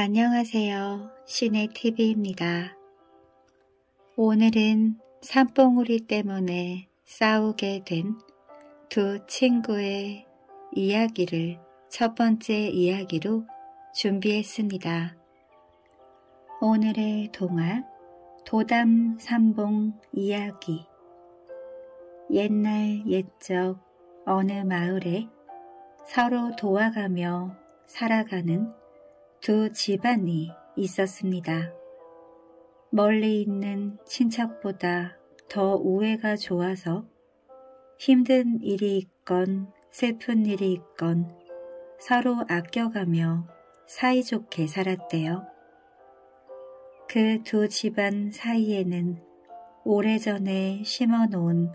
안녕하세요. 시네TV입니다. 오늘은 산봉우리 때문에 싸우게 된 두 친구의 이야기를 첫 번째 이야기로 준비했습니다. 오늘의 동화 도담 산봉 이야기 옛날 옛적 어느 마을에 서로 도와가며 살아가는 두 집안이 있었습니다. 멀리 있는 친척보다 더 우애가 좋아서 힘든 일이 있건 슬픈 일이 있건 서로 아껴가며 사이좋게 살았대요. 그 두 집안 사이에는 오래전에 심어놓은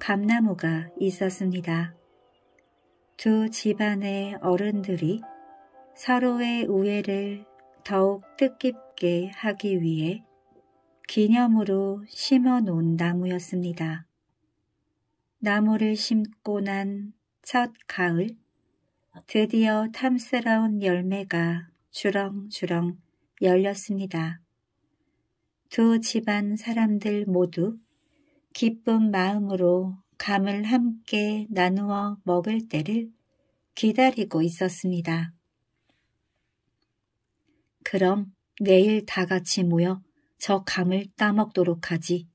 감나무가 있었습니다. 두 집안의 어른들이 서로의 우애를 더욱 뜻깊게 하기 위해 기념으로 심어 놓은 나무였습니다. 나무를 심고 난 첫 가을, 드디어 탐스러운 열매가 주렁주렁 열렸습니다. 두 집안 사람들 모두 기쁜 마음으로 감을 함께 나누어 먹을 때를 기다리고 있었습니다. 그럼 내일 다 같이 모여 저 감을 따먹도록 하지.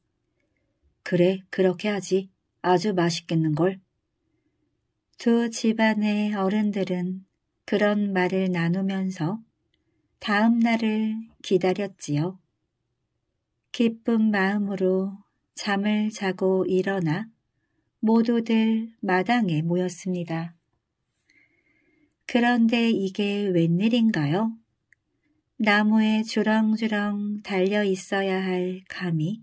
그래, 그렇게 하지. 아주 맛있겠는걸. 두 집안의 어른들은 그런 말을 나누면서 다음 날을 기다렸지요. 기쁜 마음으로 잠을 자고 일어나 모두들 마당에 모였습니다. 그런데 이게 웬일인가요? 나무에 주렁주렁 달려 있어야 할 감이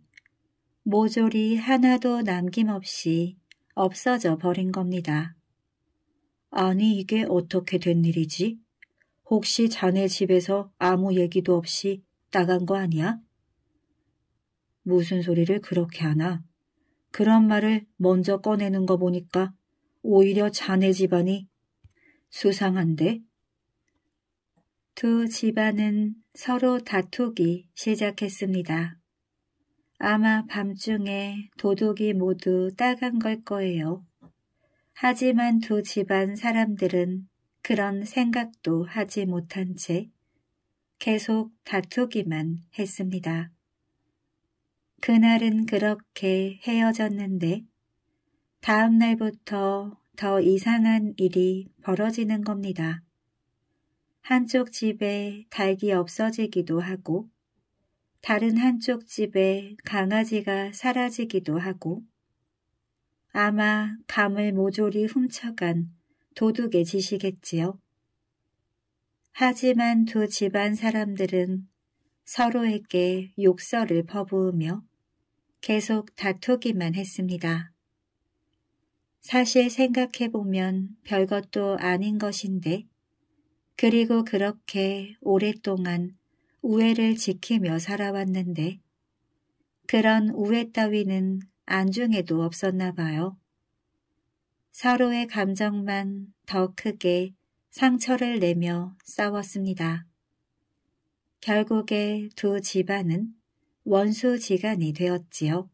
모조리 하나도 남김없이 없어져 버린 겁니다. 아니 이게 어떻게 된 일이지? 혹시 자네 집에서 아무 얘기도 없이 나간 거 아니야? 무슨 소리를 그렇게 하나? 그런 말을 먼저 꺼내는 거 보니까 오히려 자네 집안이 수상한데? 두 집안은 서로 다투기 시작했습니다. 아마 밤중에 도둑이 모두 따간 걸 거예요. 하지만 두 집안 사람들은 그런 생각도 하지 못한 채 계속 다투기만 했습니다. 그날은 그렇게 헤어졌는데 다음 날부터 더 이상한 일이 벌어지는 겁니다. 한쪽 집에 닭이 없어지기도 하고 다른 한쪽 집에 강아지가 사라지기도 하고 아마 감을 모조리 훔쳐간 도둑의 짓이겠지요. 하지만 두 집안 사람들은 서로에게 욕설을 퍼부으며 계속 다투기만 했습니다. 사실 생각해보면 별것도 아닌 것인데 그리고 그렇게 오랫동안 우애를 지키며 살아왔는데 그런 우애 따위는 안중에도 없었나 봐요. 서로의 감정만 더 크게 상처를 내며 싸웠습니다. 결국에 두 집안은 원수지간이 되었지요.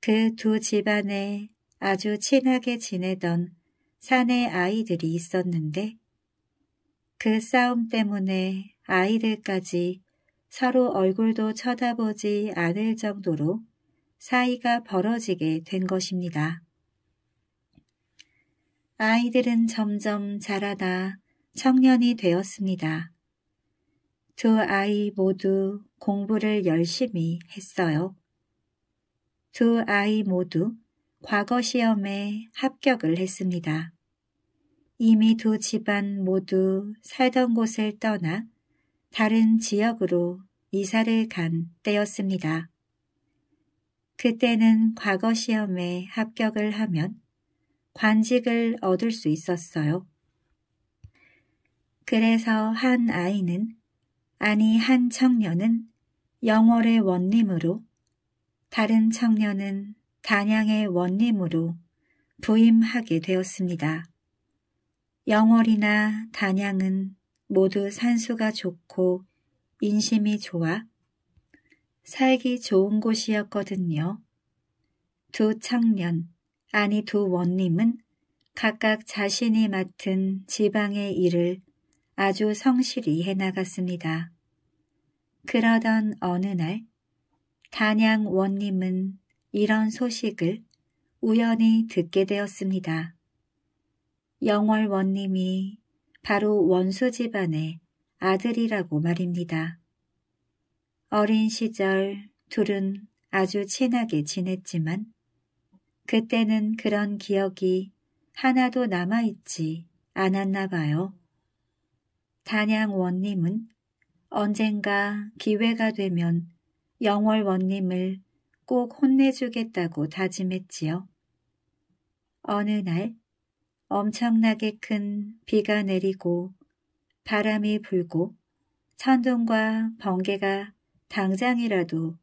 그 두 집안에 아주 친하게 지내던 사내 아이들이 있었는데 그 싸움 때문에 아이들까지 서로 얼굴도 쳐다보지 않을 정도로 사이가 벌어지게 된 것입니다. 아이들은 점점 자라다 청년이 되었습니다. 두 아이 모두 공부를 열심히 했어요. 두 아이 모두 과거 시험에 합격을 했습니다. 이미 두 집안 모두 살던 곳을 떠나 다른 지역으로 이사를 간 때였습니다. 그때는 과거 시험에 합격을 하면 관직을 얻을 수 있었어요. 그래서 한 아이는 아니 한 청년은 영월의 원님으로 다른 청년은 단양의 원님으로 부임하게 되었습니다. 영월이나 단양은 모두 산수가 좋고 인심이 좋아 살기 좋은 곳이었거든요. 두 청년, 아니 두 원님은 각각 자신이 맡은 지방의 일을 아주 성실히 해나갔습니다. 그러던 어느 날 단양 원님은 이런 소식을 우연히 듣게 되었습니다. 영월 원님이 바로 원수 집안의 아들이라고 말입니다. 어린 시절 둘은 아주 친하게 지냈지만 그때는 그런 기억이 하나도 남아있지 않았나 봐요. 단양 원님은 언젠가 기회가 되면 영월 원님을 꼭 혼내주겠다고 다짐했지요. 어느 날 엄청나게 큰 비가 내리고 바람이 불고 천둥과 번개가 당장이라도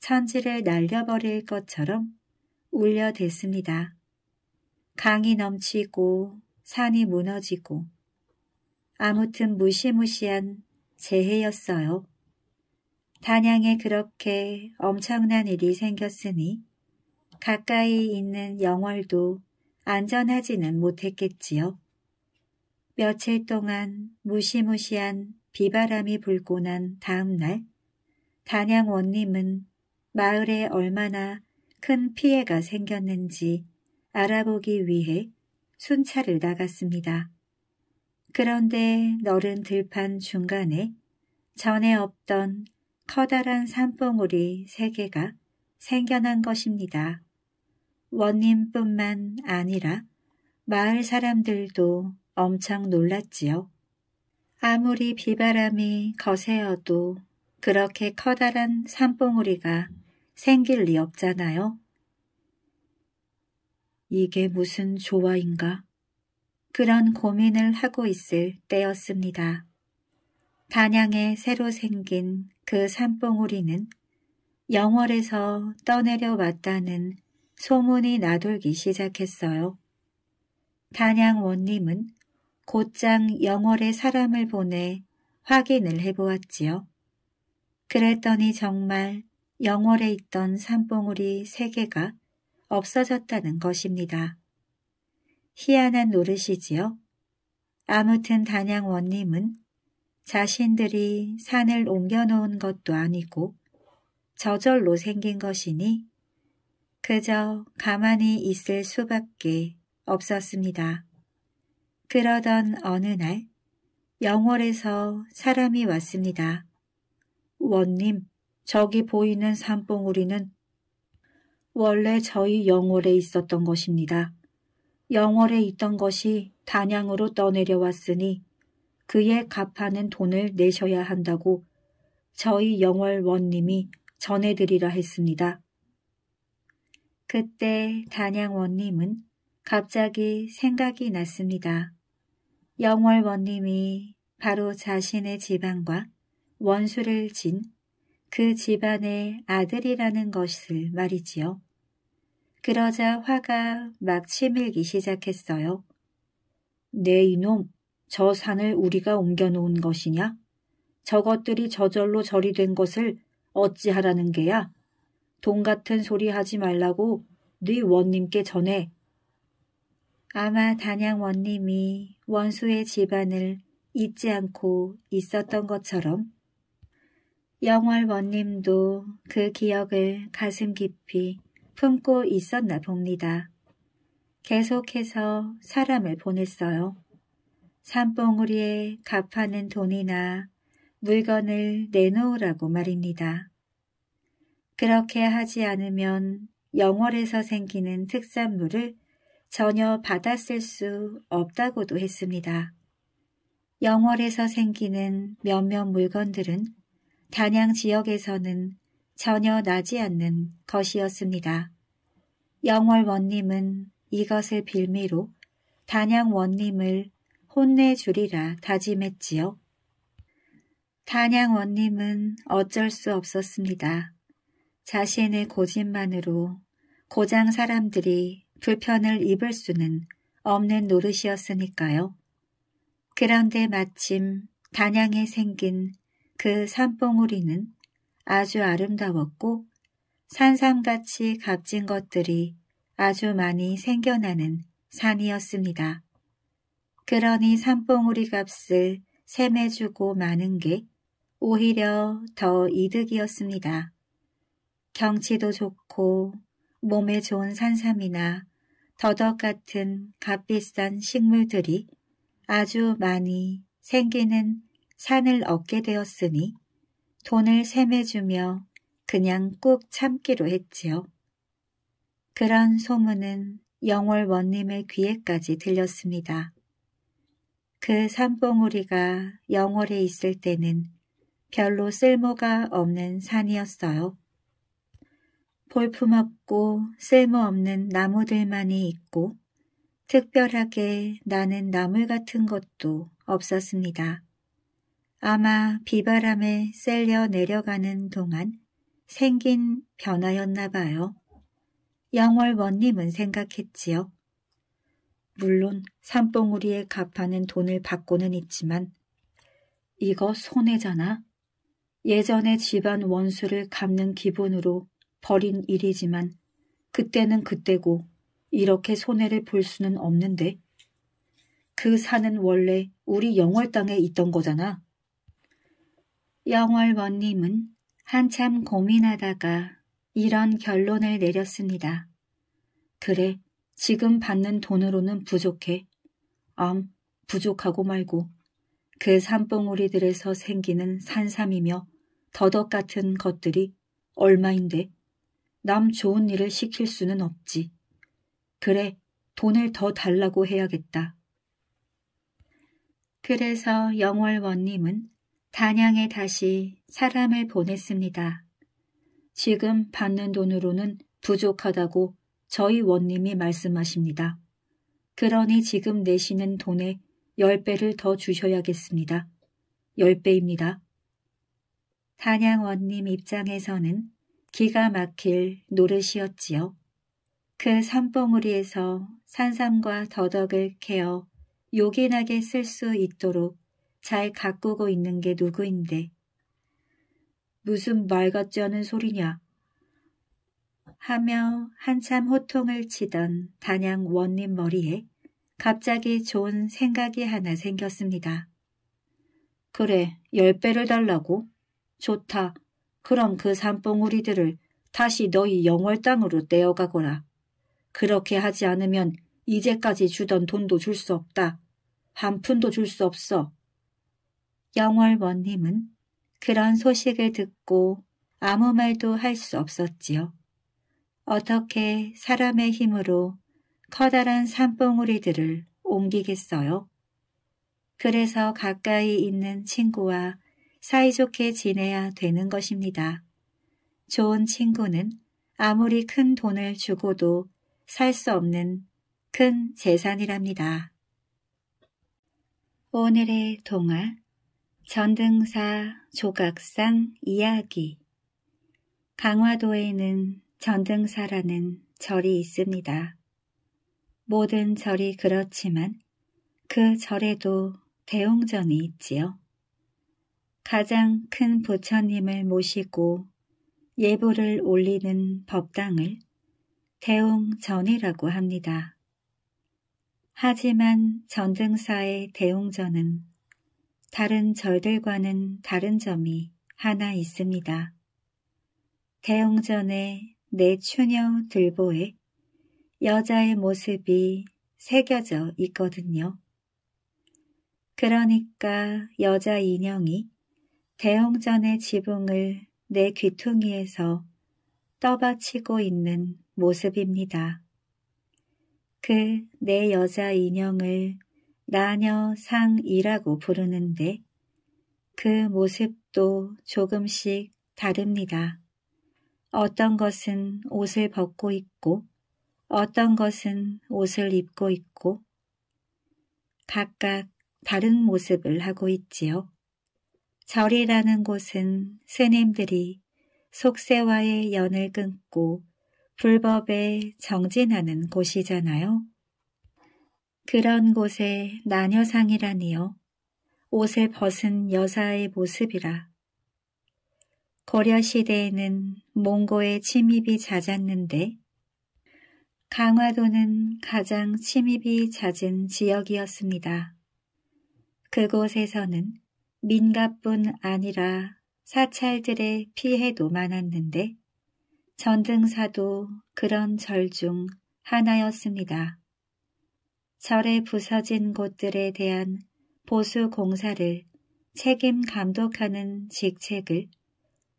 천지를 날려버릴 것처럼 울려댔습니다. 강이 넘치고 산이 무너지고 아무튼 무시무시한 재해였어요. 단양에 그렇게 엄청난 일이 생겼으니 가까이 있는 영월도 안전하지는 못했겠지요. 며칠 동안 무시무시한 비바람이 불고 난 다음 날 단양 원님은 마을에 얼마나 큰 피해가 생겼는지 알아보기 위해 순찰을 나갔습니다. 그런데 너른 들판 중간에 전에 없던 커다란 산봉우리 세 개가 생겨난 것입니다. 원님뿐만 아니라 마을 사람들도 엄청 놀랐지요. 아무리 비바람이 거세어도 그렇게 커다란 산봉우리가 생길 리 없잖아요. 이게 무슨 조화인가? 그런 고민을 하고 있을 때였습니다. 반양에 새로 생긴 그 산봉우리는 영월에서 떠내려 왔다는 소문이 나돌기 시작했어요. 단양 원님은 곧장 영월에 사람을 보내 확인을 해보았지요. 그랬더니 정말 영월에 있던 산봉우리 세 개가 없어졌다는 것입니다. 희한한 노릇이지요. 아무튼 단양 원님은 자신들이 산을 옮겨놓은 것도 아니고 저절로 생긴 것이니 그저 가만히 있을 수밖에 없었습니다. 그러던 어느 날 영월에서 사람이 왔습니다. 원님, 저기 보이는 산봉우리는 원래 저희 영월에 있었던 것입니다. 영월에 있던 것이 단양으로 떠내려왔으니 그에 갚아는 돈을 내셔야 한다고 저희 영월 원님이 전해드리라 했습니다. 그때 단양 원님은 갑자기 생각이 났습니다. 영월 원님이 바로 자신의 집안과 원수를 진 그 집안의 아들이라는 것을 말이지요. 그러자 화가 막 치밀기 시작했어요. 내 네, 이놈, 저 산을 우리가 옮겨놓은 것이냐? 저것들이 저절로 절이 된 것을 어찌하라는 게야? 돈 같은 소리 하지 말라고 네 원님께 전해. 아마 단양 원님이 원수의 집안을 잊지 않고 있었던 것처럼 영월 원님도 그 기억을 가슴 깊이 품고 있었나 봅니다. 계속해서 사람을 보냈어요. 산봉우리에 갚아는 돈이나 물건을 내놓으라고 말입니다. 그렇게 하지 않으면 영월에서 생기는 특산물을 전혀 받았을 수 없다고도 했습니다. 영월에서 생기는 몇몇 물건들은 단양 지역에서는 전혀 나지 않는 것이었습니다. 영월 원님은 이것을 빌미로 단양 원님을 혼내주리라 다짐했지요. 단양 원님은 어쩔 수 없었습니다. 자신의 고집만으로 고장 사람들이 불편을 입을 수는 없는 노릇이었으니까요. 그런데 마침 단양에 생긴 그 산봉우리는 아주 아름다웠고 산삼같이 값진 것들이 아주 많이 생겨나는 산이었습니다. 그러니 산봉우리 값을 세매주고 마는 게 오히려 더 이득이었습니다. 경치도 좋고 몸에 좋은 산삼이나 더덕 같은 값비싼 식물들이 아주 많이 생기는 산을 얻게 되었으니 돈을 셈해주며 그냥 꾹 참기로 했지요. 그런 소문은 영월 원님의 귀에까지 들렸습니다. 그 산봉우리가 영월에 있을 때는 별로 쓸모가 없는 산이었어요. 볼품없고 쓸모없는 나무들만이 있고 특별하게 나는 나물 같은 것도 없었습니다. 아마 비바람에 셀려 내려가는 동안 생긴 변화였나 봐요. 영월 원님은 생각했지요. 물론 산봉우리에 갚아낸 돈을 받고는 있지만 이거 손해잖아. 예전에 집안 원수를 갚는 기분으로 버린 일이지만 그때는 그때고 이렇게 손해를 볼 수는 없는데 그 산은 원래 우리 영월 땅에 있던 거잖아. 영월원님은 한참 고민하다가 이런 결론을 내렸습니다. 그래, 지금 받는 돈으로는 부족해. 암, 부족하고 말고 그 산봉우리들에서 생기는 산삼이며 더덕 같은 것들이 얼마인데 남 좋은 일을 시킬 수는 없지. 그래, 돈을 더 달라고 해야겠다. 그래서 영월원님은 단양에 다시 사람을 보냈습니다. 지금 받는 돈으로는 부족하다고 저희 원님이 말씀하십니다. 그러니 지금 내시는 돈에 10배를 더 주셔야겠습니다. 10배입니다. 단양 원님 입장에서는 기가 막힐 노릇이었지요. 그 산봉우리에서 산삼과 더덕을 캐어 요긴하게 쓸 수 있도록 잘 가꾸고 있는 게 누구인데. 무슨 말 같지 않은 소리냐. 하며 한참 호통을 치던 단양 원님 머리에 갑자기 좋은 생각이 하나 생겼습니다. 그래, 열 배를 달라고? 좋다. 그럼 그 산봉우리들을 다시 너희 영월 땅으로 떼어가거라. 그렇게 하지 않으면 이제까지 주던 돈도 줄 수 없다. 한 푼도 줄 수 없어. 영월원님은 그런 소식을 듣고 아무 말도 할 수 없었지요. 어떻게 사람의 힘으로 커다란 산봉우리들을 옮기겠어요? 그래서 가까이 있는 친구와 사이좋게 지내야 되는 것입니다. 좋은 친구는 아무리 큰 돈을 주고도 살 수 없는 큰 재산이랍니다. 오늘의 동화 전등사 조각상 이야기 강화도에는 전등사라는 절이 있습니다. 모든 절이 그렇지만 그 절에도 대웅전이 있지요. 가장 큰 부처님을 모시고 예보를 올리는 법당을 대웅전이라고 합니다. 하지만 전등사의 대웅전은 다른 절들과는 다른 점이 하나 있습니다. 대웅전의 내추녀 네 들보에 여자의 모습이 새겨져 있거든요. 그러니까 여자 인형이 대형전의 지붕을 내 귀퉁이에서 떠받치고 있는 모습입니다. 그 내 여자 인형을 나녀상이라고 부르는데 그 모습도 조금씩 다릅니다. 어떤 것은 옷을 벗고 있고 어떤 것은 옷을 입고 있고 각각 다른 모습을 하고 있지요. 절이라는 곳은 스님들이 속세와의 연을 끊고 불법에 정진하는 곳이잖아요. 그런 곳에 나녀상이라니요. 옷을 벗은 여사의 모습이라. 고려시대에는 몽고의 침입이 잦았는데 강화도는 가장 침입이 잦은 지역이었습니다. 그곳에서는 민가뿐 아니라 사찰들의 피해도 많았는데 전등사도 그런 절 중 하나였습니다. 절에 부서진 곳들에 대한 보수 공사를 책임 감독하는 직책을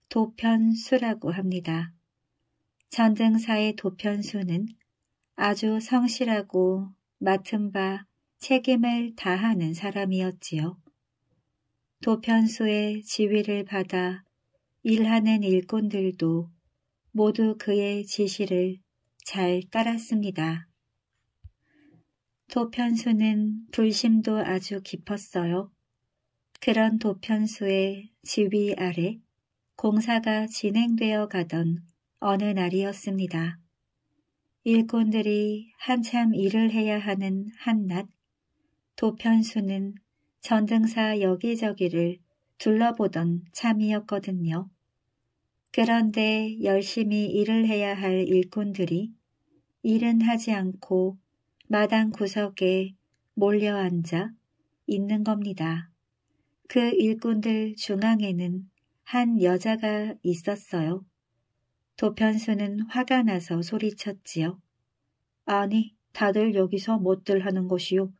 도편수라고 합니다. 전등사의 도편수는 아주 성실하고 맡은 바 책임을 다하는 사람이었지요. 도편수의 지위를 받아 일하는 일꾼들도 모두 그의 지시를 잘 따랐습니다. 도편수는 불심도 아주 깊었어요. 그런 도편수의 지휘 아래 공사가 진행되어 가던 어느 날이었습니다. 일꾼들이 한참 일을 해야 하는 한낮 도편수는 전등사 여기저기를 둘러보던 참이었거든요. 그런데 열심히 일을 해야 할 일꾼들이 일은 하지 않고 마당 구석에 몰려 앉아 있는 겁니다. 그 일꾼들 중앙에는 한 여자가 있었어요. 도편수는 화가 나서 소리쳤지요. 아니, 다들 여기서 못들 하는 것이요.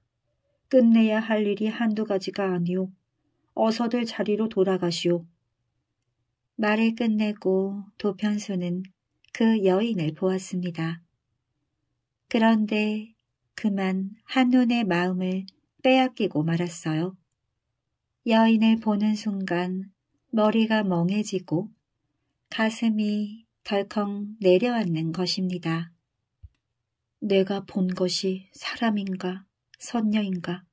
끝내야 할 일이 한두 가지가 아니오. 어서들 자리로 돌아가시오. 말을 끝내고 도편수는 그 여인을 보았습니다. 그런데 그만 한눈의 마음을 빼앗기고 말았어요. 여인을 보는 순간 머리가 멍해지고 가슴이 덜컹 내려앉는 것입니다. 내가 본 것이 사람인가 손녀인가?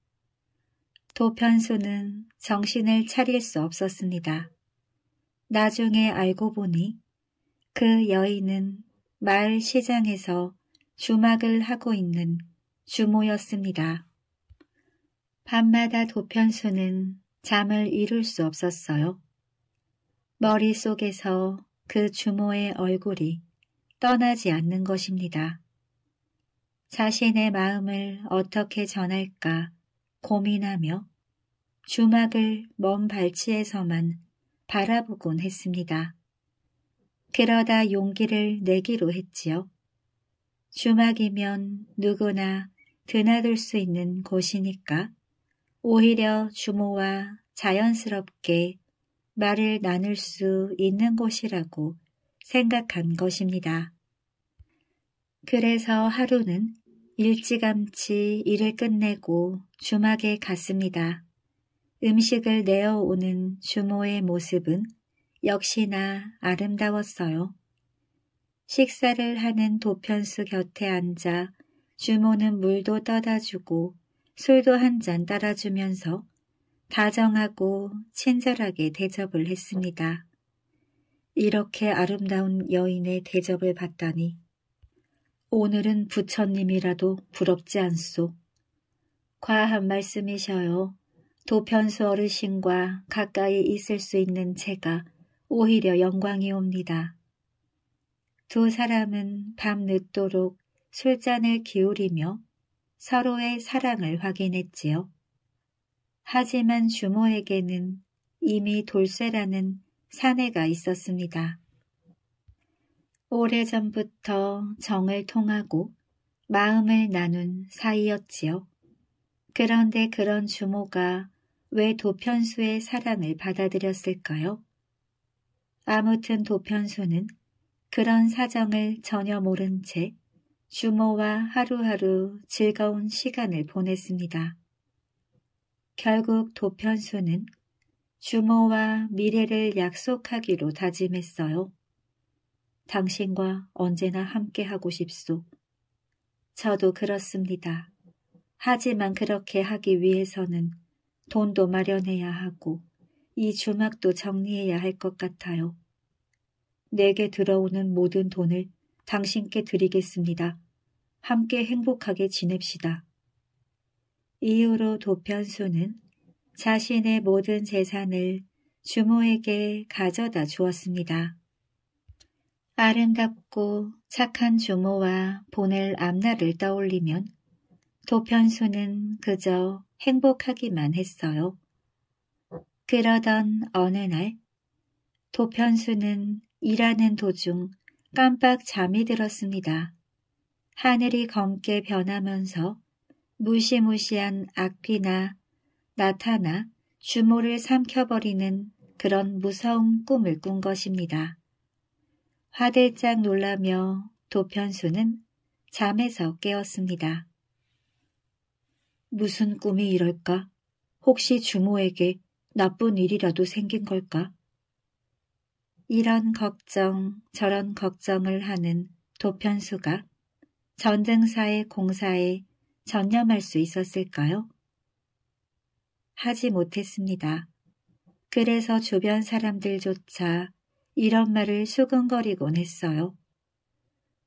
도편수는 정신을 차릴 수 없었습니다. 나중에 알고 보니 그 여인은 마을 시장에서 주막을 하고 있는 주모였습니다. 밤마다 도편수는 잠을 이룰 수 없었어요. 머릿속에서 그 주모의 얼굴이 떠나지 않는 것입니다. 자신의 마음을 어떻게 전할까 고민하며 주막을 먼 발치에서만 바라보곤 했습니다. 그러다 용기를 내기로 했지요. 주막이면 누구나 드나들 수 있는 곳이니까 오히려 주모와 자연스럽게 말을 나눌 수 있는 곳이라고 생각한 것입니다. 그래서 하루는 일찌감치 일을 끝내고 주막에 갔습니다. 음식을 내어오는 주모의 모습은 역시나 아름다웠어요. 식사를 하는 도편수 곁에 앉아 주모는 물도 떠다주고 술도 한 잔 따라주면서 다정하고 친절하게 대접을 했습니다. 이렇게 아름다운 여인의 대접을 받다니 오늘은 부처님이라도 부럽지 않소. 과한 말씀이셔요. 도편수 어르신과 가까이 있을 수 있는 제가 오히려 영광이옵니다. 두 사람은 밤늦도록 술잔을 기울이며 서로의 사랑을 확인했지요. 하지만 주모에게는 이미 돌쇠라는 사내가 있었습니다. 오래전부터 정을 통하고 마음을 나눈 사이였지요. 그런데 그런 주모가 왜 도편수의 사랑을 받아들였을까요? 아무튼 도편수는 그런 사정을 전혀 모른 채 주모와 하루하루 즐거운 시간을 보냈습니다. 결국 도편수는 주모와 미래를 약속하기로 다짐했어요. 당신과 언제나 함께하고 싶소. 저도 그렇습니다. 하지만 그렇게 하기 위해서는 돈도 마련해야 하고 이 주막도 정리해야 할 것 같아요. 내게 들어오는 모든 돈을 당신께 드리겠습니다. 함께 행복하게 지냅시다. 이후로 도편수는 자신의 모든 재산을 주모에게 가져다 주었습니다. 아름답고 착한 주모와 보낼 앞날을 떠올리면 도편수는 그저 행복하기만 했어요. 그러던 어느 날 도편수는 일하는 도중 깜빡 잠이 들었습니다. 하늘이 검게 변하면서 무시무시한 악귀나 나타나 주모를 삼켜버리는 그런 무서운 꿈을 꾼 것입니다. 화들짝 놀라며 도편수는 잠에서 깨었습니다. 무슨 꿈이 이럴까? 혹시 주모에게 나쁜 일이라도 생긴 걸까? 이런 걱정, 저런 걱정을 하는 도편수가 전등사의 공사에 전념할 수 있었을까요? 하지 못했습니다. 그래서 주변 사람들조차 이런 말을 수근거리곤 했어요.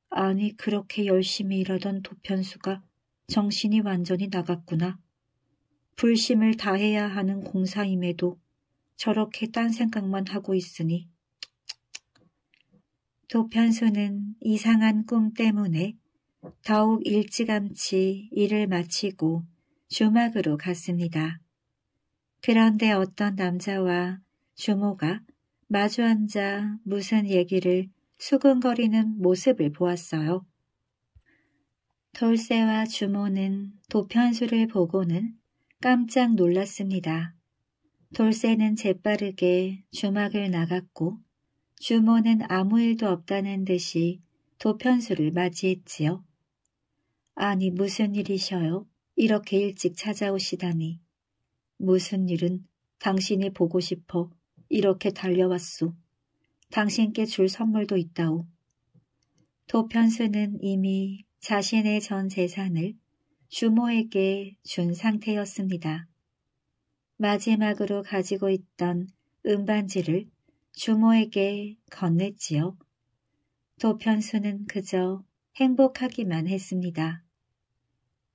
아니 그렇게 열심히 일하던 도편수가 정신이 완전히 나갔구나. 불심을 다해야 하는 공사임에도 저렇게 딴 생각만 하고 있으니 도편수는 이상한 꿈 때문에 더욱 일찌감치 일을 마치고 주막으로 갔습니다. 그런데 어떤 남자와 주모가 마주 앉아 무슨 얘기를 수근거리는 모습을 보았어요. 돌쇠와 주모는 도편수를 보고는 깜짝 놀랐습니다. 돌쇠는 재빠르게 주막을 나갔고 주모는 아무 일도 없다는 듯이 도편수를 맞이했지요. 아니 무슨 일이셔요? 이렇게 일찍 찾아오시다니. 무슨 일은 당신이 보고 싶어 이렇게 달려왔소. 당신께 줄 선물도 있다오. 도편수는 이미 자신의 전 재산을 주모에게 준 상태였습니다. 마지막으로 가지고 있던 은반지를 주모에게 건넸지요. 도편수는 그저 행복하기만 했습니다.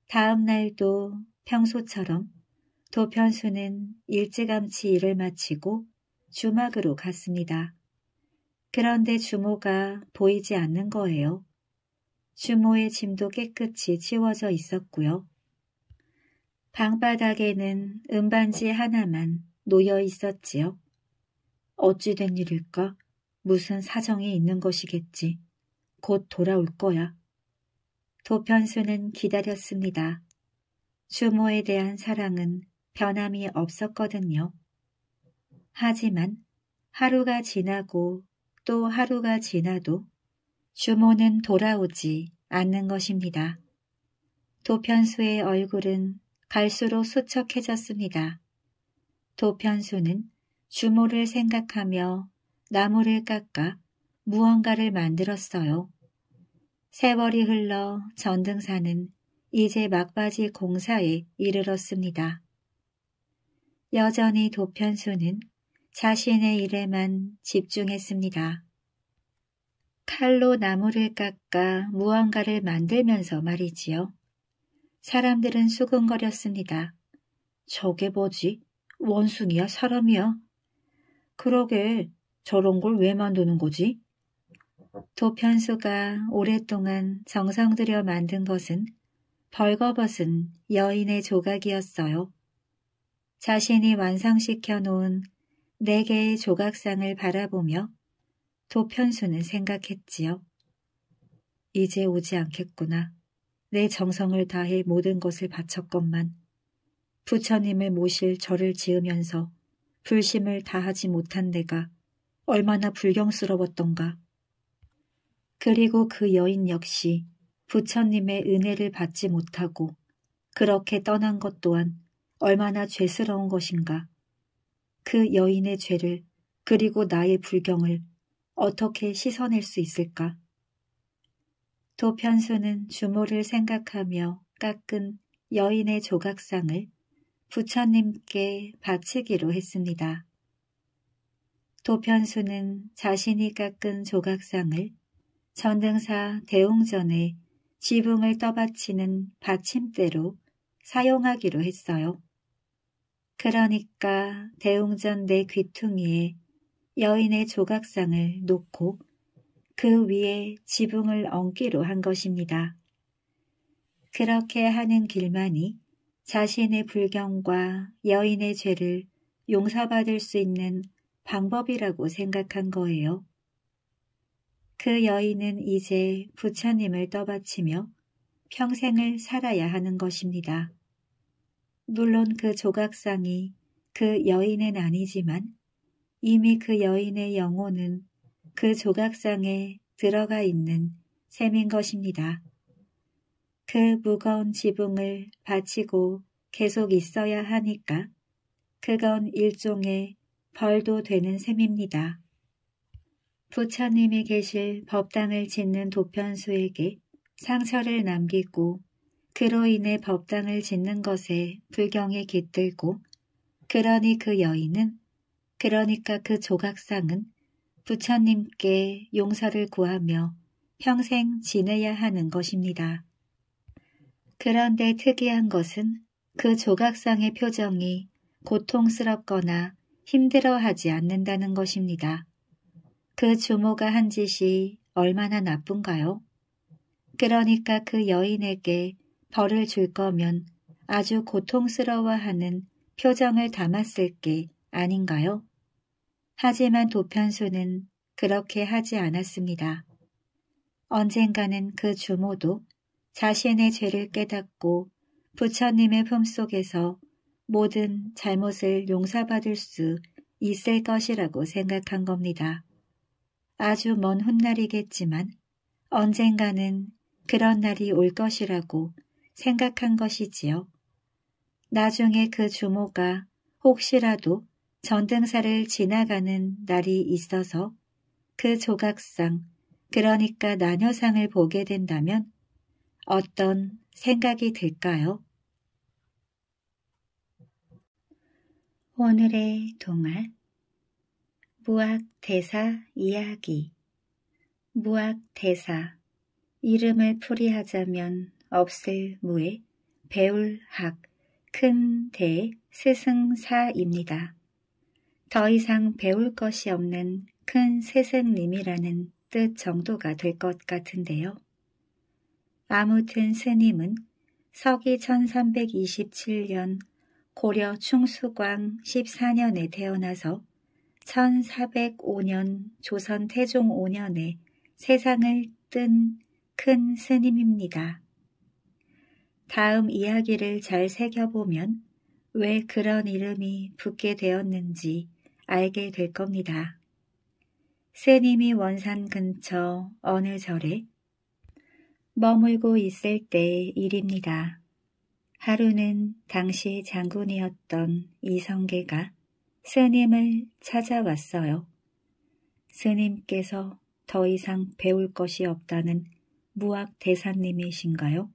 다음 날도 평소처럼 도편수는 일찌감치 일을 마치고 주막으로 갔습니다. 그런데 주모가 보이지 않는 거예요. 주모의 짐도 깨끗이 치워져 있었고요. 방바닥에는 은반지 하나만 놓여 있었지요. 어찌된 일일까? 무슨 사정이 있는 것이겠지. 곧 돌아올 거야. 도편수는 기다렸습니다. 주모에 대한 사랑은 변함이 없었거든요. 하지만 하루가 지나고 또 하루가 지나도 주모는 돌아오지 않는 것입니다. 도편수의 얼굴은 갈수록 수척해졌습니다. 도편수는 주모를 생각하며 나무를 깎아 무언가를 만들었어요. 세월이 흘러 전등사는 이제 막바지 공사에 이르렀습니다. 여전히 도편수는 자신의 일에만 집중했습니다. 칼로 나무를 깎아 무언가를 만들면서 말이지요. 사람들은 수근거렸습니다. 저게 뭐지? 원숭이야 사람이야? 그러게 저런 걸 왜 만드는 거지? 도편수가 오랫동안 정성 들여 만든 것은 벌거벗은 여인의 조각이었어요. 자신이 완성시켜 놓은 네 개의 조각상을 바라보며 도편수는 생각했지요. 이제 오지 않겠구나. 내 정성을 다해 모든 것을 바쳤건만 부처님을 모실 절을 지으면서 불심을 다하지 못한 내가 얼마나 불경스러웠던가. 그리고 그 여인 역시 부처님의 은혜를 받지 못하고 그렇게 떠난 것 또한 얼마나 죄스러운 것인가. 그 여인의 죄를 그리고 나의 불경을 어떻게 씻어낼 수 있을까? 도편수는 주모를 생각하며 깎은 여인의 조각상을 부처님께 바치기로 했습니다. 도편수는 자신이 깎은 조각상을 전등사 대웅전에 지붕을 떠받치는 받침대로 사용하기로 했어요. 그러니까 대웅전 내 귀퉁이에 여인의 조각상을 놓고 그 위에 지붕을 얹기로 한 것입니다. 그렇게 하는 길만이 자신의 불경과 여인의 죄를 용서받을 수 있는 방법이라고 생각한 거예요. 그 여인은 이제 부처님을 떠받치며 평생을 살아야 하는 것입니다. 물론 그 조각상이 그 여인은 아니지만 이미 그 여인의 영혼은 그 조각상에 들어가 있는 셈인 것입니다. 그 무거운 지붕을 바치고 계속 있어야 하니까 그건 일종의 벌도 되는 셈입니다. 부처님이 계실 법당을 짓는 도편수에게 상처를 남기고 그로 인해 법당을 짓는 것에 불경에 깃들고 그러니 그 여인은 그러니까 그 조각상은 부처님께 용서를 구하며 평생 지내야 하는 것입니다. 그런데 특이한 것은 그 조각상의 표정이 고통스럽거나 힘들어하지 않는다는 것입니다. 그 주모가 한 짓이 얼마나 나쁜가요? 그러니까 그 여인에게 벌을 줄 거면 아주 고통스러워하는 표정을 담았을 게 아닌가요? 하지만 도편수는 그렇게 하지 않았습니다. 언젠가는 그 주모도 자신의 죄를 깨닫고 부처님의 품속에서 모든 잘못을 용서받을 수 있을 것이라고 생각한 겁니다. 아주 먼 훗날이겠지만 언젠가는 그런 날이 올 것이라고 생각한 것이지요. 나중에 그 주모가 혹시라도 전등사를 지나가는 날이 있어서 그 조각상, 그러니까 나녀상을 보게 된다면 어떤 생각이 들까요? 오늘의 동화 무학대사 이야기 무학대사 이름을 풀이하자면 없을 무에 배울 학, 큰 대, 스승사입니다. 더 이상 배울 것이 없는 큰 스승님이라는 뜻 정도가 될 것 같은데요. 아무튼 스님은 서기 1327년 고려 충수광 14년에 태어나서 1405년 조선 태종 5년에 세상을 뜬 큰 스님입니다. 다음 이야기를 잘 새겨보면 왜 그런 이름이 붙게 되었는지 알게 될 겁니다. 스님이 원산 근처 어느 절에 머물고 있을 때의 일입니다. 하루는 당시 장군이었던 이성계가 스님을 찾아왔어요. 스님께서 더 이상 배울 것이 없다는 무학대사님이신가요?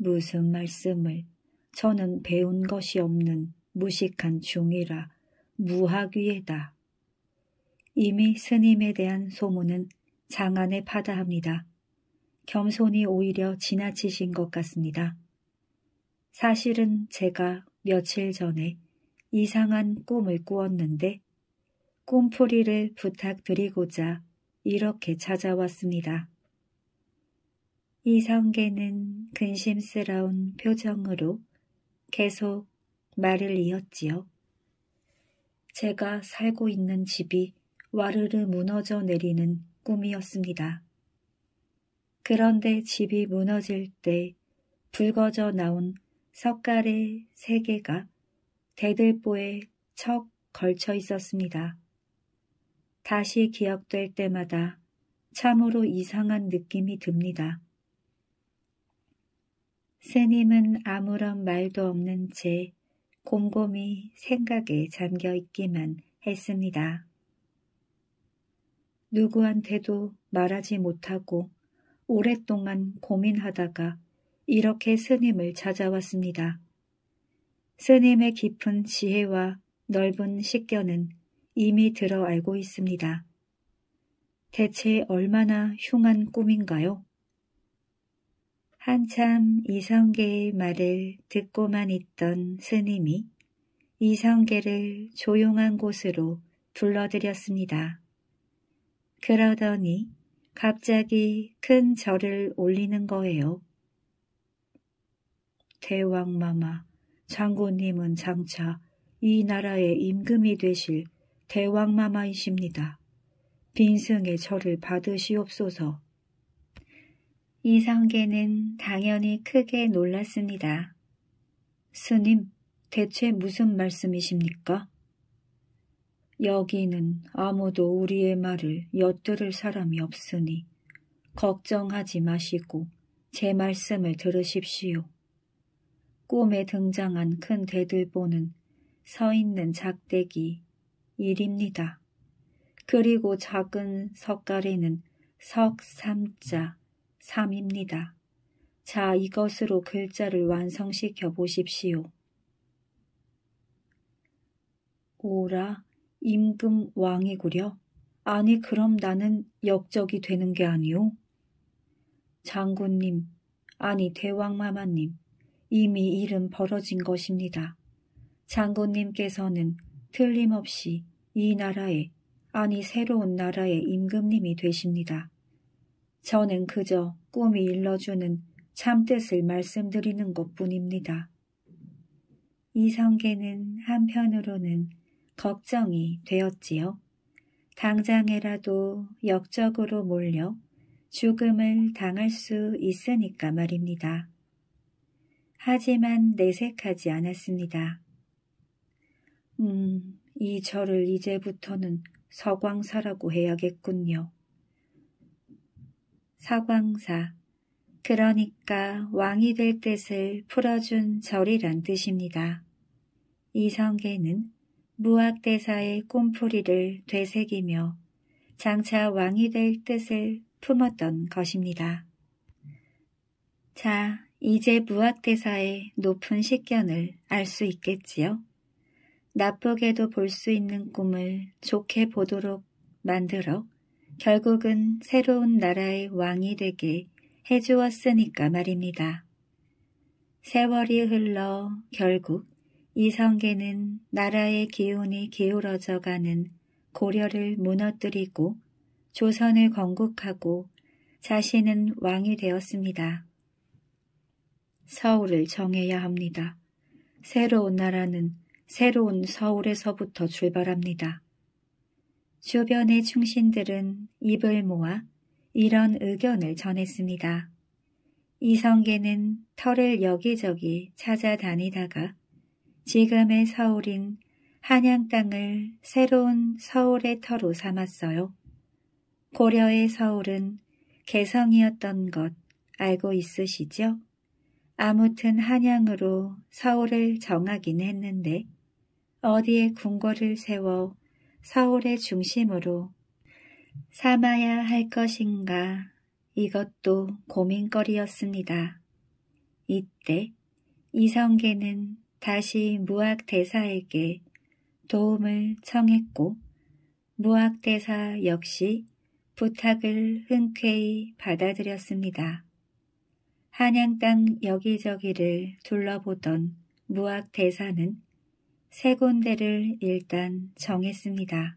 무슨 말씀을 저는 배운 것이 없는 무식한 종이라 무학위에다. 이미 스님에 대한 소문은 장안에 파다합니다. 겸손이 오히려 지나치신 것 같습니다. 사실은 제가 며칠 전에 이상한 꿈을 꾸었는데 꿈풀이를 부탁드리고자 이렇게 찾아왔습니다. 이성계는 근심스러운 표정으로 계속 말을 이었지요. 제가 살고 있는 집이 와르르 무너져 내리는 꿈이었습니다. 그런데 집이 무너질 때 붉어져 나온 석갈의 세 개가 대들보에 척 걸쳐 있었습니다. 다시 기억될 때마다 참으로 이상한 느낌이 듭니다. 새님은 아무런 말도 없는 채 곰곰이 생각에 잠겨 있기만 했습니다. 누구한테도 말하지 못하고 오랫동안 고민하다가 이렇게 스님을 찾아왔습니다. 스님의 깊은 지혜와 넓은 식견은 이미 들어 알고 있습니다. 대체 얼마나 흉한 꿈인가요? 한참 이성계의 말을 듣고만 있던 스님이 이성계를 조용한 곳으로 불러들였습니다. 그러더니 갑자기 큰 절을 올리는 거예요. 대왕마마, 장군님은 장차 이 나라의 임금이 되실 대왕마마이십니다. 빈승의 절을 받으시옵소서. 이성계는 당연히 크게 놀랐습니다. 스님, 대체 무슨 말씀이십니까? 여기는 아무도 우리의 말을 엿들을 사람이 없으니 걱정하지 마시고 제 말씀을 들으십시오. 꿈에 등장한 큰 대들보는 서 있는 작대기 일입니다 그리고 작은 석가리는석삼자 3입니다. 자, 이것으로 글자를 완성시켜 보십시오. 오라, 임금 왕이구려? 아니 그럼 나는 역적이 되는 게 아니오? 장군님, 아니 대왕마마님, 이미 일은 벌어진 것입니다. 장군님께서는 틀림없이 이나라에 아니 새로운 나라의 임금님이 되십니다. 저는 그저 꿈이 일러주는 참뜻을 말씀드리는 것뿐입니다. 이 성계는 한편으로는 걱정이 되었지요. 당장에라도 역적으로 몰려 죽음을 당할 수 있으니까 말입니다. 하지만 내색하지 않았습니다. 음, 이 절을 이제부터는 서광사라고 해야겠군요. 서광사 그러니까 왕이 될 뜻을 풀어준 절이란 뜻입니다. 이 성계는 무학대사의 꿈풀이를 되새기며 장차 왕이 될 뜻을 품었던 것입니다. 자, 이제 무학대사의 높은 식견을 알 수 있겠지요? 나쁘게도 볼 수 있는 꿈을 좋게 보도록 만들어 결국은 새로운 나라의 왕이 되게 해주었으니까 말입니다. 세월이 흘러 결국 이성계는 나라의 기운이 기울어져 가는 고려를 무너뜨리고 조선을 건국하고 자신은 왕이 되었습니다. 서울을 정해야 합니다. 새로운 나라는 새로운 서울에서부터 출발합니다. 주변의 충신들은 입을 모아 이런 의견을 전했습니다. 이성계는 터를 여기저기 찾아다니다가 지금의 서울인 한양 땅을 새로운 서울의 터로 삼았어요. 고려의 서울은 개성이었던 것 알고 있으시죠? 아무튼 한양으로 서울을 정하긴 했는데 어디에 궁궐을 세워 서울의 중심으로 삼아야 할 것인가 이것도 고민거리였습니다. 이때 이성계는 다시 무학대사에게 도움을 청했고 무학대사 역시 부탁을 흔쾌히 받아들였습니다. 한양 땅 여기저기를 둘러보던 무학대사는 세 군데를 일단 정했습니다.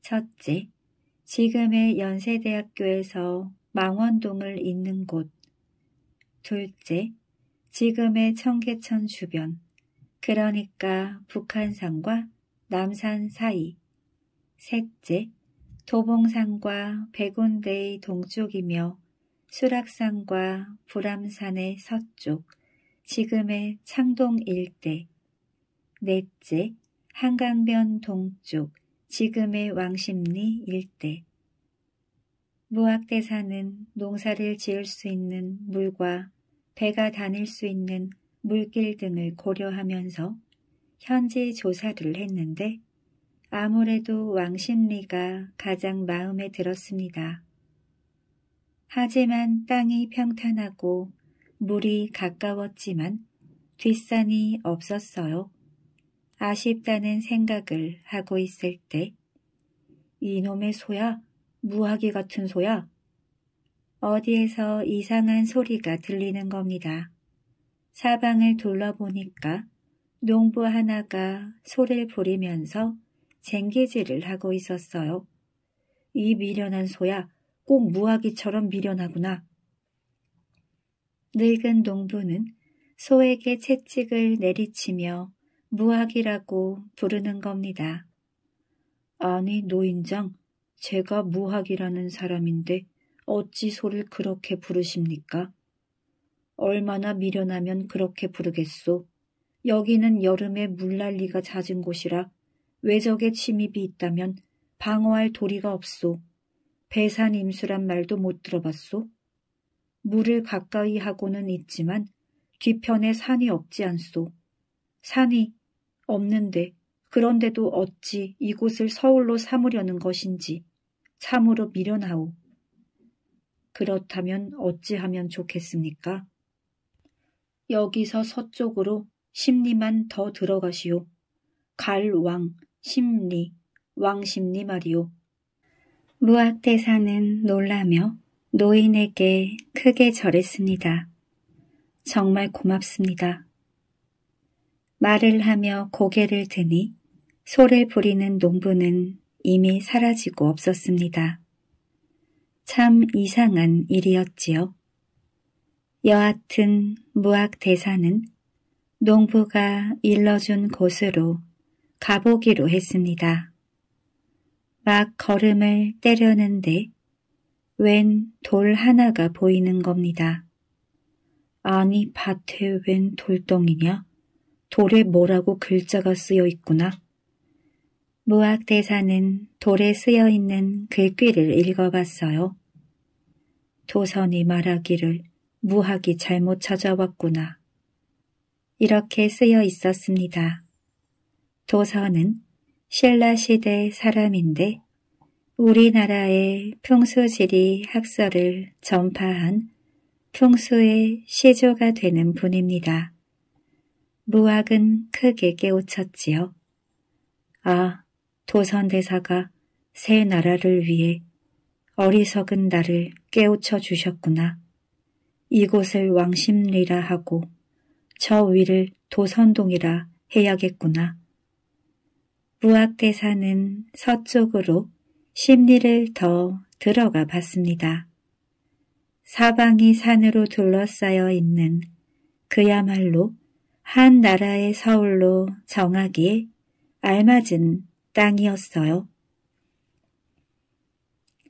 첫째, 지금의 연세대학교에서 망원동을 잇는 곳. 둘째, 지금의 청계천 주변, 그러니까 북한산과 남산 사이. 셋째, 도봉산과 백운대의 동쪽이며 수락산과 불암산의 서쪽, 지금의 창동 일대. 넷째, 한강변 동쪽 지금의 왕십리 일대 무학대사는 농사를 지을 수 있는 물과 배가 다닐 수 있는 물길 등을 고려하면서 현지 조사를 했는데 아무래도 왕십리가 가장 마음에 들었습니다. 하지만 땅이 평탄하고 물이 가까웠지만 뒷산이 없었어요. 아쉽다는 생각을 하고 있을 때 이놈의 소야, 무하기 같은 소야. 어디에서 이상한 소리가 들리는 겁니다. 사방을 둘러보니까 농부 하나가 소를 부리면서 쟁기질을 하고 있었어요. 이 미련한 소야 꼭 무화기처럼 미련하구나. 늙은 농부는 소에게 채찍을 내리치며 무학이라고 부르는 겁니다. 아니 노인장, 제가 무학이라는 사람인데 어찌 소를 그렇게 부르십니까? 얼마나 미련하면 그렇게 부르겠소. 여기는 여름에 물난리가 잦은 곳이라 외적의 침입이 있다면 방어할 도리가 없소. 배산 임수란 말도 못 들어봤소. 물을 가까이 하고는 있지만 뒤편에 산이 없지 않소. 산이 없는데 그런데도 어찌 이곳을 서울로 삼으려는 것인지 참으로 미련하오. 그렇다면 어찌하면 좋겠습니까? 여기서 서쪽으로 심리만 더 들어가시오. 갈왕, 심리, 왕심리 말이오. 무학대사는 놀라며 노인에게 크게 절했습니다. 정말 고맙습니다. 말을 하며 고개를 드니 소를 부리는 농부는 이미 사라지고 없었습니다. 참 이상한 일이었지요. 여하튼 무학대사는 농부가 일러준 곳으로 가보기로 했습니다. 막 걸음을 때려는데 웬 돌 하나가 보이는 겁니다. 아니 밭에 웬 돌덩이냐? 돌에 뭐라고 글자가 쓰여 있구나. 무학대사는 돌에 쓰여 있는 글귀를 읽어봤어요. 도선이 말하기를 무학이 잘못 찾아왔구나. 이렇게 쓰여 있었습니다. 도선은 신라 시대 사람인데 우리나라의 풍수지리 학설을 전파한 풍수의 시조가 되는 분입니다. 루악은 크게 깨우쳤지요. 아, 도선대사가 새 나라를 위해 어리석은 나를 깨우쳐 주셨구나. 이곳을 왕심리라 하고 저 위를 도선동이라 해야겠구나. 루악대사는 서쪽으로 심리를 더 들어가 봤습니다. 사방이 산으로 둘러싸여 있는 그야말로 한 나라의 서울로 정하기에 알맞은 땅이었어요.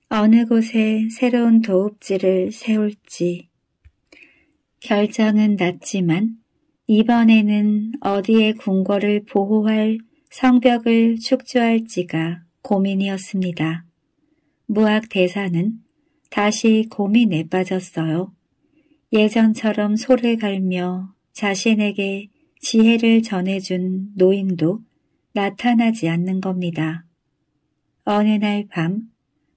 어느 곳에 새로운 도읍지를 세울지 결정은 났지만 이번에는 어디에 궁궐을 보호할 성벽을 축조할지가 고민이었습니다. 무학 대사는 다시 고민에 빠졌어요. 예전처럼 소를 갈며 자신에게 지혜를 전해준 노인도 나타나지 않는 겁니다. 어느 날 밤,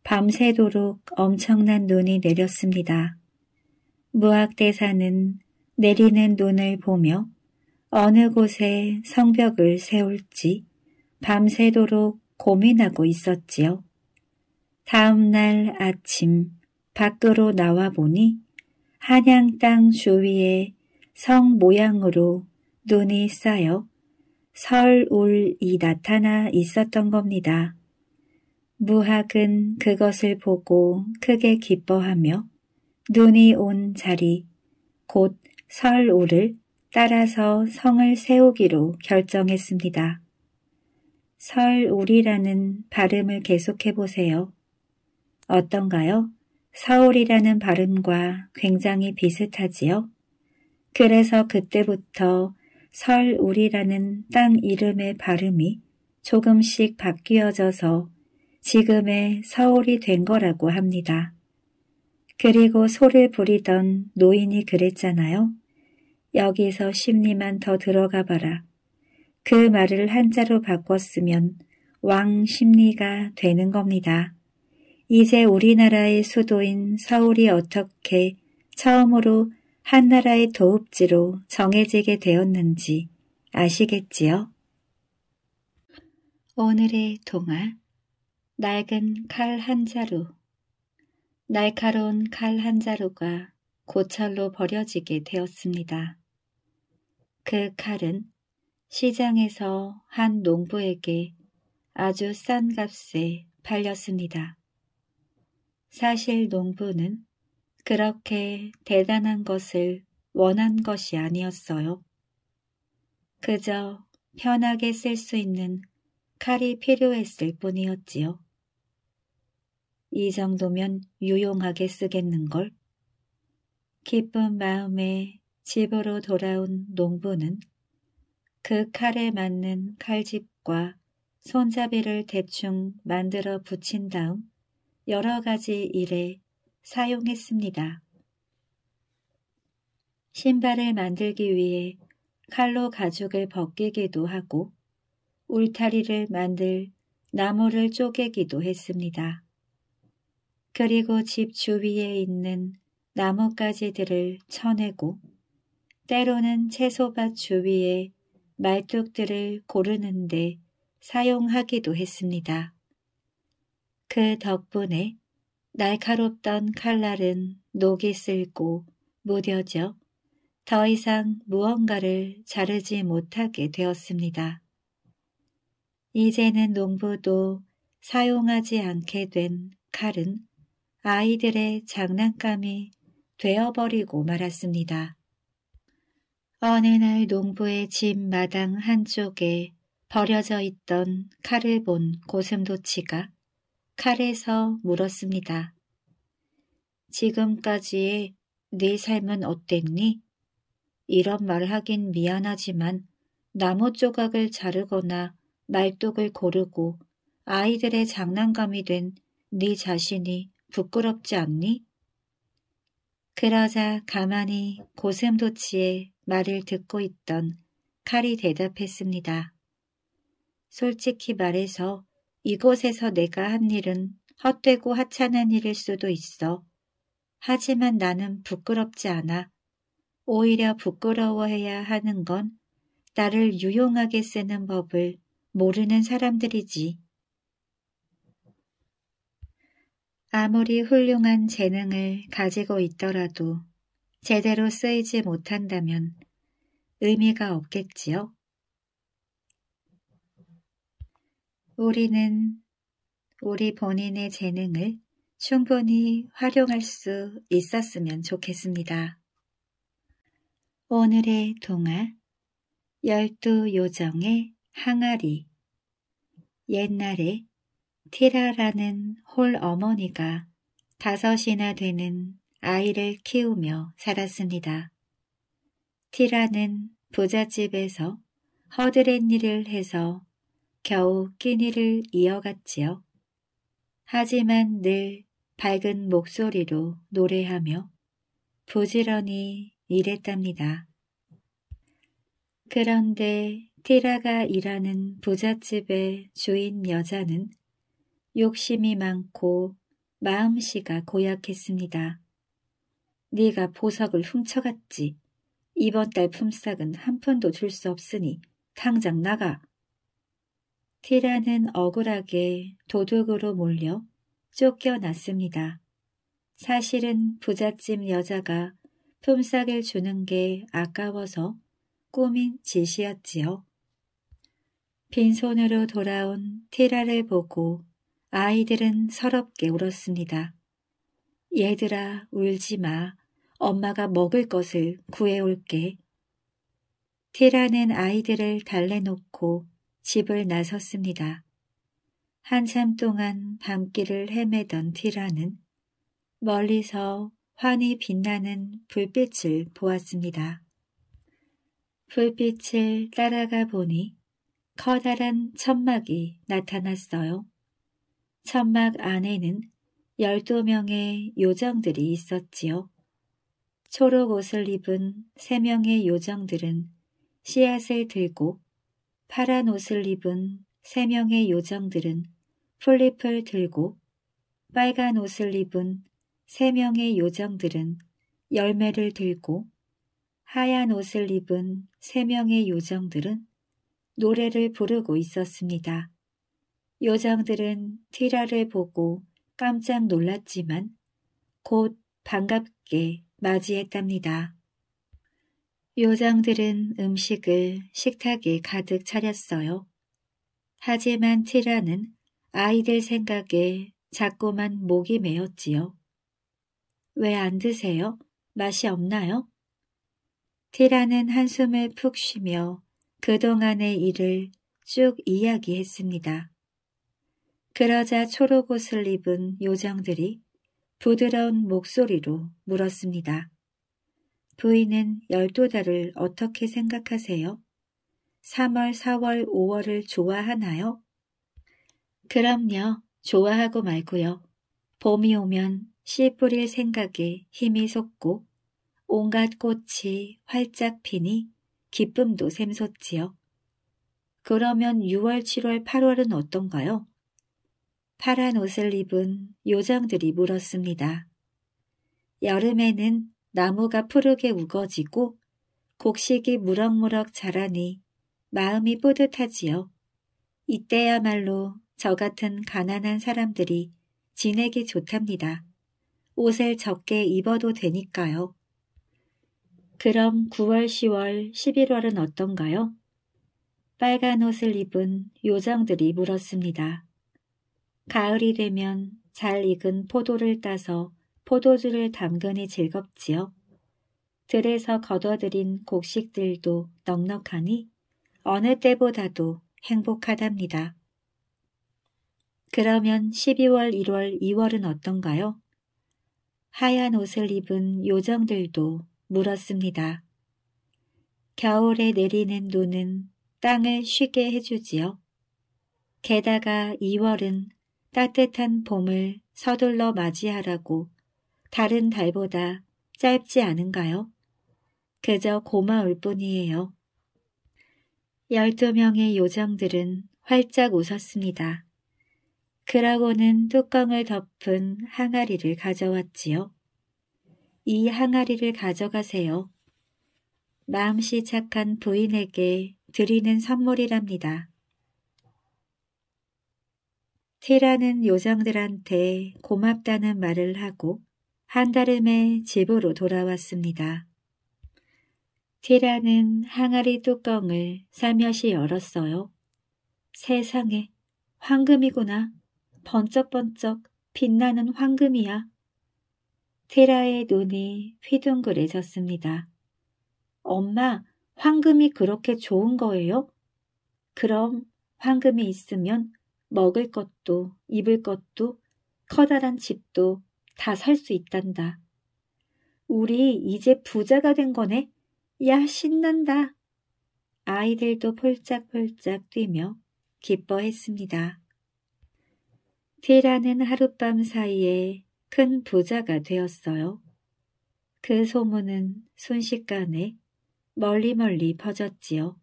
밤새도록 엄청난 눈이 내렸습니다. 무학대사는 내리는 눈을 보며 어느 곳에 성벽을 세울지 밤새도록 고민하고 있었지요. 다음 날 아침 밖으로 나와 보니 한양 땅 주위에 성 모양으로 눈이 쌓여 설울이 나타나 있었던 겁니다. 무학은 그것을 보고 크게 기뻐하며 눈이 온 자리 곧 설울을 따라서 성을 세우기로 결정했습니다. 설울이라는 발음을 계속해 보세요. 어떤가요? 서울이라는 발음과 굉장히 비슷하지요? 그래서 그때부터 설우리라는 땅 이름의 발음이 조금씩 바뀌어져서 지금의 서울이 된 거라고 합니다. 그리고 소를 부리던 노인이 그랬잖아요. 여기서 십리만 더 들어가 봐라. 그 말을 한자로 바꿨으면 왕 십리가 되는 겁니다. 이제 우리나라의 수도인 서울이 어떻게 처음으로 한나라의 도읍지로 정해지게 되었는지 아시겠지요? 오늘의 동화 낡은 칼 한 자루 날카로운 칼 한 자루가 고철로 버려지게 되었습니다. 그 칼은 시장에서 한 농부에게 아주 싼 값에 팔렸습니다. 사실 농부는 그렇게 대단한 것을 원한 것이 아니었어요. 그저 편하게 쓸 수 있는 칼이 필요했을 뿐이었지요. 이 정도면 유용하게 쓰겠는걸? 기쁜 마음에 집으로 돌아온 농부는 그 칼에 맞는 칼집과 손잡이를 대충 만들어 붙인 다음 여러 가지 일에 사용했습니다. 신발을 만들기 위해 칼로 가죽을 벗기기도 하고 울타리를 만들 나무를 쪼개기도 했습니다. 그리고 집 주위에 있는 나뭇가지들을 쳐내고 때로는 채소밭 주위에 말뚝들을 고르는데 사용하기도 했습니다. 그 덕분에 날카롭던 칼날은 녹이 쓸고 무뎌져 더 이상 무언가를 자르지 못하게 되었습니다. 이제는 농부도 사용하지 않게 된 칼은 아이들의 장난감이 되어버리고 말았습니다. 어느 날 농부의 집 마당 한쪽에 버려져 있던 칼을 본 고슴도치가 칼에서 물었습니다. 지금까지의 네 삶은 어땠니? 이런 말 하긴 미안하지만 나무 조각을 자르거나 말뚝을 고르고 아이들의 장난감이 된 네 자신이 부끄럽지 않니? 그러자 가만히 고슴도치의 말을 듣고 있던 칼이 대답했습니다. 솔직히 말해서 이곳에서 내가 한 일은 헛되고 하찮은 일일 수도 있어. 하지만 나는 부끄럽지 않아. 오히려 부끄러워해야 하는 건 나를 유용하게 쓰는 법을 모르는 사람들이지. 아무리 훌륭한 재능을 가지고 있더라도 제대로 쓰이지 못한다면 의미가 없겠지요. 우리는 우리 본인의 재능을 충분히 활용할 수 있었으면 좋겠습니다. 오늘의 동화 열두 요정의 항아리 옛날에 티라라는 홀 어머니가 다섯이나 되는 아이를 키우며 살았습니다. 티라는 부잣집에서 허드렛 일을 해서 겨우 끼니를 이어갔지요. 하지만 늘 밝은 목소리로 노래하며 부지런히 일했답니다. 그런데 티라가 일하는 부잣집의 주인 여자는 욕심이 많고 마음씨가 고약했습니다. 네가 보석을 훔쳐갔지. 이번 달 품삯은 한 푼도 줄 수 없으니 당장 나가 티라는 억울하게 도둑으로 몰려 쫓겨났습니다. 사실은 부잣집 여자가 품삯을 주는 게 아까워서 꾸민 짓이었지요. 빈손으로 돌아온 티라를 보고 아이들은 서럽게 울었습니다. 얘들아 울지 마. 엄마가 먹을 것을 구해올게. 티라는 아이들을 달래놓고 집을 나섰습니다. 한참 동안 밤길을 헤매던 티라는 멀리서 환히 빛나는 불빛을 보았습니다. 불빛을 따라가 보니 커다란 천막이 나타났어요. 천막 안에는 12명의 요정들이 있었지요. 초록 옷을 입은 3명의 요정들은 씨앗을 들고 파란 옷을 입은 세 명의 요정들은 플립을 들고 빨간 옷을 입은 세 명의 요정들은 열매를 들고 하얀 옷을 입은 세 명의 요정들은 노래를 부르고 있었습니다. 요정들은 티라를 보고 깜짝 놀랐지만 곧 반갑게 맞이했답니다. 요정들은 음식을 식탁에 가득 차렸어요. 하지만 티라는 아이들 생각에 자꾸만 목이 메었지요. 왜 안 드세요? 맛이 없나요? 티라는 한숨을 푹 쉬며 그동안의 일을 쭉 이야기했습니다. 그러자 초록 옷을 입은 요정들이 부드러운 목소리로 물었습니다. 부인은 열두 달을 어떻게 생각하세요? 3월, 4월, 5월을 좋아하나요? 그럼요. 좋아하고 말고요. 봄이 오면 씨 뿌릴 생각에 힘이 솟고 온갖 꽃이 활짝 피니 기쁨도 샘솟지요. 그러면 6월, 7월, 8월은 어떤가요? 파란 옷을 입은 요정들이 물었습니다. 여름에는 나무가 푸르게 우거지고 곡식이 무럭무럭 자라니 마음이 뿌듯하지요. 이때야말로 저 같은 가난한 사람들이 지내기 좋답니다. 옷을 적게 입어도 되니까요. 그럼 9월, 10월, 11월은 어떤가요? 빨간 옷을 입은 요정들이 물었습니다. 가을이 되면 잘 익은 포도를 따서 포도주를 담근이 즐겁지요. 들에서 거둬들인 곡식들도 넉넉하니 어느 때보다도 행복하답니다. 그러면 12월, 1월, 2월은 어떤가요? 하얀 옷을 입은 요정들도 물었습니다. 겨울에 내리는 눈은 땅을 쉬게 해주지요. 게다가 2월은 따뜻한 봄을 서둘러 맞이하라고 다른 달보다 짧지 않은가요? 그저 고마울 뿐이에요. 12명의 요정들은 활짝 웃었습니다. 그라고는 뚜껑을 덮은 항아리를 가져왔지요. 이 항아리를 가져가세요. 마음씨 착한 부인에게 드리는 선물이랍니다. 티라는 요정들한테 고맙다는 말을 하고 한 달을 매 집으로 돌아왔습니다. 티라는 항아리 뚜껑을 살며시 열었어요. 세상에, 황금이구나. 번쩍번쩍 빛나는 황금이야. 테라의 눈이 휘둥그레졌습니다. 엄마, 황금이 그렇게 좋은 거예요? 그럼 황금이 있으면 먹을 것도 입을 것도 커다란 집도 다살수 있단다. 우리 이제 부자가 된 거네. 야, 신난다. 아이들도 폴짝폴짝 뛰며 기뻐했습니다. 티라는 하룻밤 사이에 큰 부자가 되었어요. 그 소문은 순식간에 멀리멀리 퍼졌지요.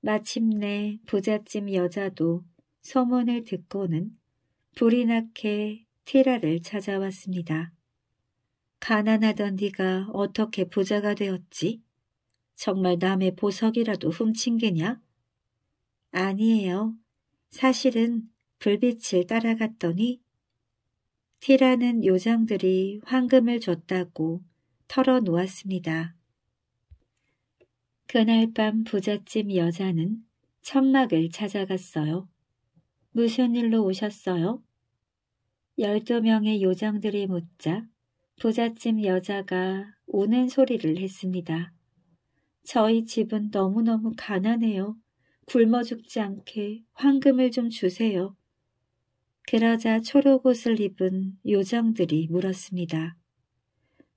마침내 부잣집 여자도 소문을 듣고는 불이 나게 티라를 찾아왔습니다. 가난하던 네가 어떻게 부자가 되었지? 정말 남의 보석이라도 훔친 게냐? 아니에요. 사실은 불빛을 따라갔더니 티라는 요정들이 황금을 줬다고 털어놓았습니다. 그날 밤 부잣집 여자는 천막을 찾아갔어요. 무슨 일로 오셨어요? 열두 명의 요정들이 묻자 부잣집 여자가 우는 소리를 했습니다. 저희 집은 너무너무 가난해요. 굶어 죽지 않게 황금을 좀 주세요. 그러자 초록 옷을 입은 요정들이 물었습니다.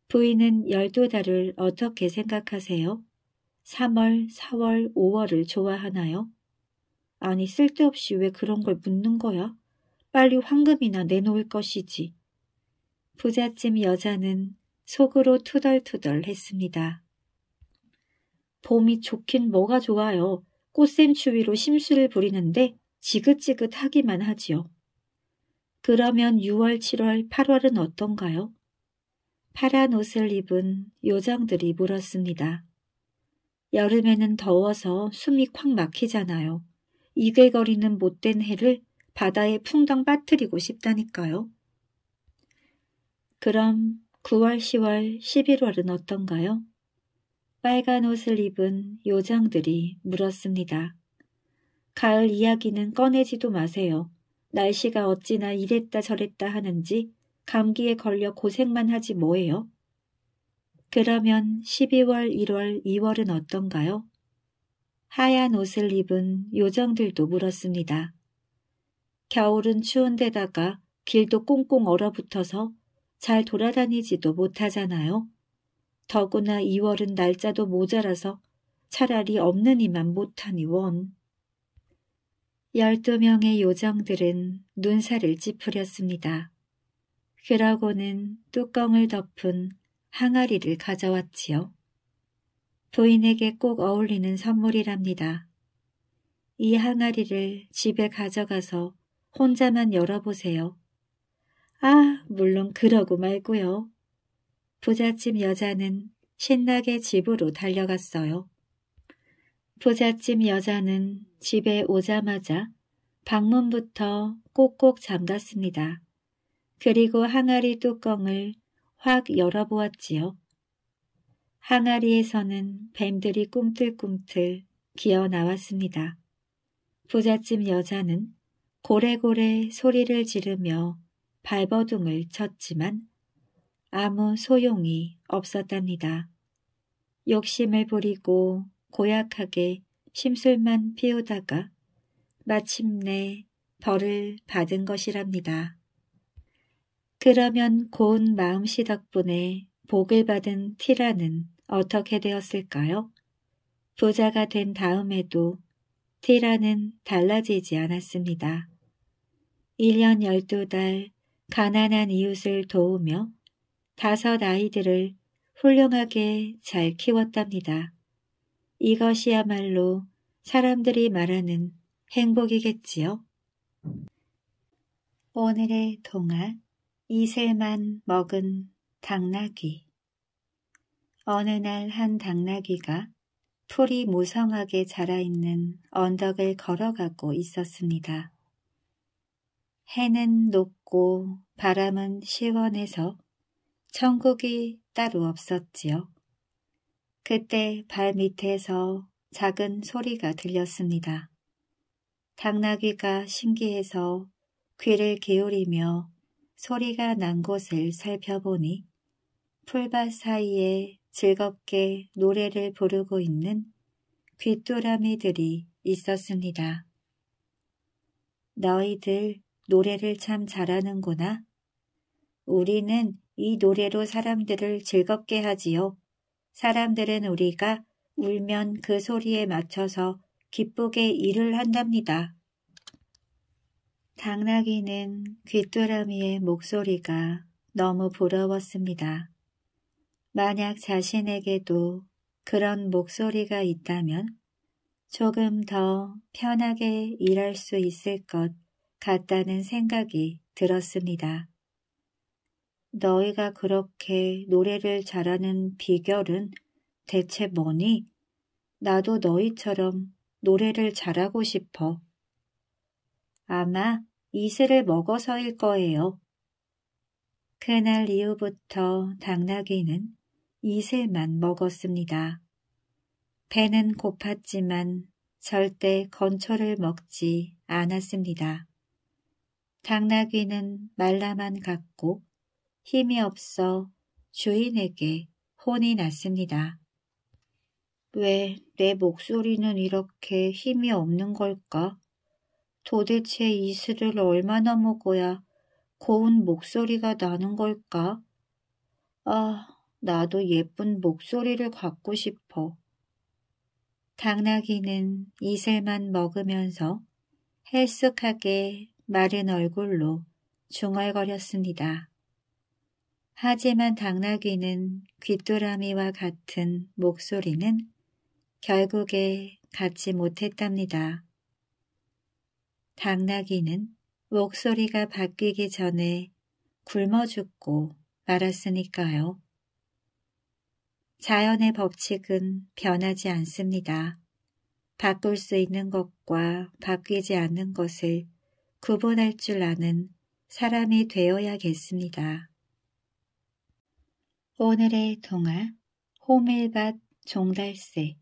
부인은 열두 달을 어떻게 생각하세요? 3월, 4월, 5월을 좋아하나요? 아니 쓸데없이 왜 그런 걸 묻는 거야? 빨리 황금이나 내놓을 것이지. 부잣집 여자는 속으로 투덜투덜 했습니다. 봄이 좋긴 뭐가 좋아요. 꽃샘추위로 심술을 부리는데 지긋지긋하기만 하지요. 그러면 6월, 7월, 8월은 어떤가요? 파란 옷을 입은 요정들이 물었습니다. 여름에는 더워서 숨이 콱 막히잖아요. 이글거리는 못된 해를 바다에 풍덩 빠뜨리고 싶다니까요. 그럼 9월, 10월, 11월은 어떤가요? 빨간 옷을 입은 요정들이 물었습니다. 가을 이야기는 꺼내지도 마세요. 날씨가 어찌나 이랬다 저랬다 하는지 감기에 걸려 고생만 하지 뭐예요? 그러면 12월, 1월, 2월은 어떤가요? 하얀 옷을 입은 요정들도 물었습니다. 겨울은 추운 데다가 길도 꽁꽁 얼어붙어서 잘 돌아다니지도 못하잖아요. 더구나 2월은 날짜도 모자라서 차라리 없는 이만 못하니 원. 1 2 명의 요정들은 눈살을 찌푸렸습니다. 그러고는 뚜껑을 덮은 항아리를 가져왔지요. 부인에게 꼭 어울리는 선물이랍니다. 이 항아리를 집에 가져가서 혼자만 열어보세요. 아, 물론 그러고 말고요. 부잣집 여자는 신나게 집으로 달려갔어요. 부잣집 여자는 집에 오자마자 방문부터 꼭꼭 잠갔습니다. 그리고 항아리 뚜껑을 확 열어보았지요. 항아리에서는 뱀들이 꿈틀꿈틀 기어 나왔습니다. 부잣집 여자는 고래고래 소리를 지르며 발버둥을 쳤지만 아무 소용이 없었답니다. 욕심을 부리고 고약하게 심술만 피우다가 마침내 벌을 받은 것이랍니다. 그러면 고운 마음씨 덕분에 복을 받은 티라는 어떻게 되었을까요? 부자가 된 다음에도 티라는 달라지지 않았습니다. 1년 12달 가난한 이웃을 도우며 다섯 아이들을 훌륭하게 잘 키웠답니다. 이것이야말로 사람들이 말하는 행복이겠지요. 오늘의 동화 이슬만 먹은 당나귀 어느 날 한 당나귀가 풀이 무성하게 자라있는 언덕을 걸어가고 있었습니다. 해는 높고 바람은 시원해서 천국이 따로 없었지요. 그때 발밑에서 작은 소리가 들렸습니다. 당나귀가 신기해서 귀를 기울이며 소리가 난 곳을 살펴보니 풀밭 사이에 즐겁게 노래를 부르고 있는 귀뚜라미들이 있었습니다. 너희들 노래를 참 잘하는구나. 우리는 이 노래로 사람들을 즐겁게 하지요. 사람들은 우리가 울면 그 소리에 맞춰서 기쁘게 일을 한답니다. 당나귀는 귀뚜라미의 목소리가 너무 부러웠습니다. 만약 자신에게도 그런 목소리가 있다면 조금 더 편하게 일할 수 있을 것 같다는 생각이 들었습니다. 너희가 그렇게 노래를 잘하는 비결은 대체 뭐니? 나도 너희처럼 노래를 잘하고 싶어. 아마 이슬을 먹어서일 거예요. 그날 이후부터 당나귀는 이세만 먹었습니다. 배는 고팠지만 절대 건초를 먹지 않았습니다. 당나귀는 말라만 같고 힘이 없어 주인에게 혼이 났습니다. 왜 내 목소리는 이렇게 힘이 없는 걸까? 도대체 이슬을 얼마나 먹어야 고운 목소리가 나는 걸까? 아, 나도 예쁜 목소리를 갖고 싶어. 당나귀는 이슬만 먹으면서 헬쓱하게 마른 얼굴로 중얼거렸습니다. 하지만 당나귀는 귀뚜라미와 같은 목소리는 결국에 갖지 못했답니다. 당나귀는 목소리가 바뀌기 전에 굶어 죽고 말았으니까요. 자연의 법칙은 변하지 않습니다. 바꿀 수 있는 것과 바뀌지 않는 것을 구분할 줄 아는 사람이 되어야겠습니다. 오늘의 동화 호밀밭 종달새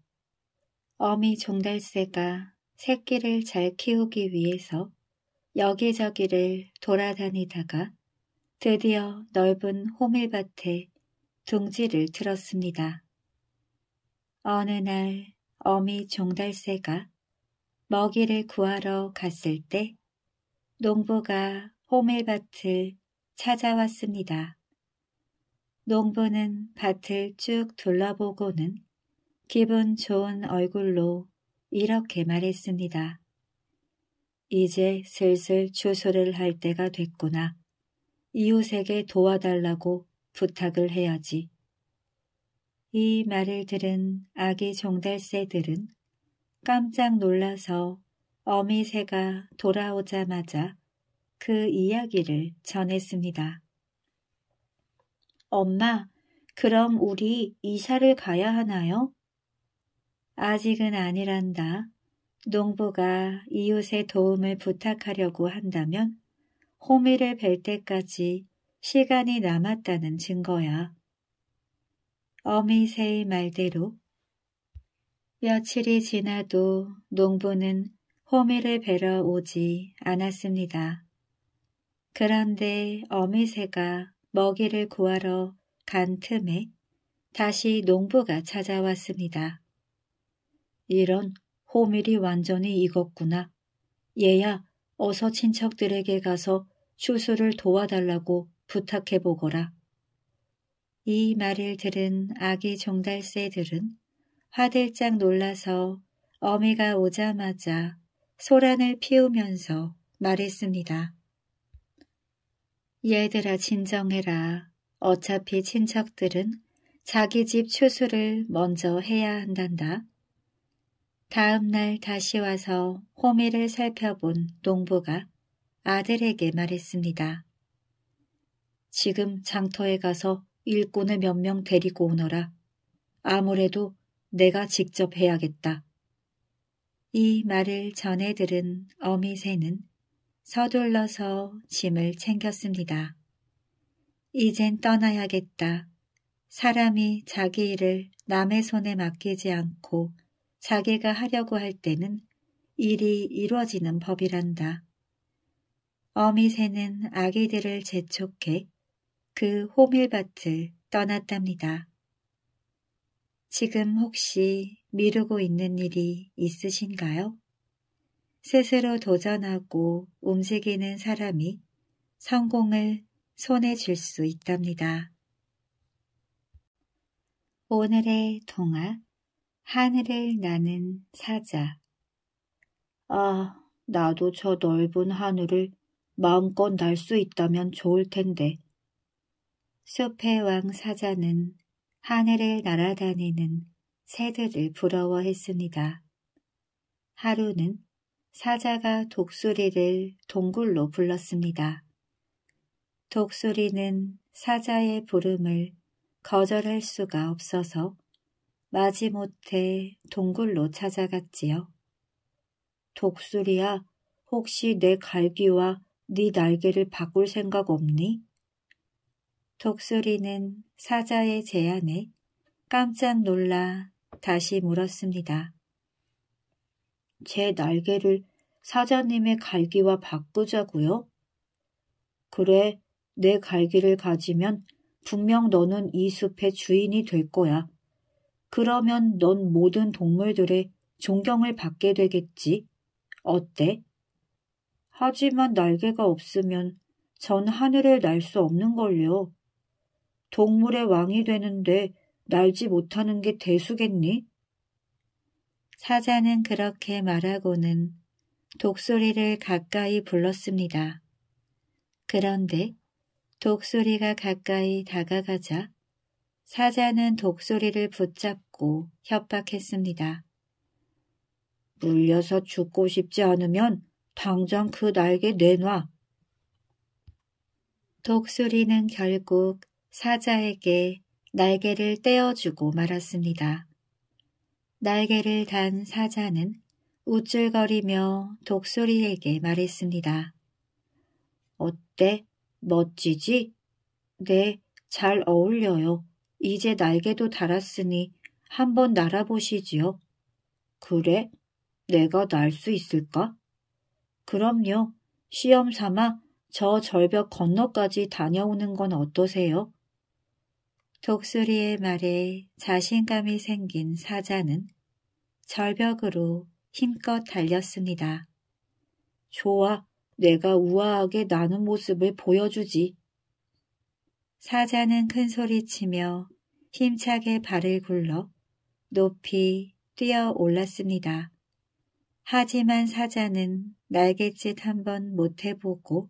어미 종달새가 새끼를 잘 키우기 위해서 여기저기를 돌아다니다가 드디어 넓은 호밀밭에 둥지를 틀었습니다. 어느 날 어미 종달새가 먹이를 구하러 갔을 때 농부가 호밀밭을 찾아왔습니다. 농부는 밭을 쭉 둘러보고는 기분 좋은 얼굴로 이렇게 말했습니다. 이제 슬슬 주소를 할 때가 됐구나. 이웃에게 도와달라고 부탁을 해야지. 이 말을 들은 아기 종달새들은 깜짝 놀라서 어미 새가 돌아오자마자 그 이야기를 전했습니다. 엄마, 그럼 우리 이사를 가야 하나요? 아직은 아니란다. 농부가 이웃의 도움을 부탁하려고 한다면 호미를 뵐 때까지 시간이 남았다는 증거야. 어미새의 말대로 며칠이 지나도 농부는 호미를 베러 오지 않았습니다. 그런데 어미새가 먹이를 구하러 간 틈에 다시 농부가 찾아왔습니다. 이런 호밀이 완전히 익었구나. 얘야 어서 친척들에게 가서 추수를 도와달라고 부탁해 보거라. 이 말을 들은 아기 종달새들은 화들짝 놀라서 어미가 오자마자 소란을 피우면서 말했습니다. 얘들아 진정해라. 어차피 친척들은 자기 집 추수를 먼저 해야 한단다. 다음 날 다시 와서 호미를 살펴본 농부가 아들에게 말했습니다. 지금 장터에 가서 일꾼을 몇 명 데리고 오너라. 아무래도 내가 직접 해야겠다. 이 말을 전해 들은 어미새는 서둘러서 짐을 챙겼습니다. 이젠 떠나야겠다. 사람이 자기 일을 남의 손에 맡기지 않고 자기가 하려고 할 때는 일이 이루어지는 법이란다. 어미새는 아기들을 재촉해 그 호밀밭을 떠났답니다. 지금 혹시 미루고 있는 일이 있으신가요? 스스로 도전하고 움직이는 사람이 성공을 손에 쥘 수 있답니다. 오늘의 동화 하늘을 나는 사자 아, 나도 저 넓은 하늘을 마음껏 날 수 있다면 좋을 텐데 숲의 왕 사자는 하늘을 날아다니는 새들을 부러워했습니다. 하루는 사자가 독수리를 동굴로 불렀습니다. 독수리는 사자의 부름을 거절할 수가 없어서 마지못해 동굴로 찾아갔지요. 독수리야, 혹시 내갈비와네 날개를 바꿀 생각 없니? 독수리는 사자의 제안에 깜짝 놀라 다시 물었습니다. 제 날개를 사자님의 갈기와 바꾸자고요? 그래, 내 갈기를 가지면 분명 너는 이 숲의 주인이 될 거야. 그러면 넌 모든 동물들의 존경을 받게 되겠지. 어때? 하지만 날개가 없으면 전 하늘을 날 수 없는걸요. 동물의 왕이 되는데 날지 못하는 게 대수겠니? 사자는 그렇게 말하고는 독소리를 가까이 불렀습니다. 그런데 독소리가 가까이 다가가자 사자는 독소리를 붙잡고 협박했습니다. 물려서 죽고 싶지 않으면 당장 그 날개 내놔. 독수리는 결국 사자에게 날개를 떼어주고 말았습니다. 날개를 단 사자는 우쭐거리며 독수리에게 말했습니다. 어때? 멋지지? 네, 잘 어울려요. 이제 날개도 달았으니 한번 날아보시지요. 그래? 내가 날 수 있을까? 그럼요. 시험 삼아 저 절벽 건너까지 다녀오는 건 어떠세요? 독수리의 말에 자신감이 생긴 사자는 절벽으로 힘껏 달렸습니다. 좋아, 내가 우아하게 나눈 모습을 보여주지. 사자는 큰 소리치며 힘차게 발을 굴러 높이 뛰어 올랐습니다. 하지만 사자는 날갯짓 한번 못해보고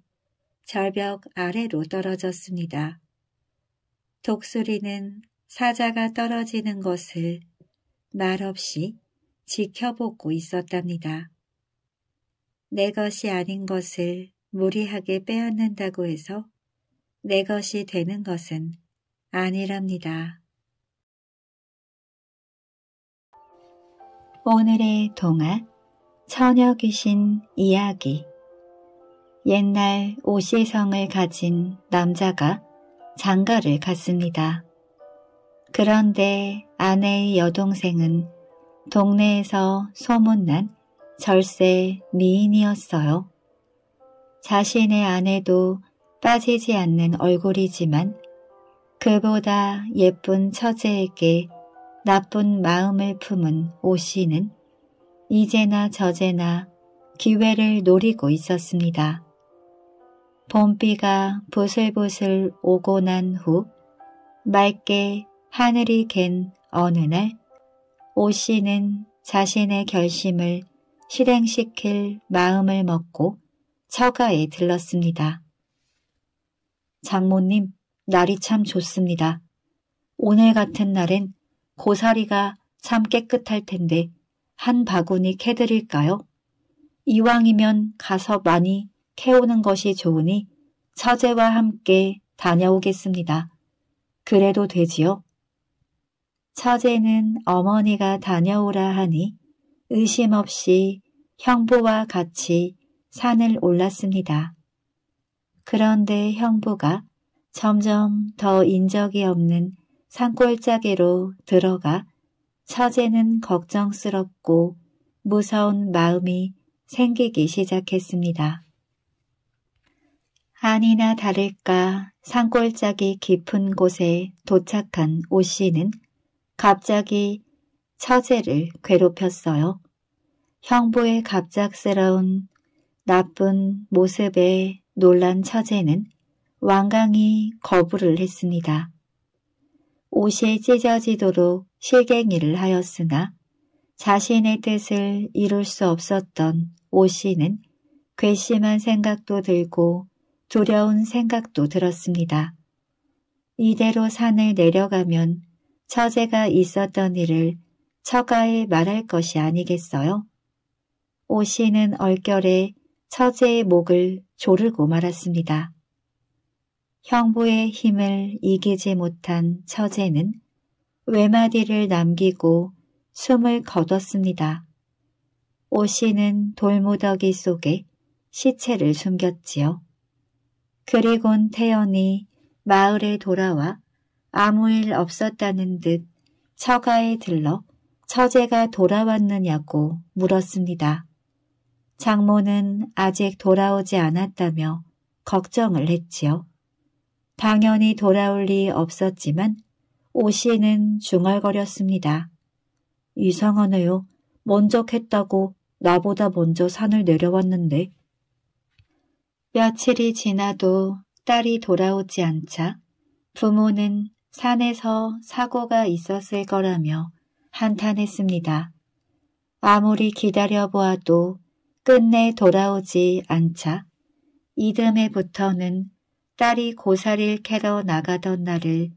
절벽 아래로 떨어졌습니다. 독수리는 사자가 떨어지는 것을 말없이 지켜보고 있었답니다. 내 것이 아닌 것을 무리하게 빼앗는다고 해서 내 것이 되는 것은 아니랍니다. 오늘의 동화 처녀 귀신 이야기 옛날 오시성을 가진 남자가 장가를 갔습니다. 그런데 아내의 여동생은 동네에서 소문난 절세 미인이었어요. 자신의 아내도 빠지지 않는 얼굴이지만 그보다 예쁜 처제에게 나쁜 마음을 품은 오 씨는 이제나 저제나 기회를 노리고 있었습니다. 봄비가 보슬보슬 오고 난 후 맑게 하늘이 갠 어느 날 오씨는 자신의 결심을 실행시킬 마음을 먹고 처가에 들렀습니다. 장모님, 날이 참 좋습니다. 오늘 같은 날엔 고사리가 참 깨끗할 텐데 한 바구니 캐드릴까요? 이왕이면 가서 많이 캐오는 것이 좋으니 처제와 함께 다녀오겠습니다. 그래도 되지요? 처제는 어머니가 다녀오라 하니 의심 없이 형부와 같이 산을 올랐습니다. 그런데 형부가 점점 더 인적이 없는 산골짜기로 들어가 처제는 걱정스럽고 무서운 마음이 생기기 시작했습니다. 아니나 다를까 산골짜기 깊은 곳에 도착한 오 씨는 갑자기 처제를 괴롭혔어요. 형부의 갑작스러운 나쁜 모습에 놀란 처제는 완강히 거부를 했습니다. 옷이 찢어지도록 실갱이를 하였으나 자신의 뜻을 이룰 수 없었던 오씨는 괘씸한 생각도 들고 두려운 생각도 들었습니다. 이대로 산을 내려가면 처제가 있었던 일을 처가에 말할 것이 아니겠어요? 오 씨는 얼결에 처제의 목을 조르고 말았습니다. 형부의 힘을 이기지 못한 처제는 외마디를 남기고 숨을 거뒀습니다. 오 씨는 돌무더기 속에 시체를 숨겼지요. 그리곤 태연이 마을에 돌아와 아무 일 없었다는 듯 처가에 들러 처제가 돌아왔느냐고 물었습니다. 장모는 아직 돌아오지 않았다며 걱정을 했지요. 당연히 돌아올 리 없었지만 오 씨는 중얼거렸습니다. 이상하네요. 먼저 했다고 나보다 먼저 산을 내려왔는데 며칠이 지나도 딸이 돌아오지 않자 부모는 산에서 사고가 있었을 거라며 한탄했습니다. 아무리 기다려보아도 끝내 돌아오지 않자 이듬해부터는 딸이 고사를 캐러 나가던 날을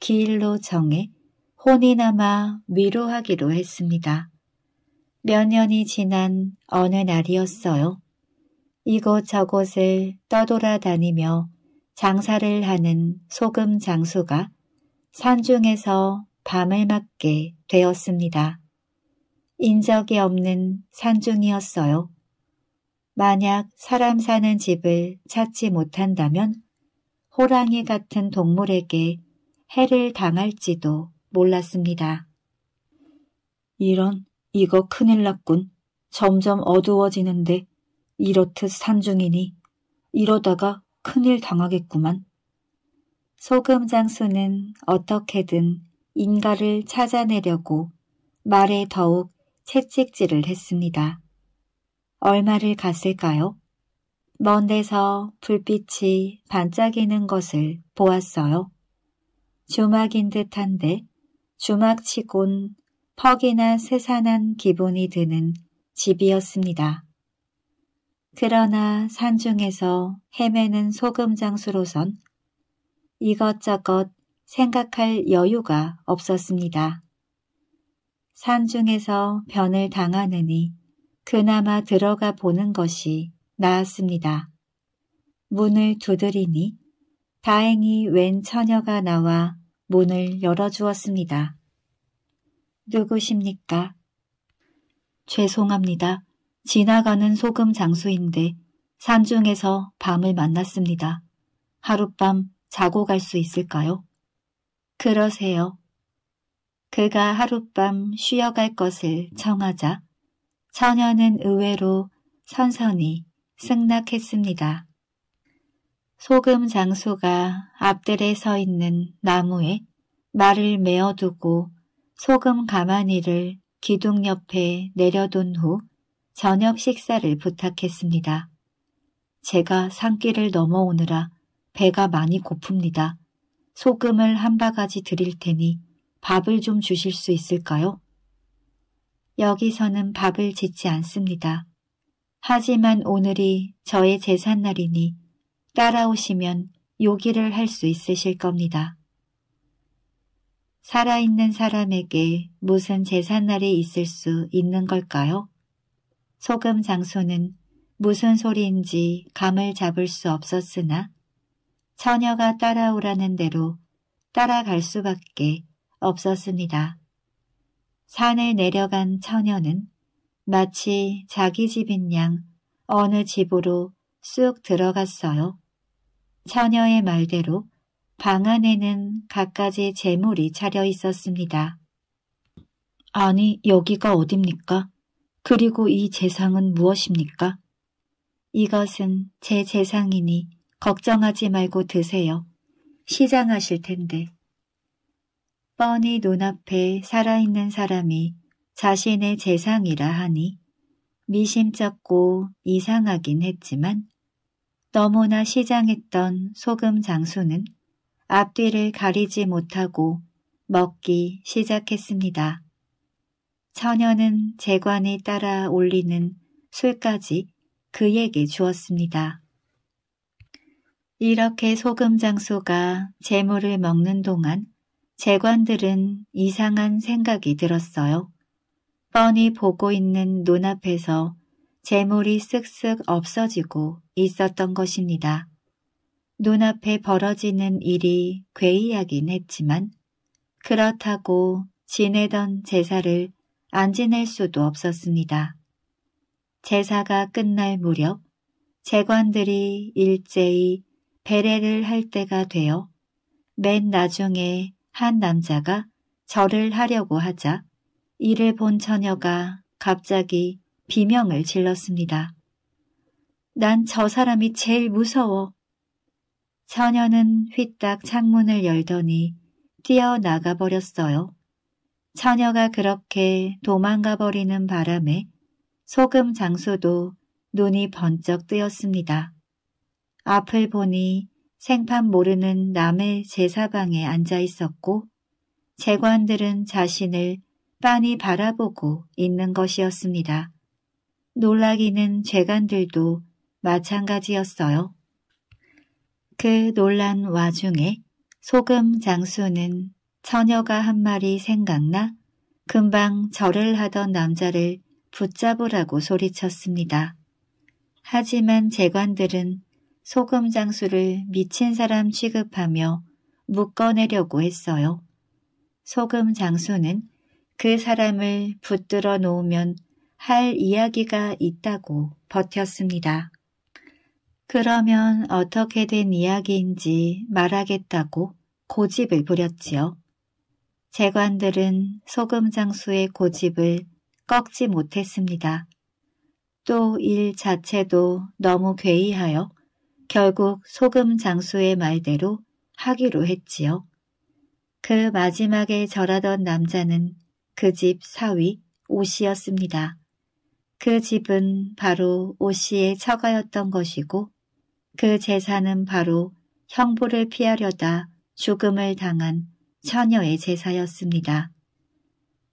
기일로 정해 혼이나마 위로하기로 했습니다. 몇 년이 지난 어느 날이었어요. 이곳저곳을 떠돌아다니며 장사를 하는 소금 장수가 산중에서 밤을 맞게 되었습니다. 인적이 없는 산중이었어요. 만약 사람 사는 집을 찾지 못한다면 호랑이 같은 동물에게 해를 당할지도 몰랐습니다. 이런, 이거 큰일 났군. 점점 어두워지는데 이렇듯 산중이니 이러다가 큰일 당하겠구만. 소금 장수는 어떻게든 인가를 찾아내려고 말에 더욱 채찍질을 했습니다. 얼마를 갔을까요? 먼 데서 불빛이 반짝이는 것을 보았어요. 주막인 듯한데 주막치곤 퍽이나 세산한 기분이 드는 집이었습니다. 그러나 산중에서 헤매는 소금 장수로선 이것저것 생각할 여유가 없었습니다. 산중에서 변을 당하느니 그나마 들어가 보는 것이 나았습니다. 문을 두드리니 다행히 웬 처녀가 나와 문을 열어주었습니다. 누구십니까? 죄송합니다. 지나가는 소금 장수인데 산중에서 밤을 만났습니다. 하룻밤 자고 갈 수 있을까요? 그러세요. 그가 하룻밤 쉬어갈 것을 청하자 처녀는 의외로 선선히 승낙했습니다. 소금 장수가 앞뜰에 서 있는 나무에 말을 메어두고 소금 가마니를 기둥 옆에 내려둔 후 저녁 식사를 부탁했습니다. 제가 산길을 넘어오느라 배가 많이 고픕니다. 소금을 한 바가지 드릴 테니 밥을 좀 주실 수 있을까요? 여기서는 밥을 짓지 않습니다. 하지만 오늘이 저의 제삿날이니 따라오시면 요기를 할 수 있으실 겁니다. 살아있는 사람에게 무슨 제삿날이 있을 수 있는 걸까요? 소금 장소는 무슨 소리인지 감을 잡을 수 없었으나 처녀가 따라오라는 대로 따라갈 수밖에 없었습니다. 산을 내려간 처녀는 마치 자기 집인 양 어느 집으로 쑥 들어갔어요. 처녀의 말대로 방 안에는 갖가지 재물이 차려 있었습니다. 아니, 여기가 어딥니까? 그리고 이 재상은 무엇입니까? 이것은 제 재상이니 걱정하지 말고 드세요. 시장하실 텐데. 뻔히 눈앞에 살아있는 사람이 자신의 재상이라 하니 미심쩍고 이상하긴 했지만 너무나 시장했던 소금 장수는 앞뒤를 가리지 못하고 먹기 시작했습니다. 처녀는 재관에 따라 올리는 술까지 그에게 주었습니다. 이렇게 소금 장소가 재물을 먹는 동안 재관들은 이상한 생각이 들었어요. 뻔히 보고 있는 눈앞에서 재물이 쓱쓱 없어지고 있었던 것입니다. 눈앞에 벌어지는 일이 괴이하긴 했지만 그렇다고 지내던 제사를 안지낼 수도 없었습니다. 제사가 끝날 무렵 재관들이 일제히 배례를 할 때가 되어 맨 나중에 한 남자가 절을 하려고 하자 이를 본 처녀가 갑자기 비명을 질렀습니다. 난 저 사람이 제일 무서워. 처녀는 휘딱 창문을 열더니 뛰어나가 버렸어요. 처녀가 그렇게 도망가 버리는 바람에 소금 장수도 눈이 번쩍 뜨였습니다. 앞을 보니 생판 모르는 남의 제사방에 앉아 있었고 재관들은 자신을 빤히 바라보고 있는 것이었습니다. 놀라기는 재관들도 마찬가지였어요. 그 놀란 와중에 소금 장수는 처녀가 한 말이 생각나 금방 절을 하던 남자를 붙잡으라고 소리쳤습니다. 하지만 재관들은 소금 장수를 미친 사람 취급하며 묶어내려고 했어요. 소금 장수는 그 사람을 붙들어 놓으면 할 이야기가 있다고 버텼습니다. 그러면 어떻게 된 이야기인지 말하겠다고 고집을 부렸지요. 재관들은 소금 장수의 고집을 꺾지 못했습니다. 또 일 자체도 너무 괴이하여 결국 소금 장수의 말대로 하기로 했지요. 그 마지막에 절하던 남자는 그 집 사위 오씨였습니다. 그 집은 바로 오씨의 처가였던 것이고 그 재산은 바로 형부를 피하려다 죽음을 당한 처녀의 제사였습니다.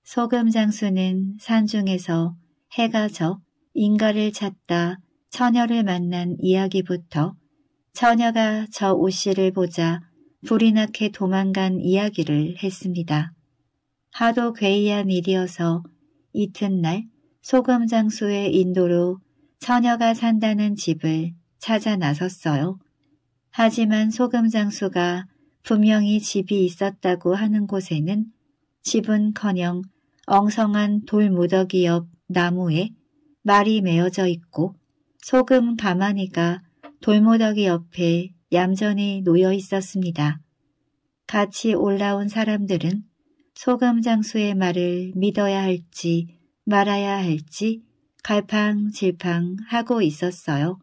소금 장수는 산중에서 해가 져 인가를 찾다 처녀를 만난 이야기부터 처녀가 저 오씨를 보자 불이 나게 도망간 이야기를 했습니다. 하도 괴이한 일이어서 이튿날 소금 장수의 인도로 처녀가 산다는 집을 찾아 나섰어요. 하지만 소금 장수가 분명히 집이 있었다고 하는 곳에는 집은커녕 엉성한 돌무더기 옆 나무에 말이 메어져 있고 소금 가마니가 돌무더기 옆에 얌전히 놓여 있었습니다. 같이 올라온 사람들은 소금 장수의 말을 믿어야 할지 말아야 할지 갈팡질팡 하고 있었어요.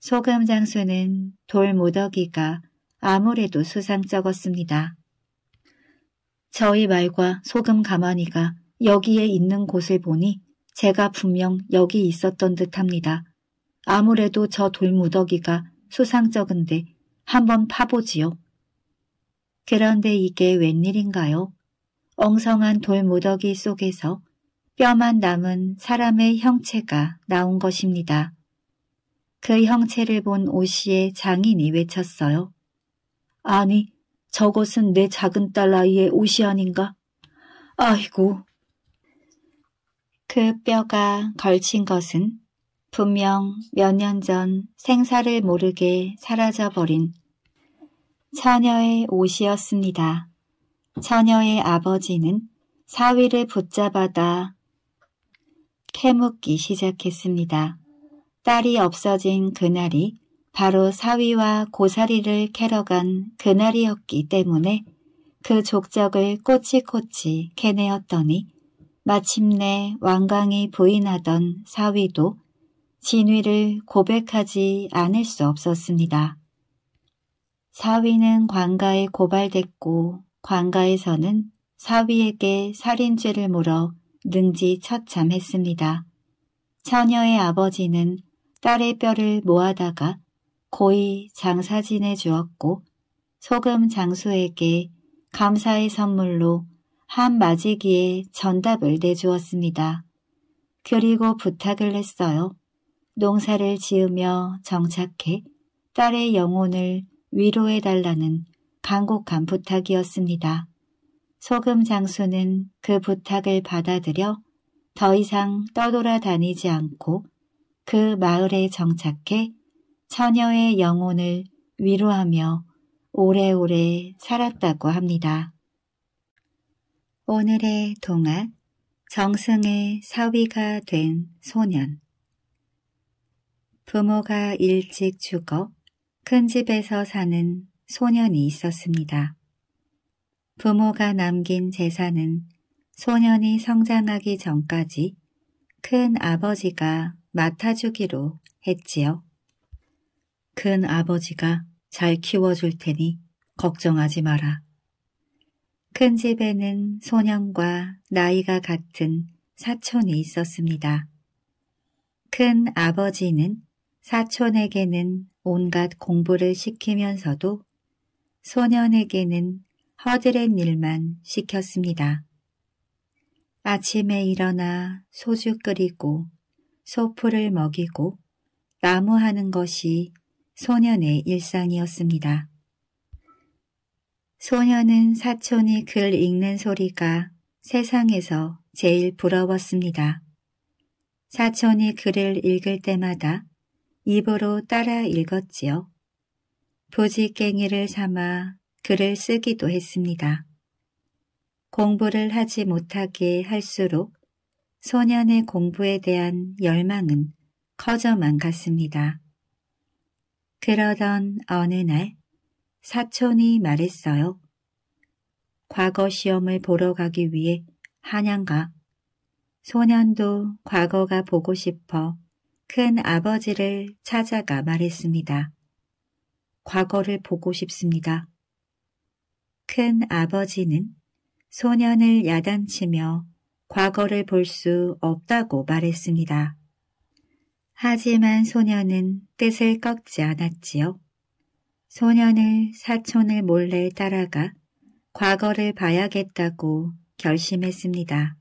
소금 장수는 돌무더기가 아무래도 수상쩍었습니다. 저희 말과 소금 가마니가 여기에 있는 곳을 보니 제가 분명 여기 있었던 듯합니다. 아무래도 저 돌무더기가 수상쩍은데 한번 파보지요. 그런데 이게 웬일인가요? 엉성한 돌무더기 속에서 뼈만 남은 사람의 형체가 나온 것입니다. 그 형체를 본 오씨의 장인이 외쳤어요. 아니, 저것은 내 작은 딸 아이의 옷이 아닌가? 아이고. 그 뼈가 걸친 것은 분명 몇 년 전 생사를 모르게 사라져버린 처녀의 옷이었습니다. 처녀의 아버지는 사위를 붙잡아다 캐묻기 시작했습니다. 딸이 없어진 그날이 바로 사위와 고사리를 캐러 간 그날이었기 때문에 그 족적을 꼬치꼬치 캐내었더니 마침내 왕강이 부인하던 사위도 진위를 고백하지 않을 수 없었습니다. 사위는 관가에 고발됐고 관가에서는 사위에게 살인죄를 물어 능지 처참했습니다. 처녀의 아버지는 딸의 뼈를 모아다가 고이 장사진에 주었고 소금 장수에게 감사의 선물로 한 마지기에 전답을 내주었습니다. 그리고 부탁을 했어요. 농사를 지으며 정착해 딸의 영혼을 위로해달라는 간곡한 부탁이었습니다. 소금 장수는 그 부탁을 받아들여 더 이상 떠돌아다니지 않고 그 마을에 정착해 처녀의 영혼을 위로하며 오래오래 살았다고 합니다. 오늘의 동화 정승의 사위가 된 소년 부모가 일찍 죽어 큰 집에서 사는 소년이 있었습니다. 부모가 남긴 재산은 소년이 성장하기 전까지 큰 아버지가 맡아주기로 했지요. 큰 아버지가 잘 키워줄 테니 걱정하지 마라. 큰 집에는 소년과 나이가 같은 사촌이 있었습니다. 큰 아버지는 사촌에게는 온갖 공부를 시키면서도 소년에게는 허드렛 일만 시켰습니다. 아침에 일어나 소주 끓이고 소풀을 먹이고 나무하는 것이 소년의 일상이었습니다. 소년은 사촌이 글 읽는 소리가 세상에서 제일 부러웠습니다. 사촌이 글을 읽을 때마다 입으로 따라 읽었지요. 부지깽이를 삼아 글을 쓰기도 했습니다. 공부를 하지 못하게 할수록 소년의 공부에 대한 열망은 커져만 갔습니다. 그러던 어느 날 사촌이 말했어요. 과거 시험을 보러 가기 위해 한양가. 소년도 과거가 보고 싶어 큰 아버지를 찾아가 말했습니다. 과거를 보고 싶습니다. 큰 아버지는 소년을 야단치며 과거를 볼 수 없다고 말했습니다. 하지만 소년은 뜻을 꺾지 않았지요. 소년을 사촌을 몰래 따라가 과거를 봐야겠다고 결심했습니다.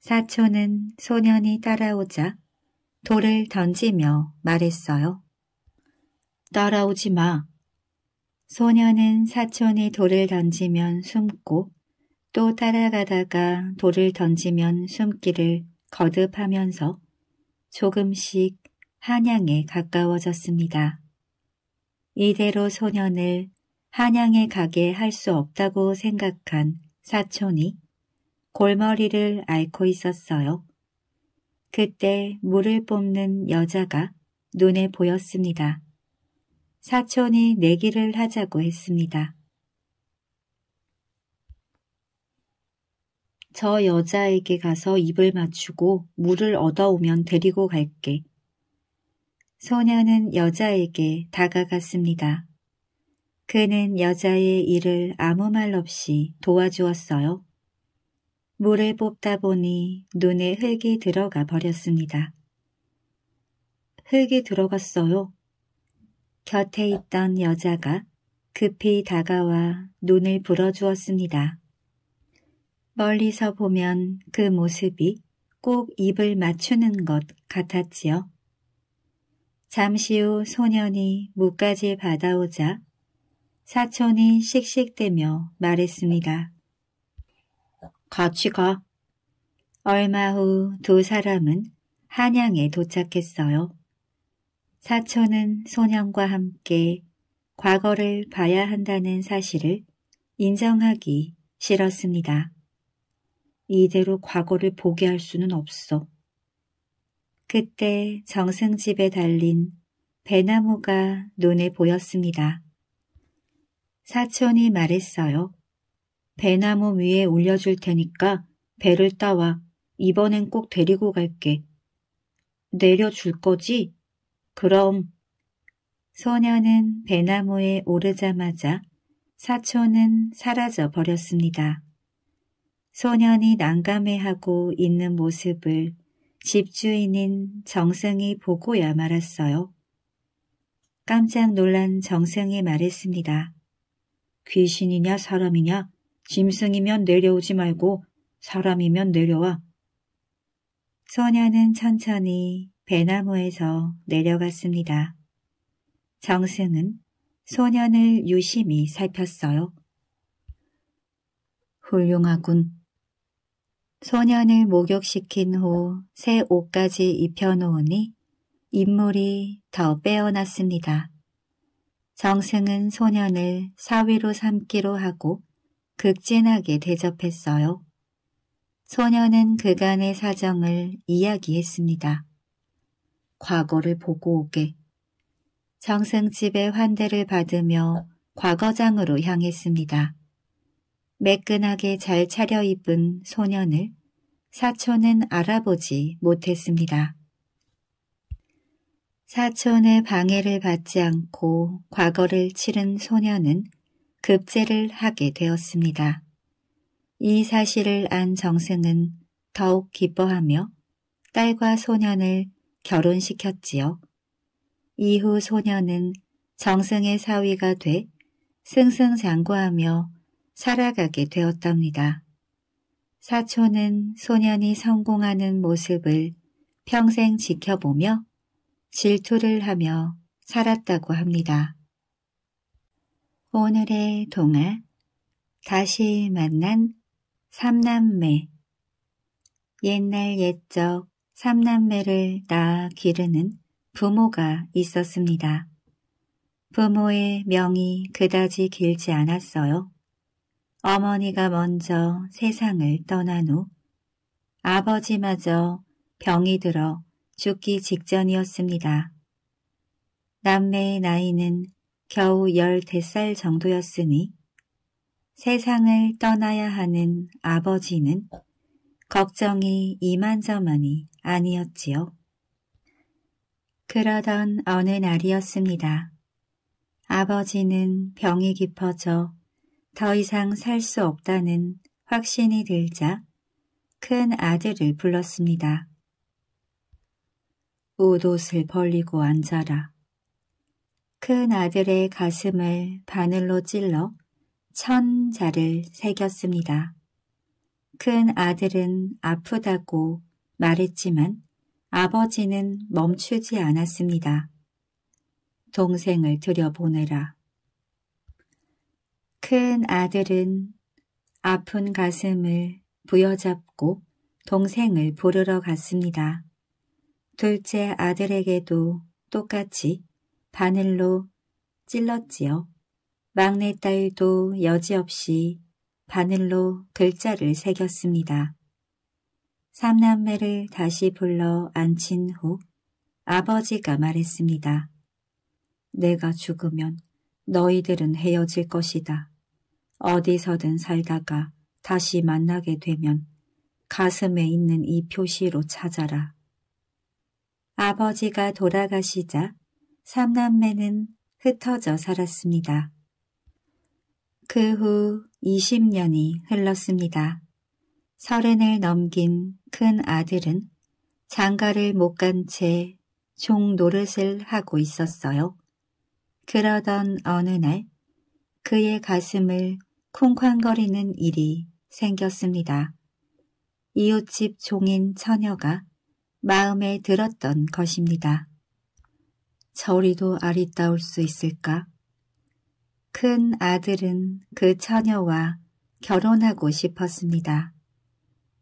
사촌은 소년이 따라오자 돌을 던지며 말했어요. 따라오지 마. 소년은 사촌이 돌을 던지면 숨고 또 따라가다가 돌을 던지면 숨기를 거듭하면서 조금씩 한양에 가까워졌습니다. 이대로 소년을 한양에 가게 할 수 없다고 생각한 사촌이 골머리를 앓고 있었어요. 그때 물을 뽑는 여자가 눈에 보였습니다. 사촌이 내기를 하자고 했습니다. 저 여자에게 가서 입을 맞추고 물을 얻어오면 데리고 갈게. 소녀는 여자에게 다가갔습니다. 그는 여자의 일을 아무 말 없이 도와주었어요. 물을 뽑다 보니 눈에 흙이 들어가 버렸습니다. 흙이 들어갔어요. 곁에 있던 여자가 급히 다가와 눈을 불어주었습니다. 멀리서 보면 그 모습이 꼭 입을 맞추는 것 같았지요. 잠시 후 소년이 무까지 받아오자 사촌이 씩씩대며 말했습니다. 같이 가. 얼마 후 두 사람은 한양에 도착했어요. 사촌은 소년과 함께 과거를 봐야 한다는 사실을 인정하기 싫었습니다. 이대로 과거를 보게 할 수는 없어. 그때 정승집에 달린 배나무가 눈에 보였습니다. 사촌이 말했어요. 배나무 위에 올려줄 테니까 배를 따와 이번엔 꼭 데리고 갈게. 내려줄 거지? 그럼. 소녀는 배나무에 오르자마자 사촌은 사라져 버렸습니다. 소년이 난감해하고 있는 모습을 집주인인 정승이 보고야 말았어요. 깜짝 놀란 정승이 말했습니다. 귀신이냐 사람이냐 짐승이면 내려오지 말고 사람이면 내려와. 소년은 천천히 배나무에서 내려갔습니다. 정승은 소년을 유심히 살폈어요. 훌륭하군. 소년을 목욕시킨 후 새 옷까지 입혀놓으니 인물이 더 빼어났습니다. 정승은 소년을 사위로 삼기로 하고 극진하게 대접했어요. 소년은 그간의 사정을 이야기했습니다. 과거를 보고 오게. 정승집에 환대를 받으며 과거장으로 향했습니다. 매끈하게 잘 차려입은 소년을 사촌은 알아보지 못했습니다. 사촌의 방해를 받지 않고 과거를 치른 소년은 급제를 하게 되었습니다. 이 사실을 안 정승은 더욱 기뻐하며 딸과 소년을 결혼시켰지요. 이후 소년은 정승의 사위가 돼 승승장구하며 살아가게 되었답니다. 사촌은 소년이 성공하는 모습을 평생 지켜보며 질투를 하며 살았다고 합니다. 오늘의 동화 다시 만난 삼남매 옛날 옛적 삼남매를 낳아 기르는 부모가 있었습니다. 부모의 명이 그다지 길지 않았어요. 어머니가 먼저 세상을 떠난 후 아버지마저 병이 들어 죽기 직전이었습니다. 남매의 나이는 겨우 13살 정도였으니 세상을 떠나야 하는 아버지는 걱정이 이만저만이 아니었지요. 그러던 어느 날이었습니다. 아버지는 병이 깊어져 더 이상 살 수 없다는 확신이 들자 큰 아들을 불렀습니다. 옷옷을 벌리고 앉아라. 큰 아들의 가슴을 바늘로 찔러 천 자를 새겼습니다. 큰 아들은 아프다고 말했지만 아버지는 멈추지 않았습니다. 동생을 들여보내라. 큰 아들은 아픈 가슴을 부여잡고 동생을 부르러 갔습니다. 둘째 아들에게도 똑같이 바늘로 찔렀지요. 막내딸도 여지없이 바늘로 글자를 새겼습니다. 삼남매를 다시 불러 앉힌 후 아버지가 말했습니다. 내가 죽으면 너희들은 헤어질 것이다. 어디서든 살다가 다시 만나게 되면 가슴에 있는 이 표시로 찾아라. 아버지가 돌아가시자 삼남매는 흩어져 살았습니다. 그 후 20년이 흘렀습니다. 서른을 넘긴 큰 아들은 장가를 못 간 채 종 노릇을 하고 있었어요. 그러던 어느 날 그의 가슴을 쿵쾅거리는 일이 생겼습니다. 이웃집 종인 처녀가 마음에 들었던 것입니다. 저리도 아리따울 수 있을까? 큰 아들은 그 처녀와 결혼하고 싶었습니다.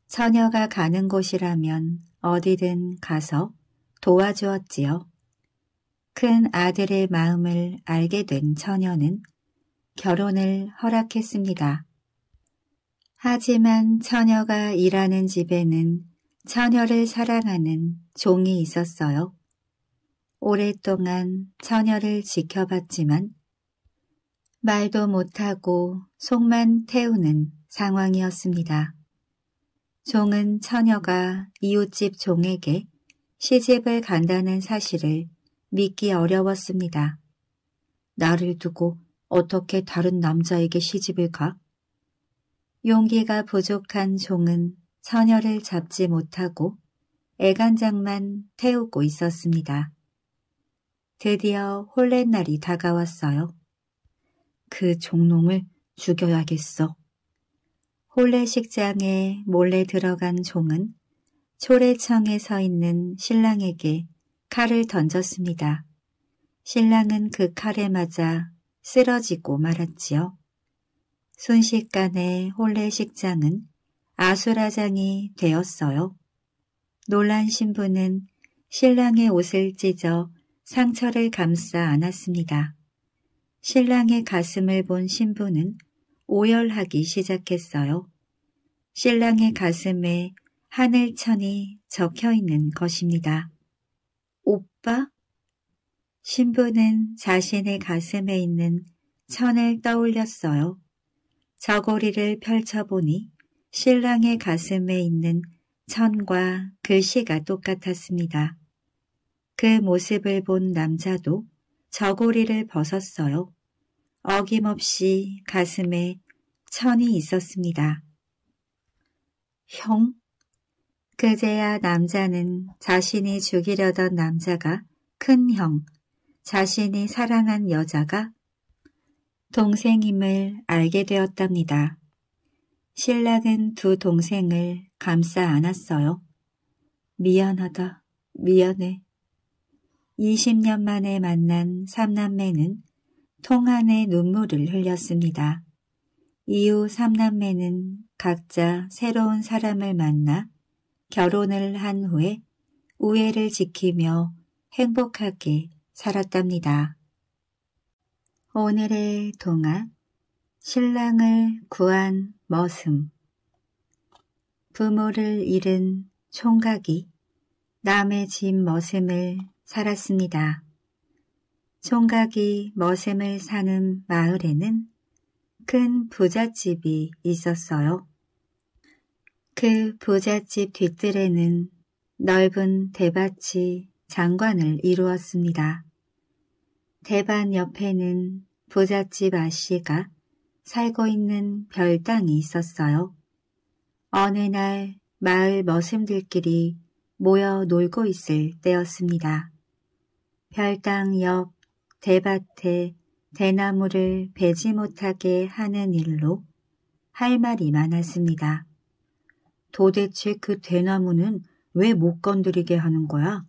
처녀가 가는 곳이라면 어디든 가서 도와주었지요. 큰 아들의 마음을 알게 된 처녀는 결혼을 허락했습니다. 하지만 처녀가 일하는 집에는 처녀를 사랑하는 종이 있었어요. 오랫동안 처녀를 지켜봤지만 말도 못하고 속만 태우는 상황이었습니다. 종은 처녀가 이웃집 종에게 시집을 간다는 사실을 믿기 어려웠습니다. 나를 두고 어떻게 다른 남자에게 시집을 가? 용기가 부족한 종은 처녀를 잡지 못하고 애간장만 태우고 있었습니다. 드디어 홀레 날이 다가왔어요. 그 종놈을 죽여야겠어. 홀레 식장에 몰래 들어간 종은 초래청에 서 있는 신랑에게 칼을 던졌습니다. 신랑은 그 칼에 맞아 쓰러지고 말았지요. 순식간에 홀레 식장은 아수라장이 되었어요. 놀란 신부는 신랑의 옷을 찢어 상처를 감싸 안았습니다. 신랑의 가슴을 본 신부는 오열하기 시작했어요. 신랑의 가슴에 하늘천이 적혀있는 것입니다. 오빠? 신부는 자신의 가슴에 있는 천을 떠올렸어요. 저고리를 펼쳐보니 신랑의 가슴에 있는 천과 글씨가 그 똑같았습니다. 그 모습을 본 남자도 저고리를 벗었어요. 어김없이 가슴에 천이 있었습니다. 형? 그제야 남자는 자신이 죽이려던 남자가 큰 형, 자신이 사랑한 여자가 동생임을 알게 되었답니다. 신랑은 두 동생을 감싸 안았어요. 미안하다, 미안해. 20년 만에 만난 삼남매는 통안의 눈물을 흘렸습니다. 이후 삼남매는 각자 새로운 사람을 만나 결혼을 한 후에 우애를 지키며 행복하게 살았답니다. 오늘의 동화 신랑을 구한 머슴 부모를 잃은 총각이 남의 집 머슴을 살았습니다. 총각이 머슴을 사는 마을에는 큰 부잣집이 있었어요. 그 부잣집 뒤뜰에는 넓은 대밭이 장관을 이루었습니다. 대반 옆에는 부잣집 아씨가 살고 있는 별당이 있었어요. 어느 날 마을 머슴들끼리 모여 놀고 있을 때였습니다. 별당 옆 대밭에 대나무를 베지 못하게 하는 일로 할 말이 많았습니다. 도대체 그 대나무는 왜 못 건드리게 하는 거야?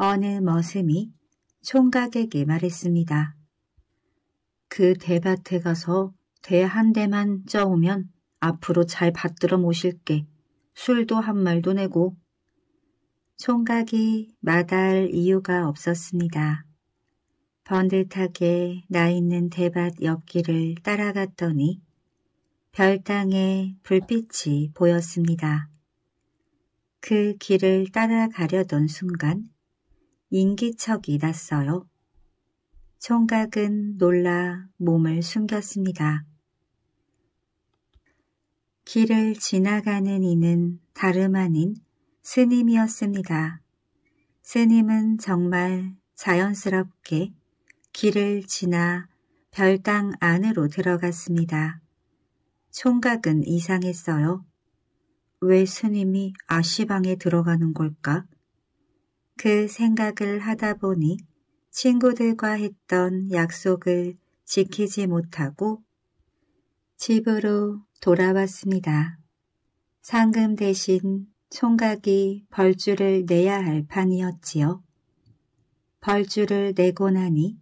어느 머슴이 총각에게 말했습니다. 그 대밭에 가서 대 한 대만 쪄오면 앞으로 잘 받들어 모실게. 술도 한 말도 내고. 총각이 마다할 이유가 없었습니다. 번듯하게 나 있는 대밭 옆길을 따라갔더니 별땅에 불빛이 보였습니다. 그 길을 따라가려던 순간 인기척이 났어요. 총각은 놀라 몸을 숨겼습니다. 길을 지나가는 이는 다름 아닌 스님이었습니다. 스님은 정말 자연스럽게 길을 지나 별당 안으로 들어갔습니다. 총각은 이상했어요. 왜 스님이 아시방에 들어가는 걸까? 그 생각을 하다 보니 친구들과 했던 약속을 지키지 못하고 집으로 돌아왔습니다. 상금 대신 총각이 벌주를 내야 할 판이었지요. 벌주를 내고 나니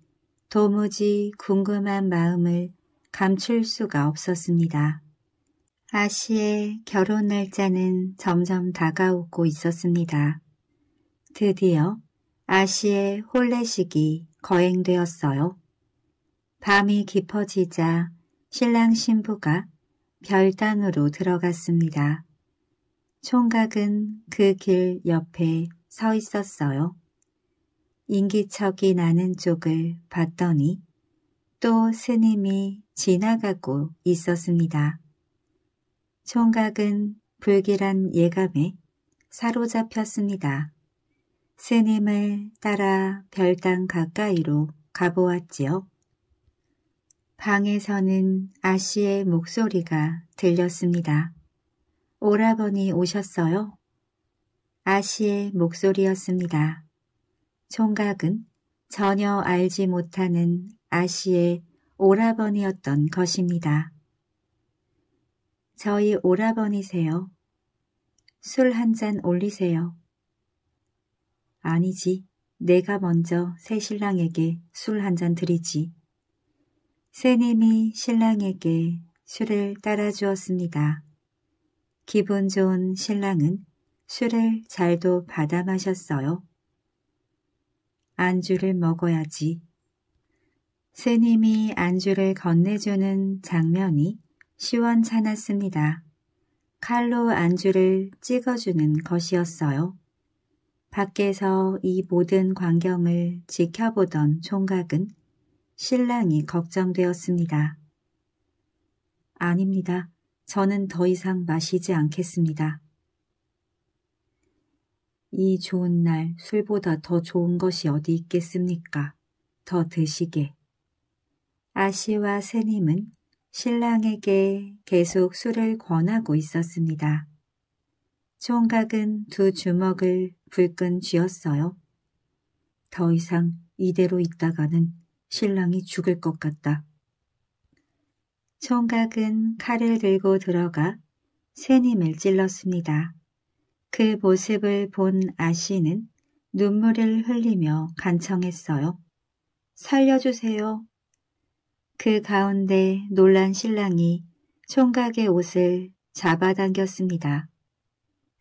도무지 궁금한 마음을 감출 수가 없었습니다. 아씨의 결혼 날짜는 점점 다가오고 있었습니다. 드디어 아시의 혼례식이 거행되었어요. 밤이 깊어지자 신랑 신부가 별단으로 들어갔습니다. 총각은 그 길 옆에 서 있었어요. 인기척이 나는 쪽을 봤더니 또 스님이 지나가고 있었습니다. 총각은 불길한 예감에 사로잡혔습니다. 스님을 따라 별당 가까이로 가보았지요. 방에서는 아씨의 목소리가 들렸습니다. 오라버니 오셨어요? 아씨의 목소리였습니다. 총각은 전혀 알지 못하는 아씨의 오라버니였던 것입니다. 저희 오라버니세요. 술 한 잔 올리세요. 아니지. 내가 먼저 새 신랑에게 술 한 잔 드리지. 새님이 신랑에게 술을 따라주었습니다. 기분 좋은 신랑은 술을 잘도 받아 마셨어요. 안주를 먹어야지. 새님이 안주를 건네주는 장면이 시원찮았습니다. 칼로 안주를 찍어주는 것이었어요. 밖에서 이 모든 광경을 지켜보던 총각은 신랑이 걱정되었습니다. 아닙니다. 저는 더 이상 마시지 않겠습니다. 이 좋은 날 술보다 더 좋은 것이 어디 있겠습니까? 더 드시게. 아씨와 새님은 신랑에게 계속 술을 권하고 있었습니다. 총각은 두 주먹을 불끈 쥐었어요. 더 이상 이대로 있다가는 신랑이 죽을 것 같다. 총각은 칼을 들고 들어가 새님을 찔렀습니다. 그 모습을 본 아씨는 눈물을 흘리며 간청했어요. 살려주세요. 그 가운데 놀란 신랑이 총각의 옷을 잡아당겼습니다.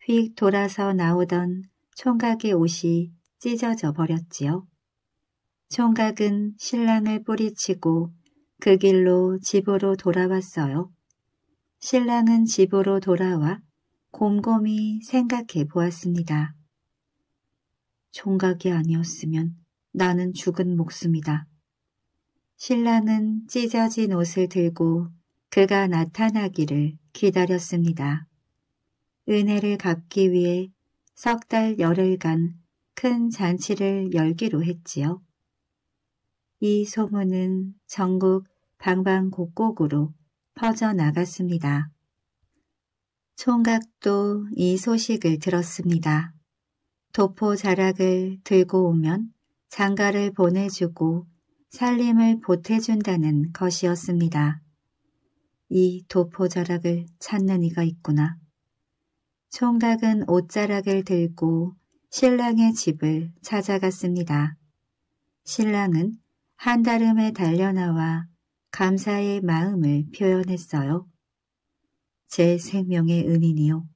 휙 돌아서 나오던 총각의 옷이 찢어져 버렸지요. 총각은 신랑을 뿌리치고 그 길로 집으로 돌아왔어요. 신랑은 집으로 돌아와 곰곰이 생각해 보았습니다. 총각이 아니었으면 나는 죽은 목숨이다. 신랑은 찢어진 옷을 들고 그가 나타나기를 기다렸습니다. 은혜를 갚기 위해 석 달 열흘간 큰 잔치를 열기로 했지요. 이 소문은 전국 방방곡곡으로 퍼져나갔습니다. 총각도 이 소식을 들었습니다. 도포 자락을 들고 오면 장가를 보내주고 살림을 보태준다는 것이었습니다. 이 도포 자락을 찾는 이가 있구나. 총각은 옷자락을 들고 신랑의 집을 찾아갔습니다. 신랑은 한달음에 달려나와 감사의 마음을 표현했어요. 제 생명의 은인이요.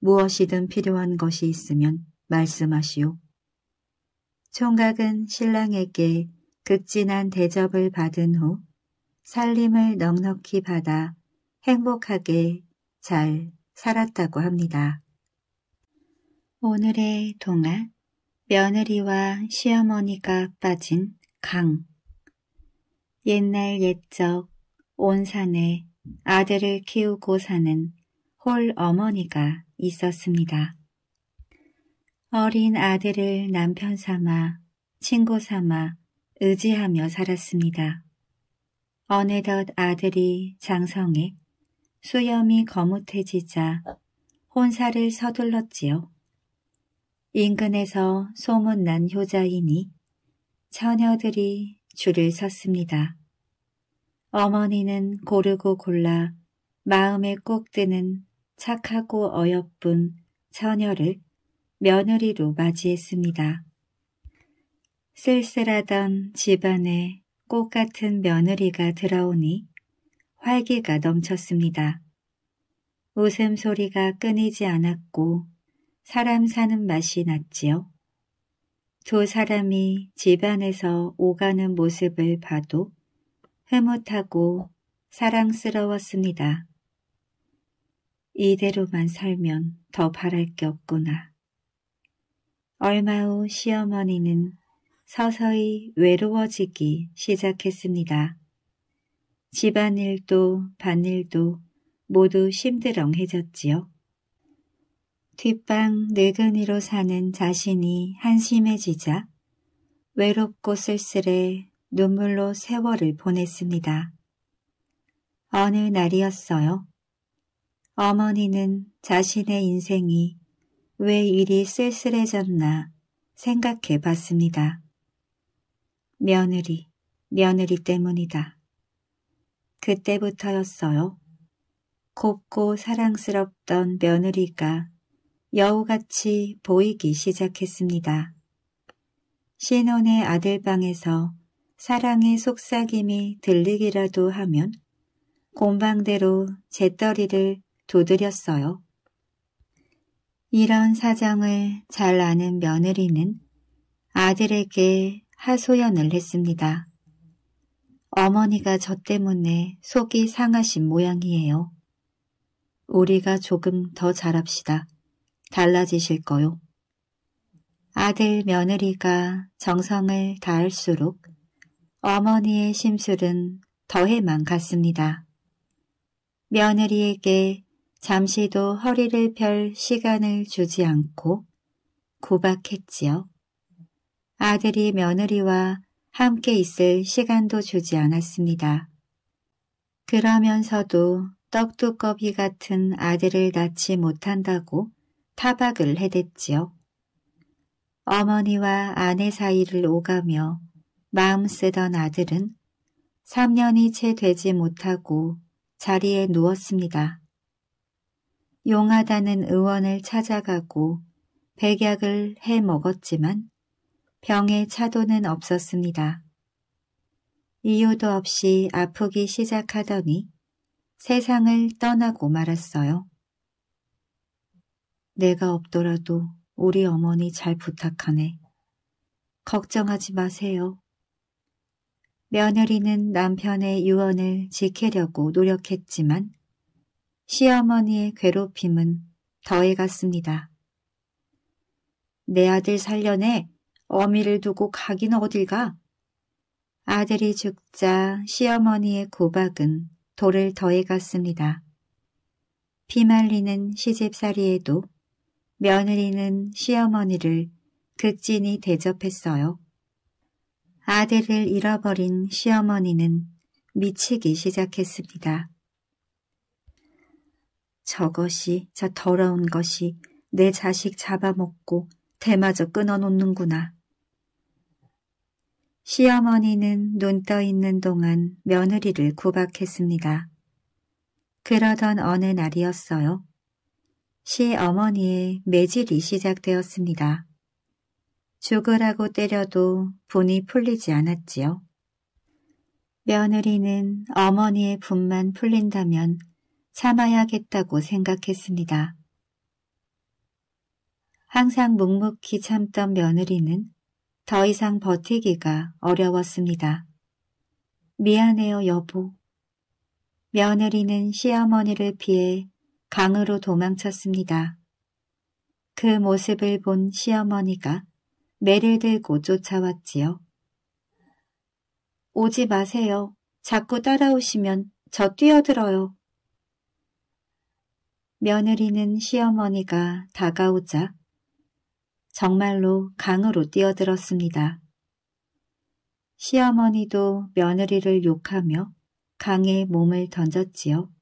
무엇이든 필요한 것이 있으면 말씀하시오. 총각은 신랑에게 극진한 대접을 받은 후 살림을 넉넉히 받아 행복하게 잘 살았다고 합니다. 오늘의 동화 며느리와 시어머니가 빠진 강 옛날 옛적 온 산에 아들을 키우고 사는 홀 어머니가 있었습니다. 어린 아들을 남편 삼아 친구 삼아 의지하며 살았습니다. 어느덧 아들이 장성해 수염이 거뭇해지자 혼사를 서둘렀지요. 인근에서 소문난 효자이니 처녀들이 줄을 섰습니다. 어머니는 고르고 골라 마음에 꼭 드는 착하고 어여쁜 처녀를 며느리로 맞이했습니다. 쓸쓸하던 집안에 꽃 같은 며느리가 들어오니 활기가 넘쳤습니다. 웃음소리가 끊이지 않았고 사람 사는 맛이 났지요. 두 사람이 집안에서 오가는 모습을 봐도 흐뭇하고 사랑스러웠습니다. 이대로만 살면 더 바랄 게 없구나. 얼마 후 시어머니는 서서히 외로워지기 시작했습니다. 집안일도 밭일도 모두 심드렁해졌지요. 뒷방 늙은이로 사는 자신이 한심해지자 외롭고 쓸쓸해 눈물로 세월을 보냈습니다. 어느 날이었어요. 어머니는 자신의 인생이 왜 이리 쓸쓸해졌나 생각해 봤습니다. 며느리, 며느리 때문이다. 그때부터였어요. 곱고 사랑스럽던 며느리가 여우같이 보이기 시작했습니다. 신혼의 아들방에서 사랑의 속삭임이 들리기라도 하면 곰방대로 제떨이를 두드렸어요. 이런 사정을 잘 아는 며느리는 아들에게 하소연을 했습니다. 어머니가 저 때문에 속이 상하신 모양이에요. 우리가 조금 더자랍시다 달라지실 거요. 아들 며느리가 정성을 다할수록 어머니의 심술은 더해만 갔습니다. 며느리에게 잠시도 허리를 펼 시간을 주지 않고 구박했지요. 아들이 며느리와 함께 있을 시간도 주지 않았습니다. 그러면서도 떡두꺼비 같은 아들을 낳지 못한다고 타박을 해댔지요. 어머니와 아내 사이를 오가며 마음 쓰던 아들은 3년이 채 되지 못하고 자리에 누웠습니다. 용하다는 의원을 찾아가고 백약을 해먹었지만 병의 차도는 없었습니다. 이유도 없이 아프기 시작하더니 세상을 떠나고 말았어요. 내가 없더라도 우리 어머니 잘 부탁하네. 걱정하지 마세요. 며느리는 남편의 유언을 지키려고 노력했지만 시어머니의 괴롭힘은 더해갔습니다. 내 아들 살려내 어미를 두고 가긴 어딜 가? 아들이 죽자 시어머니의 고박은 돌을 더해갔습니다. 피말리는 시집살이에도 며느리는 시어머니를 극진히 대접했어요. 아들을 잃어버린 시어머니는 미치기 시작했습니다. 저것이, 저 더러운 것이 내 자식 잡아먹고 대마저 끊어놓는구나. 시어머니는 눈 떠 있는 동안 며느리를 구박했습니다. 그러던 어느 날이었어요. 시어머니의 매질이 시작되었습니다. 죽으라고 때려도 분이 풀리지 않았지요. 며느리는 어머니의 분만 풀린다면 참아야겠다고 생각했습니다. 항상 묵묵히 참던 며느리는 더 이상 버티기가 어려웠습니다. 미안해요, 여보. 며느리는 시어머니를 피해 강으로 도망쳤습니다. 그 모습을 본 시어머니가 매를 들고 쫓아왔지요. 오지 마세요. 자꾸 따라오시면 저 뛰어들어요. 며느리는 시어머니가 다가오자 정말로 강으로 뛰어들었습니다. 시어머니도 며느리를 욕하며 강에 몸을 던졌지요.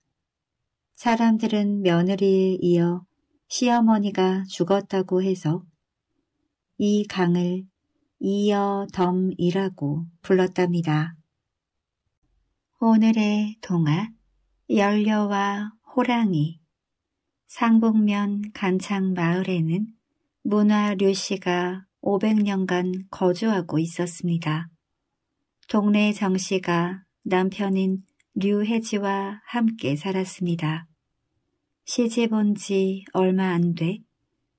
사람들은 며느리에 이어 시어머니가 죽었다고 해서 이 강을 이어덤이라고 불렀답니다. 오늘의 동화 열려와 호랑이 상북면 간창마을에는 문화 류씨가 500년간 거주하고 있었습니다. 동네 의 정씨가 남편인 류혜지와 함께 살았습니다. 시집 온 지 얼마 안 돼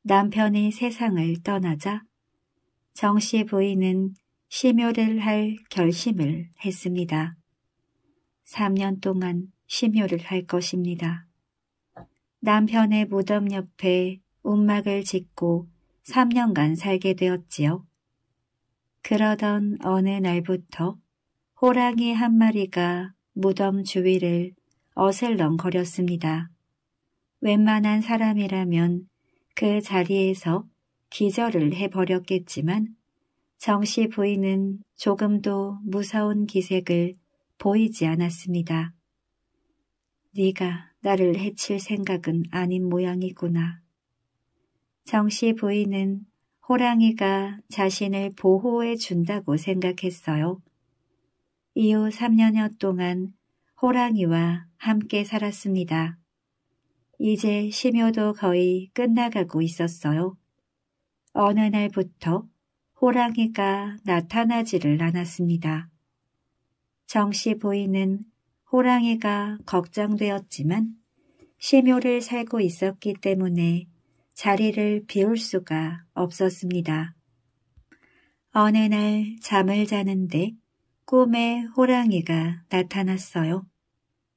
남편이 세상을 떠나자 정씨 부인은 심요를할 결심을 했습니다. 3년 동안 심요를할 것입니다. 남편의 무덤 옆에 움막을 짓고 3년간 살게 되었지요. 그러던 어느 날부터 호랑이 한 마리가 무덤 주위를 어슬렁거렸습니다. 웬만한 사람이라면 그 자리에서 기절을 해버렸겠지만 정씨 부인은 조금도 무서운 기색을 보이지 않았습니다. 네가 나를 해칠 생각은 아닌 모양이구나. 정씨 부인은 호랑이가 자신을 보호해 준다고 생각했어요. 이후 3년여 동안 호랑이와 함께 살았습니다. 이제 심효도 거의 끝나가고 있었어요. 어느 날부터 호랑이가 나타나지를 않았습니다. 정씨 부인은 호랑이가 걱정되었지만 심효를 살고 있었기 때문에 자리를 비울 수가 없었습니다. 어느 날 잠을 자는데 꿈에 호랑이가 나타났어요.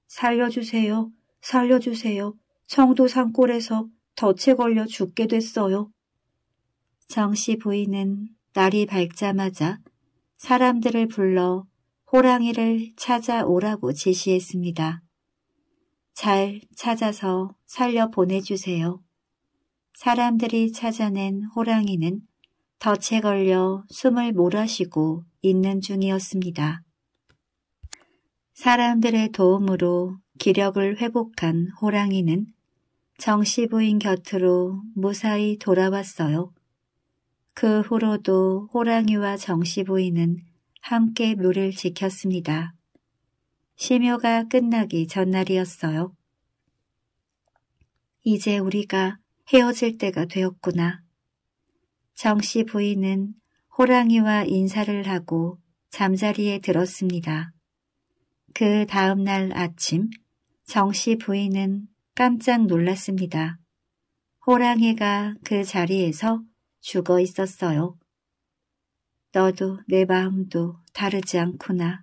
살려주세요. 살려주세요. 청도 산골에서 덫에 걸려 죽게 됐어요. 정씨 부인은 날이 밝자마자 사람들을 불러 호랑이를 찾아오라고 지시했습니다. 잘 찾아서 살려 보내주세요. 사람들이 찾아낸 호랑이는 덫에 걸려 숨을 몰아쉬고 있는 중이었습니다. 사람들의 도움으로 기력을 회복한 호랑이는 정씨 부인 곁으로 무사히 돌아왔어요. 그 후로도 호랑이와 정씨 부인은 함께 묘를 지켰습니다. 심효가 끝나기 전날이었어요. 이제 우리가 헤어질 때가 되었구나. 정씨 부인은 호랑이와 인사를 하고 잠자리에 들었습니다. 그 다음날 아침 정씨 부인은 깜짝 놀랐습니다. 호랑이가 그 자리에서 죽어 있었어요. 너도 내 마음도 다르지 않구나.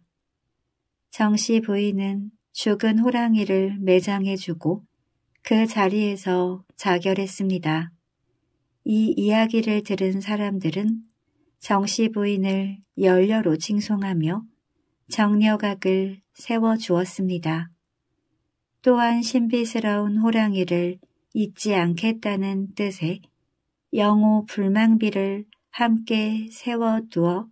정씨 부인은 죽은 호랑이를 매장해주고 그 자리에서 자결했습니다. 이 이야기를 들은 사람들은 정씨 부인을 열려로 칭송하며 정려각을 세워주었습니다. 또한 신비스러운 호랑이를 잊지 않겠다는 뜻에 영호 불망비를 함께 세워두어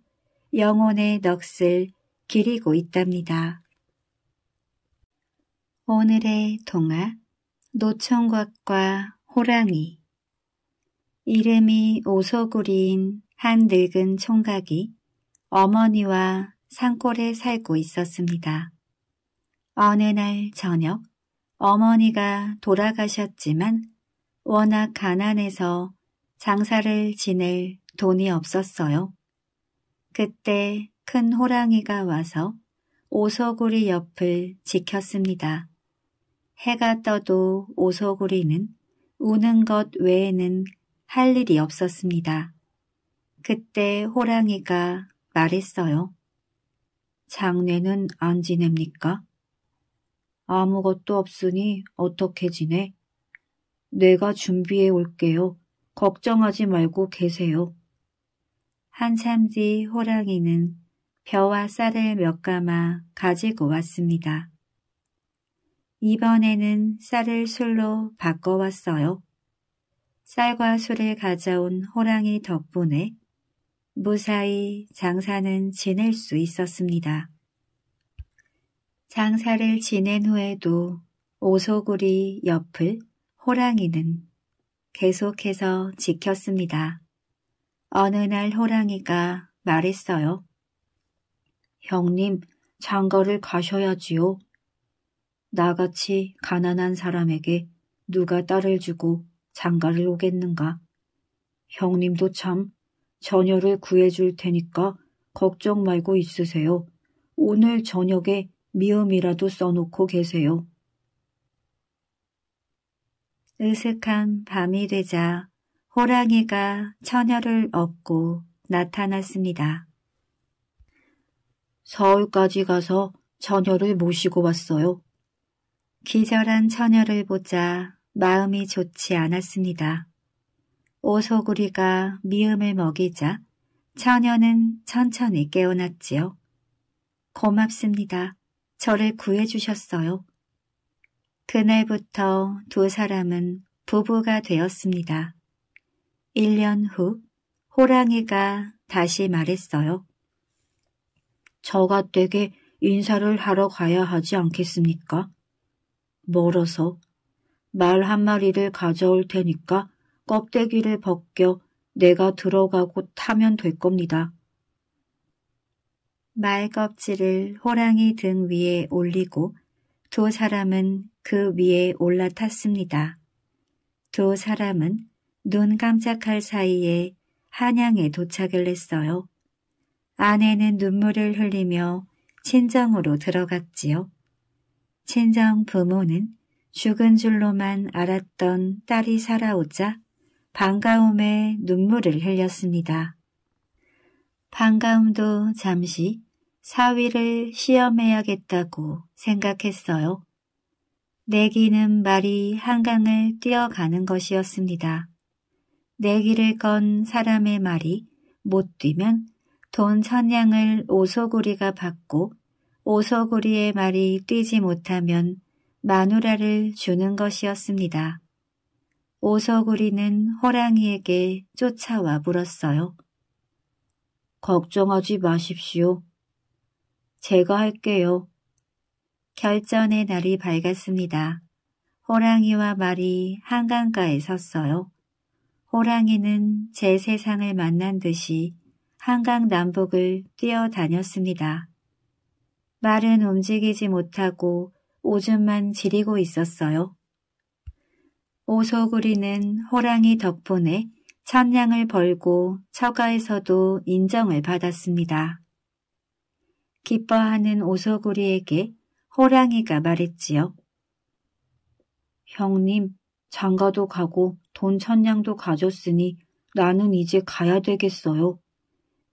영혼의 넋을 기리고 있답니다. 오늘의 동화 노천각과 호랑이 이름이 오소구리인 한 늙은 총각이 어머니와 산골에 살고 있었습니다. 어느 날 저녁 어머니가 돌아가셨지만 워낙 가난해서 장사를 지낼 돈이 없었어요. 그때 큰 호랑이가 와서 오소구리 옆을 지켰습니다. 해가 떠도 오소구리는 우는 것 외에는 할 일이 없었습니다. 그때 호랑이가 말했어요. 장례는 안 지냅니까? 아무것도 없으니 어떻게 지내? 내가 준비해 올게요. 걱정하지 말고 계세요. 한참 뒤 호랑이는 벼와 쌀을 몇 가마 가지고 왔습니다. 이번에는 쌀을 술로 바꿔왔어요. 쌀과 술을 가져온 호랑이 덕분에 무사히 장사는 지낼 수 있었습니다. 장사를 지낸 후에도 오소구리 옆을 호랑이는 계속해서 지켰습니다. 어느 날 호랑이가 말했어요. 형님, 장거를 가셔야지요. 나같이 가난한 사람에게 누가 딸을 주고 장가를 오겠는가. 형님도 참 저녀를 구해줄 테니까 걱정 말고 있으세요. 오늘 저녁에 미음이라도 써놓고 계세요. 으슥한 밤이 되자 호랑이가 처녀를 업고 나타났습니다. 서울까지 가서 처녀를 모시고 왔어요. 기절한 처녀를 보자 마음이 좋지 않았습니다. 오소구리가 미음을 먹이자 처녀는 천천히 깨어났지요. 고맙습니다. 저를 구해주셨어요. 그날부터 두 사람은 부부가 되었습니다. 1년 후 호랑이가 다시 말했어요. 저가 되게 인사를 하러 가야 하지 않겠습니까? 멀어서 말 한마리를 가져올 테니까 껍데기를 벗겨 내가 들어가고 타면 될 겁니다. 말 껍질을 호랑이 등 위에 올리고 두 사람은 그 위에 올라탔습니다. 두 사람은 눈 깜짝할 사이에 한양에 도착을 했어요. 아내는 눈물을 흘리며 친정으로 들어갔지요. 친정 부모는 죽은 줄로만 알았던 딸이 살아오자 반가움에 눈물을 흘렸습니다. 반가움도 잠시 사위를 시험해야겠다고 생각했어요. 내기는 말이 한강을 뛰어가는 것이었습니다. 내기를 건 사람의 말이 못 뛰면 돈 천냥을 오소구리가 받고 오서구리의 말이 뛰지 못하면 마누라를 주는 것이었습니다. 오서구리는 호랑이에게 쫓아와 불었어요 걱정하지 마십시오. 제가 할게요. 결전의 날이 밝았습니다. 호랑이와 말이 한강가에 섰어요. 호랑이는 제 세상을 만난 듯이 한강 남북을 뛰어다녔습니다. 말은 움직이지 못하고 오줌만 지리고 있었어요. 오소구리는 호랑이 덕분에 천냥을 벌고 처가에서도 인정을 받았습니다. 기뻐하는 오소구리에게 호랑이가 말했지요. 형님, 장가도 가고 돈 천냥도 가졌으니 나는 이제 가야 되겠어요.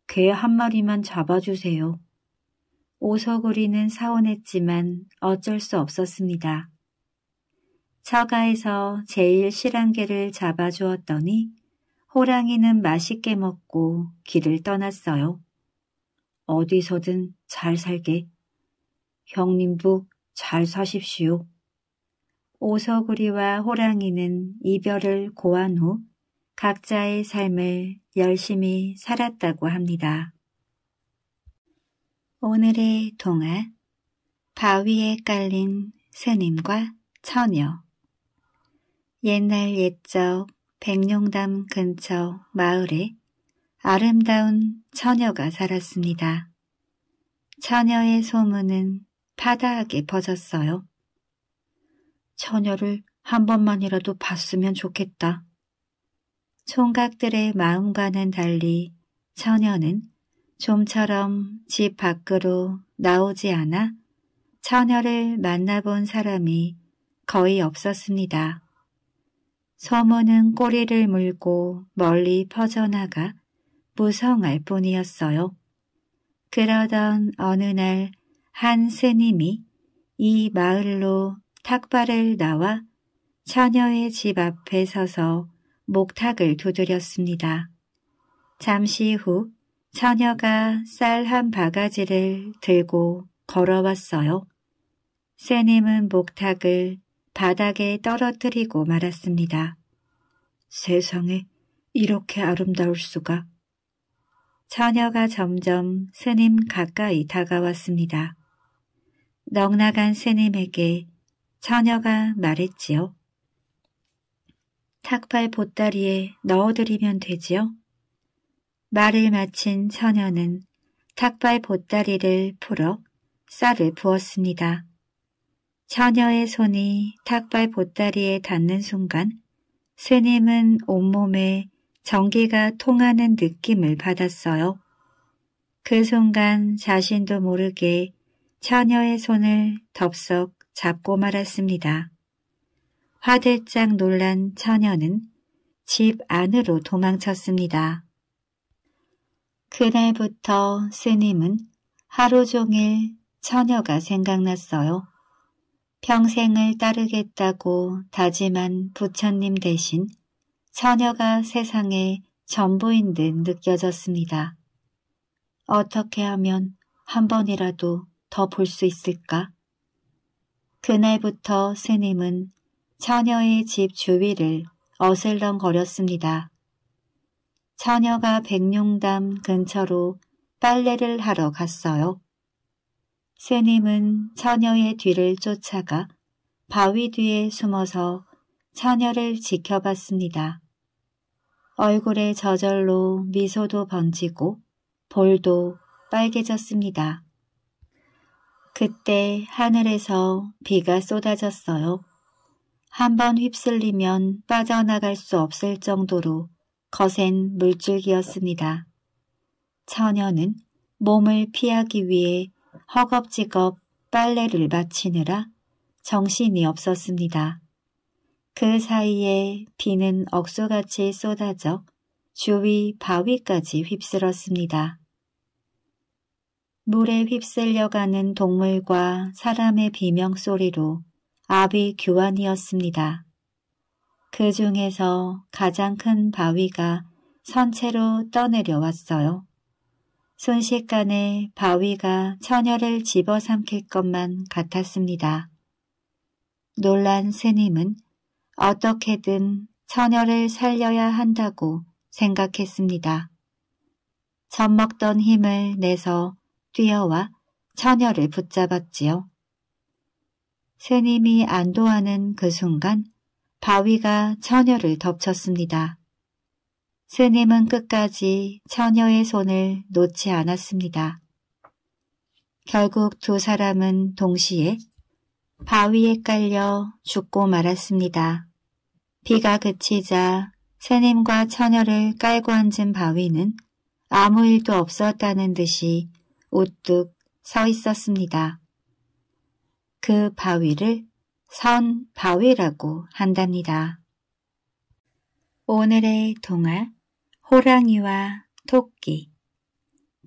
개 한 마리만 잡아주세요. 오서구리는 사원했지만 어쩔 수 없었습니다. 처가에서 제일 실한개를 잡아주었더니 호랑이는 맛있게 먹고 길을 떠났어요. 어디서든 잘 살게. 형님도 잘 사십시오. 오서구리와 호랑이는 이별을 고한 후 각자의 삶을 열심히 살았다고 합니다. 오늘의 동화 바위에 깔린 새님과 처녀 옛날 옛적 백룡담 근처 마을에 아름다운 처녀가 살았습니다. 처녀의 소문은 파다하게 퍼졌어요. 처녀를 한 번만이라도 봤으면 좋겠다. 총각들의 마음과는 달리 처녀는 좀처럼 집 밖으로 나오지 않아 처녀를 만나본 사람이 거의 없었습니다. 소문은 꼬리를 물고 멀리 퍼져나가 무성할 뿐이었어요. 그러던 어느 날 한 스님이 이 마을로 탁발을 나와 처녀의 집 앞에 서서 목탁을 두드렸습니다. 잠시 후 처녀가 쌀 한 바가지를 들고 걸어왔어요. 새님은 목탁을 바닥에 떨어뜨리고 말았습니다. 세상에 이렇게 아름다울 수가. 처녀가 점점 스님 가까이 다가왔습니다. 넉나간 스님에게 처녀가 말했지요. 탁발 보따리에 넣어드리면 되지요? 말을 마친 처녀는 탁발 보따리를 풀어 쌀을 부었습니다. 처녀의 손이 탁발 보따리에 닿는 순간 스님은 온몸에 전기가 통하는 느낌을 받았어요. 그 순간 자신도 모르게 처녀의 손을 덥석 잡고 말았습니다. 화들짝 놀란 처녀는 집 안으로 도망쳤습니다. 그날부터 스님은 하루 종일 처녀가 생각났어요. 평생을 따르겠다고 다짐한 부처님 대신 처녀가 세상의 전부인 듯 느껴졌습니다. 어떻게 하면 한 번이라도 더 볼 수 있을까? 그날부터 스님은 처녀의 집 주위를 어슬렁거렸습니다. 처녀가 백룡담 근처로 빨래를 하러 갔어요. 스님은 처녀의 뒤를 쫓아가 바위 뒤에 숨어서 처녀를 지켜봤습니다. 얼굴에 저절로 미소도 번지고 볼도 빨개졌습니다. 그때 하늘에서 비가 쏟아졌어요. 한번 휩쓸리면 빠져나갈 수 없을 정도로 거센 물줄기였습니다. 처녀는 몸을 피하기 위해 허겁지겁 빨래를 마치느라 정신이 없었습니다. 그 사이에 비는 억수같이 쏟아져 주위 바위까지 휩쓸었습니다. 물에 휩쓸려가는 동물과 사람의 비명소리로 아비 교환이었습니다. 그 중에서 가장 큰 바위가 선체로 떠내려왔어요. 순식간에 바위가 처녀를 집어삼킬 것만 같았습니다. 놀란 스님은 어떻게든 처녀를 살려야 한다고 생각했습니다. 젖먹던 힘을 내서 뛰어와 처녀를 붙잡았지요. 스님이 안도하는 그 순간 바위가 처녀를 덮쳤습니다. 스님은 끝까지 처녀의 손을 놓지 않았습니다. 결국 두 사람은 동시에 바위에 깔려 죽고 말았습니다. 비가 그치자 스님과 처녀를 깔고 앉은 바위는 아무 일도 없었다는 듯이 우뚝 서 있었습니다. 그 바위를 선바위라고 한답니다. 오늘의 동화 호랑이와 토끼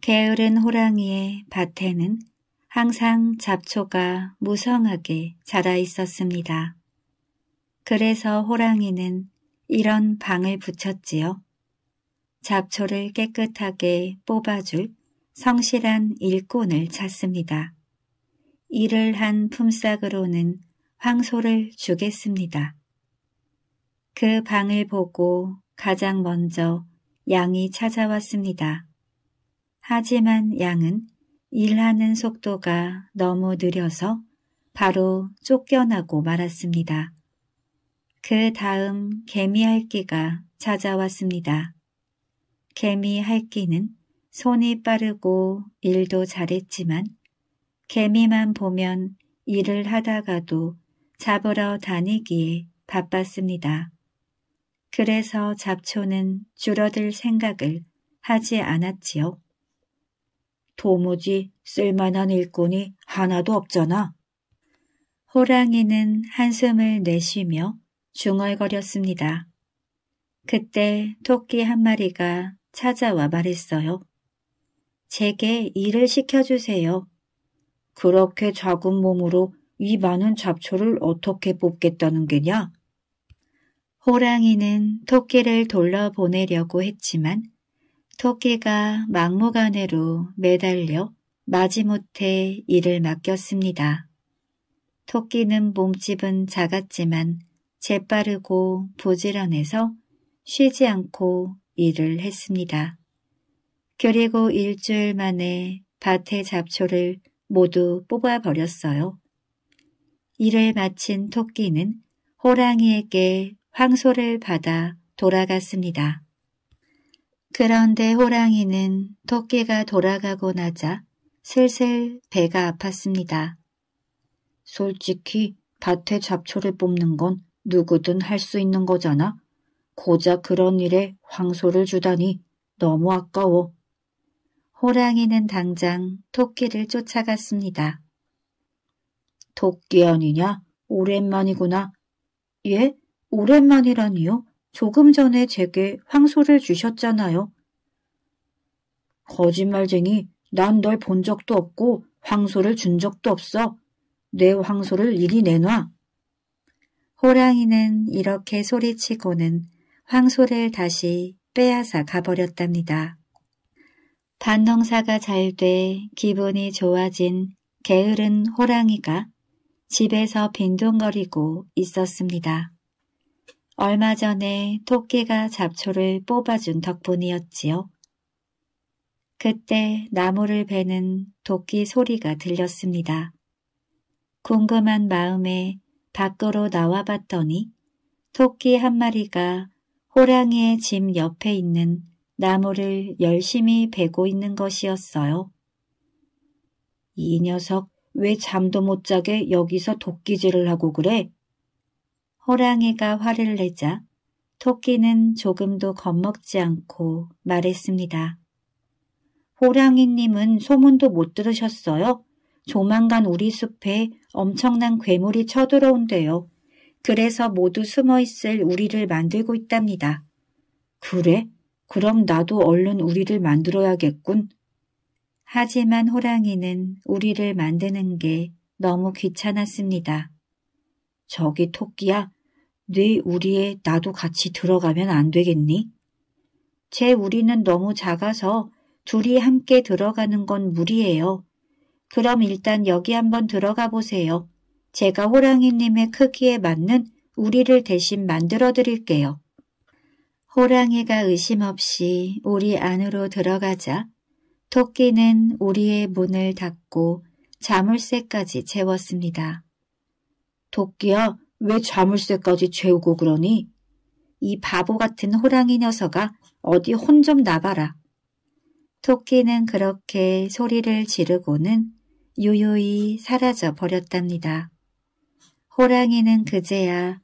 게으른 호랑이의 밭에는 항상 잡초가 무성하게 자라 있었습니다. 그래서 호랑이는 이런 방을 붙였지요. 잡초를 깨끗하게 뽑아줄 성실한 일꾼을 찾습니다. 일을 한 품삯으로는 황소를 주겠습니다. 그 방을 보고 가장 먼저 양이 찾아왔습니다. 하지만 양은 일하는 속도가 너무 느려서 바로 쫓겨나고 말았습니다. 그 다음 개미할끼가 찾아왔습니다. 개미할끼는 손이 빠르고 일도 잘했지만 개미만 보면 일을 하다가도 잡으러 다니기에 바빴습니다. 그래서 잡초는 줄어들 생각을 하지 않았지요. 도무지 쓸만한 일꾼이 하나도 없잖아. 호랑이는 한숨을 내쉬며 중얼거렸습니다. 그때 토끼 한 마리가 찾아와 말했어요. 제게 일을 시켜주세요. 그렇게 작은 몸으로 이 많은 잡초를 어떻게 뽑겠다는 게냐? 호랑이는 토끼를 돌려보내려고 했지만 토끼가 막무가내로 매달려 마지못해 일을 맡겼습니다. 토끼는 몸집은 작았지만 재빠르고 부지런해서 쉬지 않고 일을 했습니다. 그리고 일주일 만에 밭의 잡초를 모두 뽑아버렸어요. 일을 마친 토끼는 호랑이에게 황소를 받아 돌아갔습니다. 그런데 호랑이는 토끼가 돌아가고 나자 슬슬 배가 아팠습니다. 솔직히 밭에 잡초를 뽑는 건 누구든 할 수 있는 거잖아. 고작 그런 일에 황소를 주다니 너무 아까워. 호랑이는 당장 토끼를 쫓아갔습니다. 도끼연이냐? 오랜만이구나. 예? 오랜만이라니요? 조금 전에 제게 황소를 주셨잖아요. 거짓말쟁이, 난 널 본 적도 없고 황소를 준 적도 없어. 내 황소를 이리 내놔. 호랑이는 이렇게 소리치고는 황소를 다시 빼앗아 가버렸답니다. 반농사가 잘 돼 기분이 좋아진 게으른 호랑이가 집에서 빈둥거리고 있었습니다. 얼마 전에 토끼가 잡초를 뽑아준 덕분이었지요. 그때 나무를 베는 도끼 소리가 들렸습니다. 궁금한 마음에 밖으로 나와 봤더니 토끼 한 마리가 호랑이의 짐 옆에 있는 나무를 열심히 베고 있는 것이었어요. 이 녀석 왜 잠도 못 자게 여기서 도끼질을 하고 그래? 호랑이가 화를 내자 토끼는 조금도 겁먹지 않고 말했습니다. 호랑이님은 소문도 못 들으셨어요? 조만간 우리 숲에 엄청난 괴물이 쳐들어온대요. 그래서 모두 숨어 있을 우리를 만들고 있답니다. 그래? 그럼 나도 얼른 우리를 만들어야겠군. 하지만 호랑이는 우리를 만드는 게 너무 귀찮았습니다. 저기 토끼야, 네 우리에 나도 같이 들어가면 안 되겠니? 제 우리는 너무 작아서 둘이 함께 들어가는 건 무리예요. 그럼 일단 여기 한번 들어가 보세요. 제가 호랑이님의 크기에 맞는 우리를 대신 만들어 드릴게요. 호랑이가 의심 없이 우리 안으로 들어가자 토끼는 우리의 문을 닫고 자물쇠까지 채웠습니다. 토끼야, 왜 자물쇠까지 채우고 그러니? 이 바보 같은 호랑이 녀석아, 어디 혼 좀 나가라. 토끼는 그렇게 소리를 지르고는 유유히 사라져 버렸답니다. 호랑이는 그제야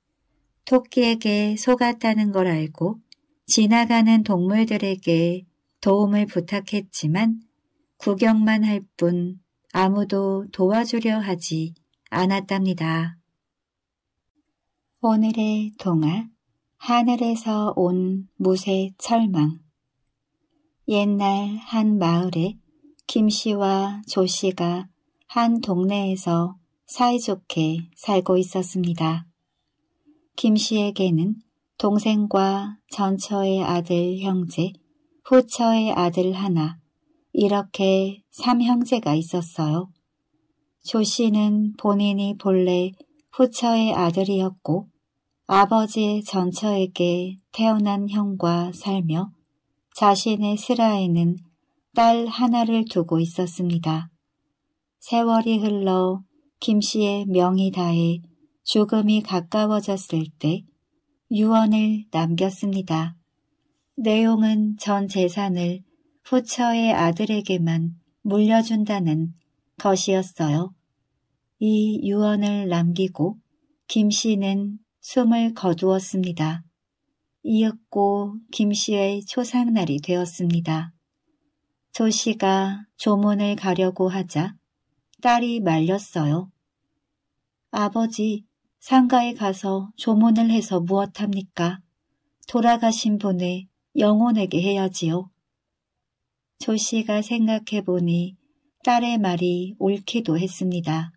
토끼에게 속았다는걸 알고 지나가는 동물들에게 도움을 부탁했지만 구경만 할 뿐 아무도 도와주려 하지 않았답니다. 오늘의 동화 하늘에서 온 무쇠 철망 옛날 한 마을에 김씨와 조씨가 한 동네에서 사이좋게 살고 있었습니다. 김씨에게는 동생과 전처의 아들 형제 후처의 아들 하나, 이렇게 삼형제가 있었어요. 조 씨는 본인이 본래 후처의 아들이었고 아버지 의 전처에게 태어난 형과 살며 자신의 슬하에는 딸 하나를 두고 있었습니다. 세월이 흘러 김 씨의 명이 다해 죽음이 가까워졌을 때 유언을 남겼습니다. 내용은 전 재산을 후처의 아들에게만 물려준다는 것이었어요. 이 유언을 남기고 김 씨는 숨을 거두었습니다. 이윽고 김 씨의 초상날이 되었습니다. 조 씨가 조문을 가려고 하자 딸이 말렸어요. 아버지, 상가에 가서 조문을 해서 무엇합니까? 돌아가신 분의 영혼에게 해야지요. 조 씨가 생각해 보니 딸의 말이 옳기도 했습니다.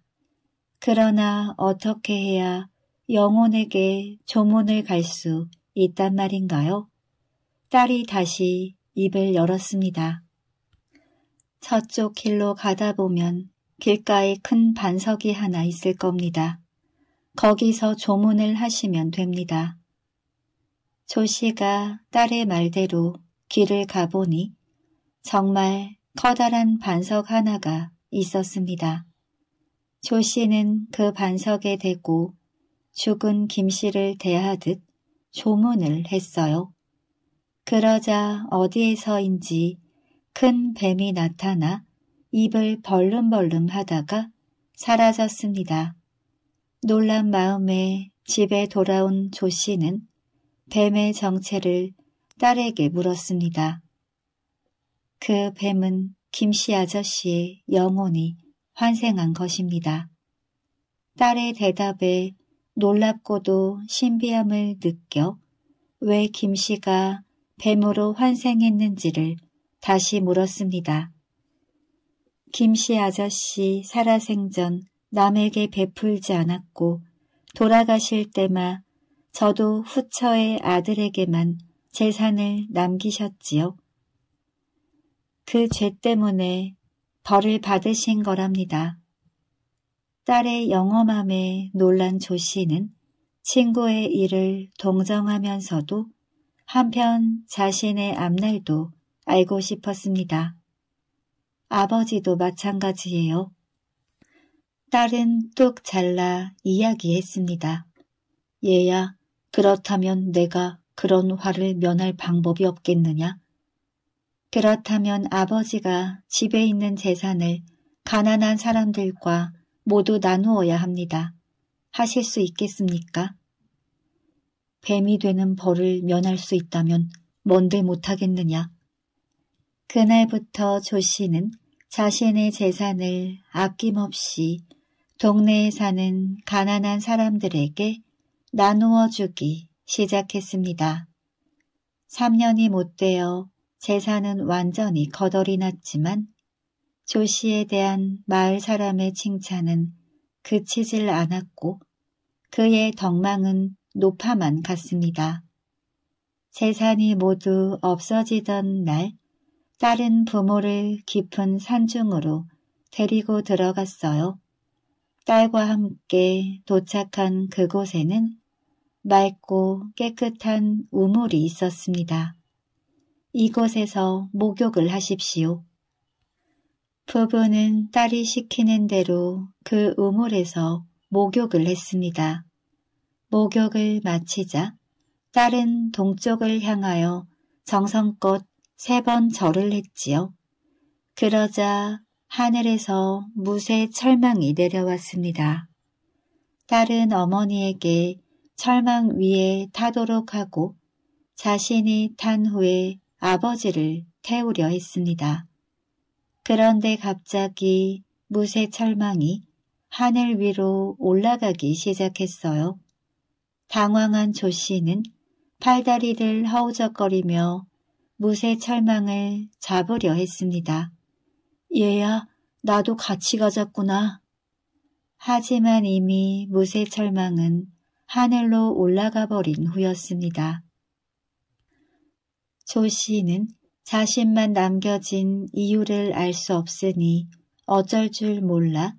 그러나 어떻게 해야 영혼에게 조문을 갈 수 있단 말인가요? 딸이 다시 입을 열었습니다. 저쪽 길로 가다 보면 길가에 큰 반석이 하나 있을 겁니다. 거기서 조문을 하시면 됩니다. 조씨가 딸의 말대로 길을 가보니 정말 커다란 반석 하나가 있었습니다. 조씨는 그 반석에 대고 죽은 김씨를 대하듯 조문을 했어요. 그러자 어디에서인지 큰 뱀이 나타나 입을 벌름벌름 하다가 사라졌습니다. 놀란 마음에 집에 돌아온 조씨는 뱀의 정체를 딸에게 물었습니다. 그 뱀은 김씨 아저씨의 영혼이 환생한 것입니다. 딸의 대답에 놀랍고도 신비함을 느껴 왜 김씨가 뱀으로 환생했는지를 다시 물었습니다. 김씨 아저씨 살아생전 남에게 베풀지 않았고 돌아가실 때마 저도 후처의 아들에게만 재산을 남기셨지요. 그 죄 때문에 벌을 받으신 거랍니다. 딸의 영험함에 놀란 조 씨는 친구의 일을 동정하면서도 한편 자신의 앞날도 알고 싶었습니다. 아버지도 마찬가지예요. 딸은 뚝 잘라 이야기했습니다. 얘야, 그렇다면 내가 그런 화를 면할 방법이 없겠느냐? 그렇다면 아버지가 집에 있는 재산을 가난한 사람들과 모두 나누어야 합니다. 하실 수 있겠습니까? 뱀이 되는 벌을 면할 수 있다면 뭔들 못하겠느냐? 그날부터 조 씨는 자신의 재산을 아낌없이 동네에 사는 가난한 사람들에게 나누어 주기 시작했습니다. 3년이 못되어 재산은 완전히 거덜이 났지만 조 씨에 대한 마을 사람의 칭찬은 그치질 않았고 그의 덕망은 높아만 갔습니다. 재산이 모두 없어지던 날 딸은 부모를 깊은 산중으로 데리고 들어갔어요. 딸과 함께 도착한 그곳에는 맑고 깨끗한 우물이 있었습니다. 이곳에서 목욕을 하십시오. 부부는 딸이 시키는 대로 그 우물에서 목욕을 했습니다. 목욕을 마치자 딸은 동쪽을 향하여 정성껏 세 번 절을 했지요. 그러자 하늘에서 무쇠 철망이 내려왔습니다. 딸은 어머니에게 철망 위에 타도록 하고 자신이 탄 후에 아버지를 태우려 했습니다. 그런데 갑자기 무쇠 철망이 하늘 위로 올라가기 시작했어요. 당황한 조 씨는 팔다리를 허우적거리며 무쇠 철망을 잡으려 했습니다. 얘야, 나도 같이 가자꾸나. 하지만 이미 무쇠 철망은 하늘로 올라가 버린 후였습니다. 조 씨는 자신만 남겨진 이유를 알 수 없으니 어쩔 줄 몰라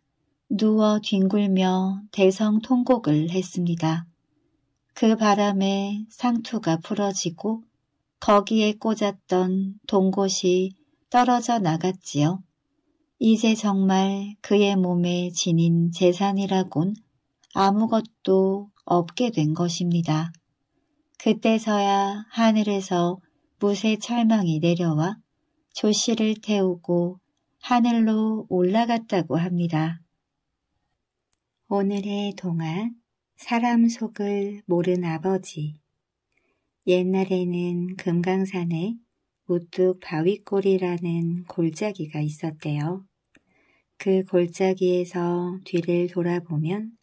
누워 뒹굴며 대성통곡을 했습니다. 그 바람에 상투가 풀어지고 거기에 꽂았던 동곳이 떨어져 나갔지요. 이제 정말 그의 몸에 지닌 재산이라곤 아무것도 없게 된 것입니다. 그때서야 하늘에서 무쇠 철망이 내려와 조 씨를 태우고 하늘로 올라갔다고 합니다. 오늘의 동화 사람 속을 모른 아버지 옛날에는 금강산에 우뚝 바위골이라는 골짜기가 있었대요. 그 골짜기에서 뒤를 돌아보면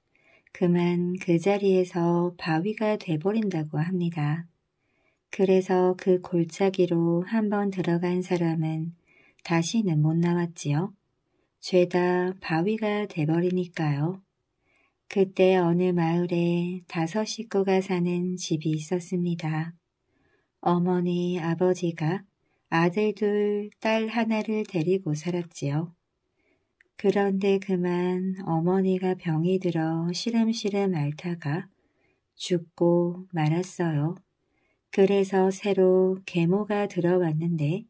그만 그 자리에서 바위가 돼버린다고 합니다. 그래서 그 골짜기로 한번 들어간 사람은 다시는 못 나왔지요. 죄다 바위가 돼버리니까요. 그때 어느 마을에 다섯 식구가 사는 집이 있었습니다. 어머니, 아버지가 아들 둘, 딸 하나를 데리고 살았지요. 그런데 그만 어머니가 병이 들어 시름시름 앓다가 죽고 말았어요. 그래서 새로 계모가 들어왔는데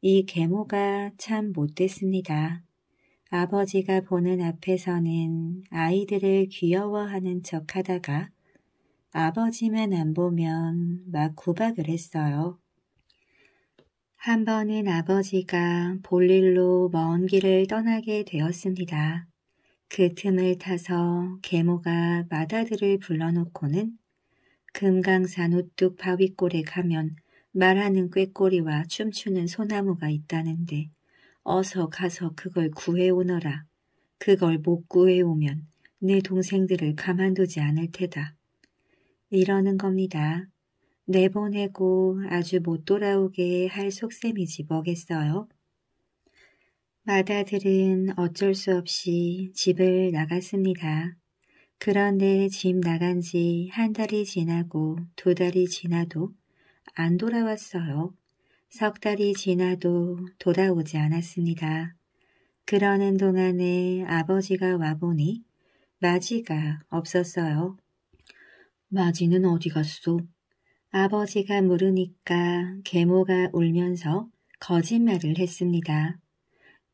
이 계모가 참 못됐습니다. 아버지가 보는 앞에서는 아이들을 귀여워하는 척하다가 아버지만 안 보면 막 구박을 했어요. 한 번은 아버지가 볼일로 먼 길을 떠나게 되었습니다. 그 틈을 타서 계모가 마다들을 불러놓고는 금강산 우뚝 바위골에 가면 말하는 꾀꼬리와 춤추는 소나무가 있다는데 어서 가서 그걸 구해오너라. 그걸 못 구해오면 내 동생들을 가만두지 않을 테다. 이러는 겁니다. 내보내고 아주 못 돌아오게 할 속셈이지 뭐겠어요? 마다들은 어쩔 수 없이 집을 나갔습니다. 그런데 집 나간 지 한 달이 지나고 두 달이 지나도 안 돌아왔어요. 석 달이 지나도 돌아오지 않았습니다. 그러는 동안에 아버지가 와보니 마지가 없었어요. 마지는 어디 갔소? 아버지가 물으니까 계모가 울면서 거짓말을 했습니다.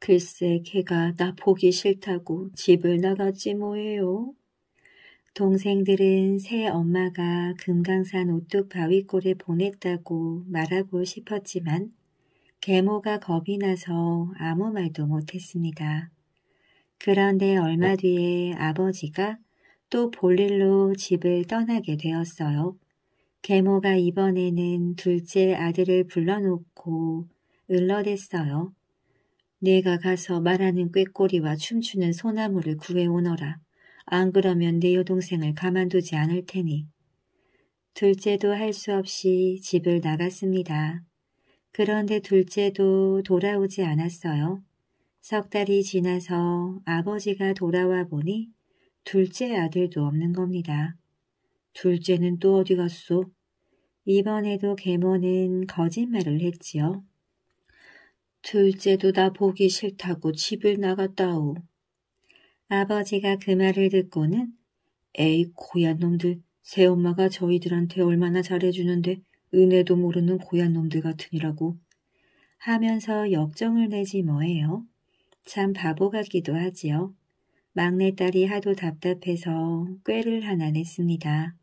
글쎄 걔가 나 보기 싫다고 집을 나갔지 뭐예요. 동생들은 새 엄마가 금강산 오뚝 바위골에 보냈다고 말하고 싶었지만 계모가 겁이 나서 아무 말도 못했습니다. 그런데 얼마 뒤에 아버지가 또 볼일로 집을 떠나게 되었어요. 계모가 이번에는 둘째 아들을 불러놓고 을러댔어요. 내가 가서 말하는 꾀꼬리와 춤추는 소나무를 구해오너라. 안 그러면 내 여동생을 가만두지 않을 테니. 둘째도 할 수 없이 집을 나갔습니다. 그런데 둘째도 돌아오지 않았어요. 석 달이 지나서 아버지가 돌아와 보니 둘째 아들도 없는 겁니다. 둘째는 또 어디 갔소? 이번에도 계모는 거짓말을 했지요. 둘째도 나 보기 싫다고 집을 나갔다오. 아버지가 그 말을 듣고는 에이 고얀 놈들 새엄마가 저희들한테 얼마나 잘해주는데 은혜도 모르는 고얀 놈들 같으니라고 하면서 역정을 내지 뭐예요. 참 바보 같기도 하지요. 막내딸이 하도 답답해서 꾀를 하나 냈습니다.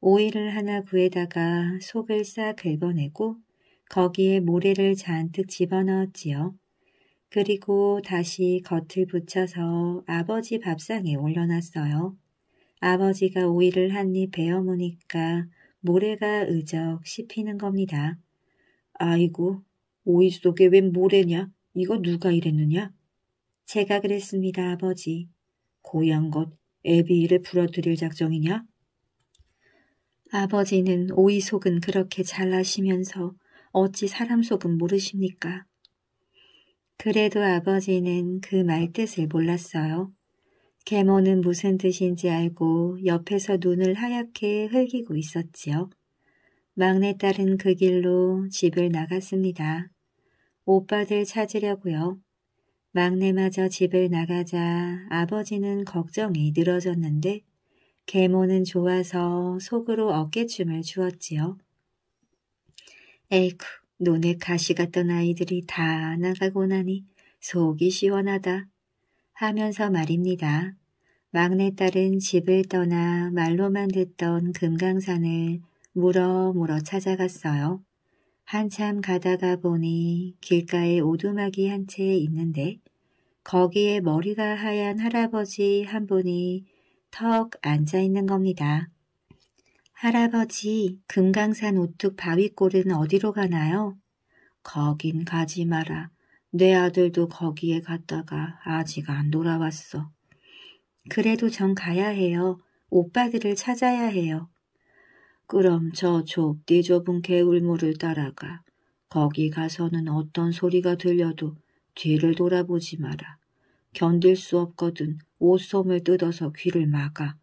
오이를 하나 구에다가 속을 싹 긁어내고 거기에 모래를 잔뜩 집어넣었지요. 그리고 다시 겉을 붙여서 아버지 밥상에 올려놨어요. 아버지가 오이를 한 입 베어무니까 모래가 의적 씹히는 겁니다. 아이고, 오이 속에 웬 모래냐? 이거 누가 이랬느냐? 제가 그랬습니다, 아버지. 고양 것, 애비 일에 불어드릴 작정이냐? 아버지는 오이 속은 그렇게 잘 아시면서 어찌 사람 속은 모르십니까? 그래도 아버지는 그 말뜻을 몰랐어요. 계모는 무슨 뜻인지 알고 옆에서 눈을 하얗게 흘기고 있었지요. 막내딸은 그 길로 집을 나갔습니다. 오빠들 찾으려고요. 막내마저 집을 나가자 아버지는 걱정이 늘어졌는데 계모는 좋아서 속으로 어깨춤을 주었지요 에이쿠, 논에 가시 같던 아이들이 다 나가고 나니 속이 시원하다 하면서 말입니다. 막내딸은 집을 떠나 말로만 듣던 금강산을 물어물어 찾아갔어요. 한참 가다가 보니 길가에 오두막이 한 채 있는데 거기에 머리가 하얀 할아버지 한 분이 턱 앉아 있는 겁니다. 할아버지, 금강산 우뚝 바위골은 어디로 가나요? 거긴 가지 마라. 내 아들도 거기에 갔다가 아직 안 돌아왔어. 그래도 전 가야 해요. 오빠들을 찾아야 해요. 그럼 저 좁디 좁은 개울물을 따라가. 거기 가서는 어떤 소리가 들려도 뒤를 돌아보지 마라. 견딜 수 없거든 옷솜을 뜯어서 귀를 막아.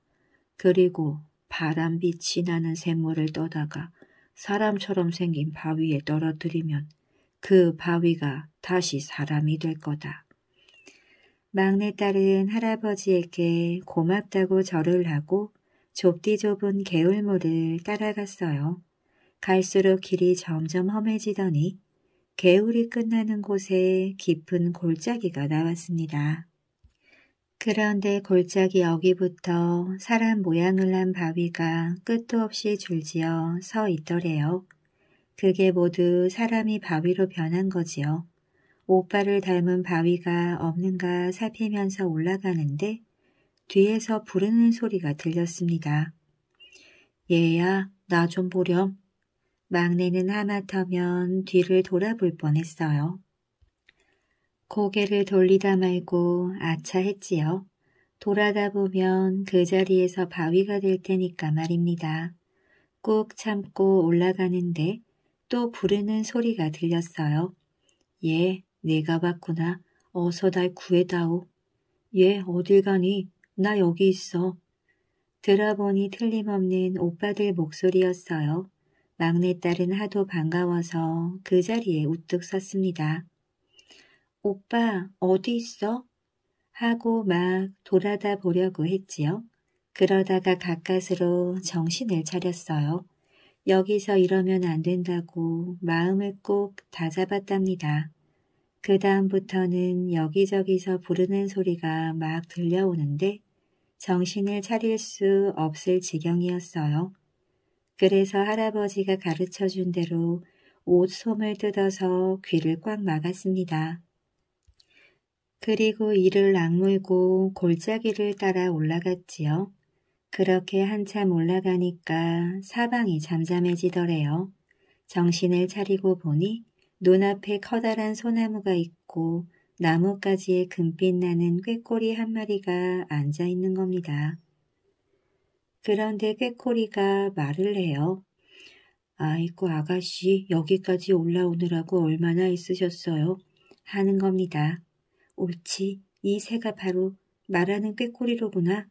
그리고 바람빛이 나는 샘물을 떠다가 사람처럼 생긴 바위에 떨어뜨리면 그 바위가 다시 사람이 될 거다. 막내딸은 할아버지에게 고맙다고 절을 하고 좁디 좁은 개울물을 따라갔어요. 갈수록 길이 점점 험해지더니 개울이 끝나는 곳에 깊은 골짜기가 나왔습니다. 그런데 골짜기 여기부터 사람 모양을 한 바위가 끝도 없이 줄지어 서 있더래요. 그게 모두 사람이 바위로 변한 거지요. 오빠를 닮은 바위가 없는가 살피면서 올라가는데 뒤에서 부르는 소리가 들렸습니다. 얘야, 나 좀 보렴. 막내는 하마터면 뒤를 돌아볼 뻔했어요. 고개를 돌리다 말고 아차했지요. 돌아다 보면 그 자리에서 바위가 될 테니까 말입니다. 꾹 참고 올라가는데 또 부르는 소리가 들렸어요. 예, 내가 봤구나 어서 날 구해다오. 예, 어딜 가니? 나 여기 있어. 들어보니 틀림없는 오빠들 목소리였어요. 막내딸은 하도 반가워서 그 자리에 우뚝 섰습니다. 오빠 어디 있어? 하고 막 돌아다 보려고 했지요. 그러다가 가까스로 정신을 차렸어요. 여기서 이러면 안 된다고 마음을 꼭 다잡았답니다. 그 다음부터는 여기저기서 부르는 소리가 막 들려오는데 정신을 차릴 수 없을 지경이었어요. 그래서 할아버지가 가르쳐 준 대로 옷 솜을 뜯어서 귀를 꽉 막았습니다. 그리고 이를 악물고 골짜기를 따라 올라갔지요. 그렇게 한참 올라가니까 사방이 잠잠해지더래요. 정신을 차리고 보니 눈앞에 커다란 소나무가 있고 나뭇가지에 금빛 나는 꾀꼬리 한 마리가 앉아 있는 겁니다. 그런데 꾀꼬리가 말을 해요. 아이고 아가씨 여기까지 올라오느라고 얼마나 있으셨어요? 하는 겁니다. 옳지 이 새가 바로 말하는 꾀꼬리로구나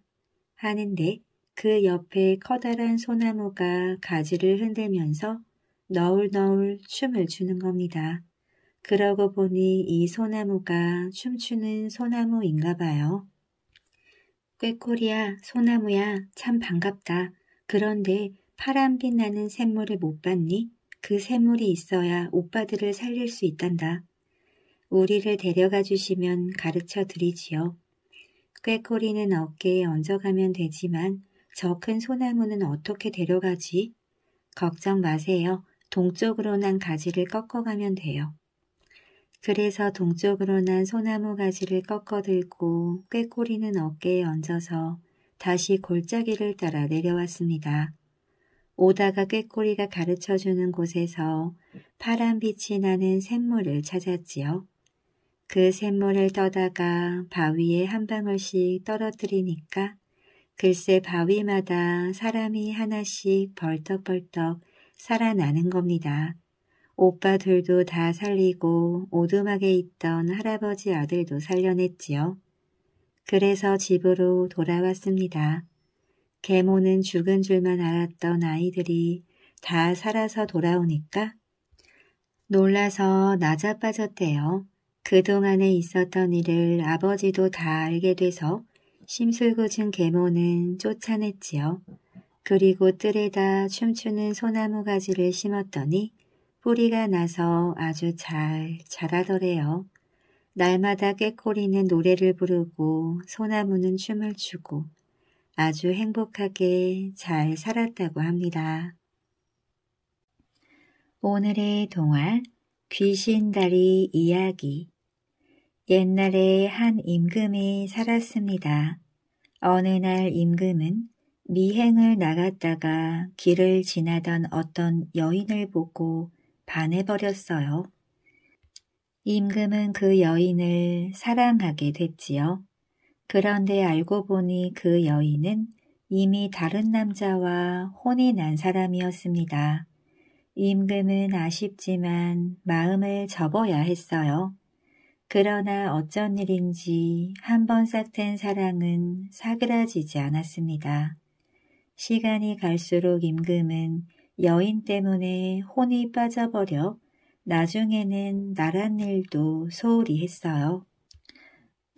하는데 그 옆에 커다란 소나무가 가지를 흔들면서 너울너울 춤을 추는 겁니다. 그러고 보니 이 소나무가 춤추는 소나무인가 봐요. 꾀꼬리야 소나무야 참 반갑다. 그런데 파란빛 나는 샘물을 못 봤니? 그 샘물이 있어야 오빠들을 살릴 수 있단다. 우리를 데려가 주시면 가르쳐 드리지요. 꾀꼬리는 어깨에 얹어가면 되지만 저 큰 소나무는 어떻게 데려가지? 걱정 마세요. 동쪽으로 난 가지를 꺾어가면 돼요. 그래서 동쪽으로 난 소나무 가지를 꺾어들고 꾀꼬리는 어깨에 얹어서 다시 골짜기를 따라 내려왔습니다. 오다가 꾀꼬리가 가르쳐주는 곳에서 파란 빛이 나는 샘물을 찾았지요. 그 샘물을 떠다가 바위에 한 방울씩 떨어뜨리니까 글쎄 바위마다 사람이 하나씩 벌떡벌떡 살아나는 겁니다. 오빠들도 다 살리고 오두막에 있던 할아버지 아들도 살려냈지요. 그래서 집으로 돌아왔습니다. 계모는 죽은 줄만 알았던 아이들이 다 살아서 돌아오니까 놀라서 낮아빠졌대요. 그동안에 있었던 일을 아버지도 다 알게 돼서 심술궂은 계모는 쫓아냈지요. 그리고 뜰에다 춤추는 소나무 가지를 심었더니 뿌리가 나서 아주 잘 자라더래요. 날마다 깨꼬리는 노래를 부르고 소나무는 춤을 추고 아주 행복하게 잘 살았다고 합니다. 오늘의 동화 귀신다리 이야기 옛날에 한 임금이 살았습니다. 어느 날 임금은 미행을 나갔다가 길을 지나던 어떤 여인을 보고 반해버렸어요. 임금은 그 여인을 사랑하게 됐지요. 그런데 알고 보니 그 여인은 이미 다른 남자와 혼이 난 사람이었습니다. 임금은 아쉽지만 마음을 접어야 했어요. 그러나 어쩐 일인지 한 번 싹튼 사랑은 사그라지지 않았습니다. 시간이 갈수록 임금은 여인 때문에 혼이 빠져버려 나중에는 나란 일도 소홀히 했어요.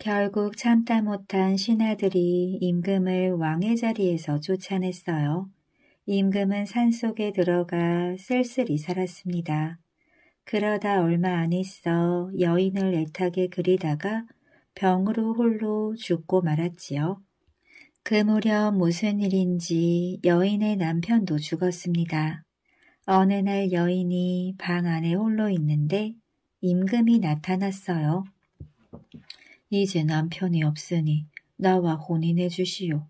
결국 참다 못한 신하들이 임금을 왕의 자리에서 쫓아냈어요. 임금은 산속에 들어가 쓸쓸히 살았습니다. 그러다 얼마 안 있어 여인을 애타게 그리다가 병으로 홀로 죽고 말았지요. 그 무렵 무슨 일인지 여인의 남편도 죽었습니다. 어느 날 여인이 방 안에 홀로 있는데 임금이 나타났어요. 이제 남편이 없으니 나와 혼인해 주시오.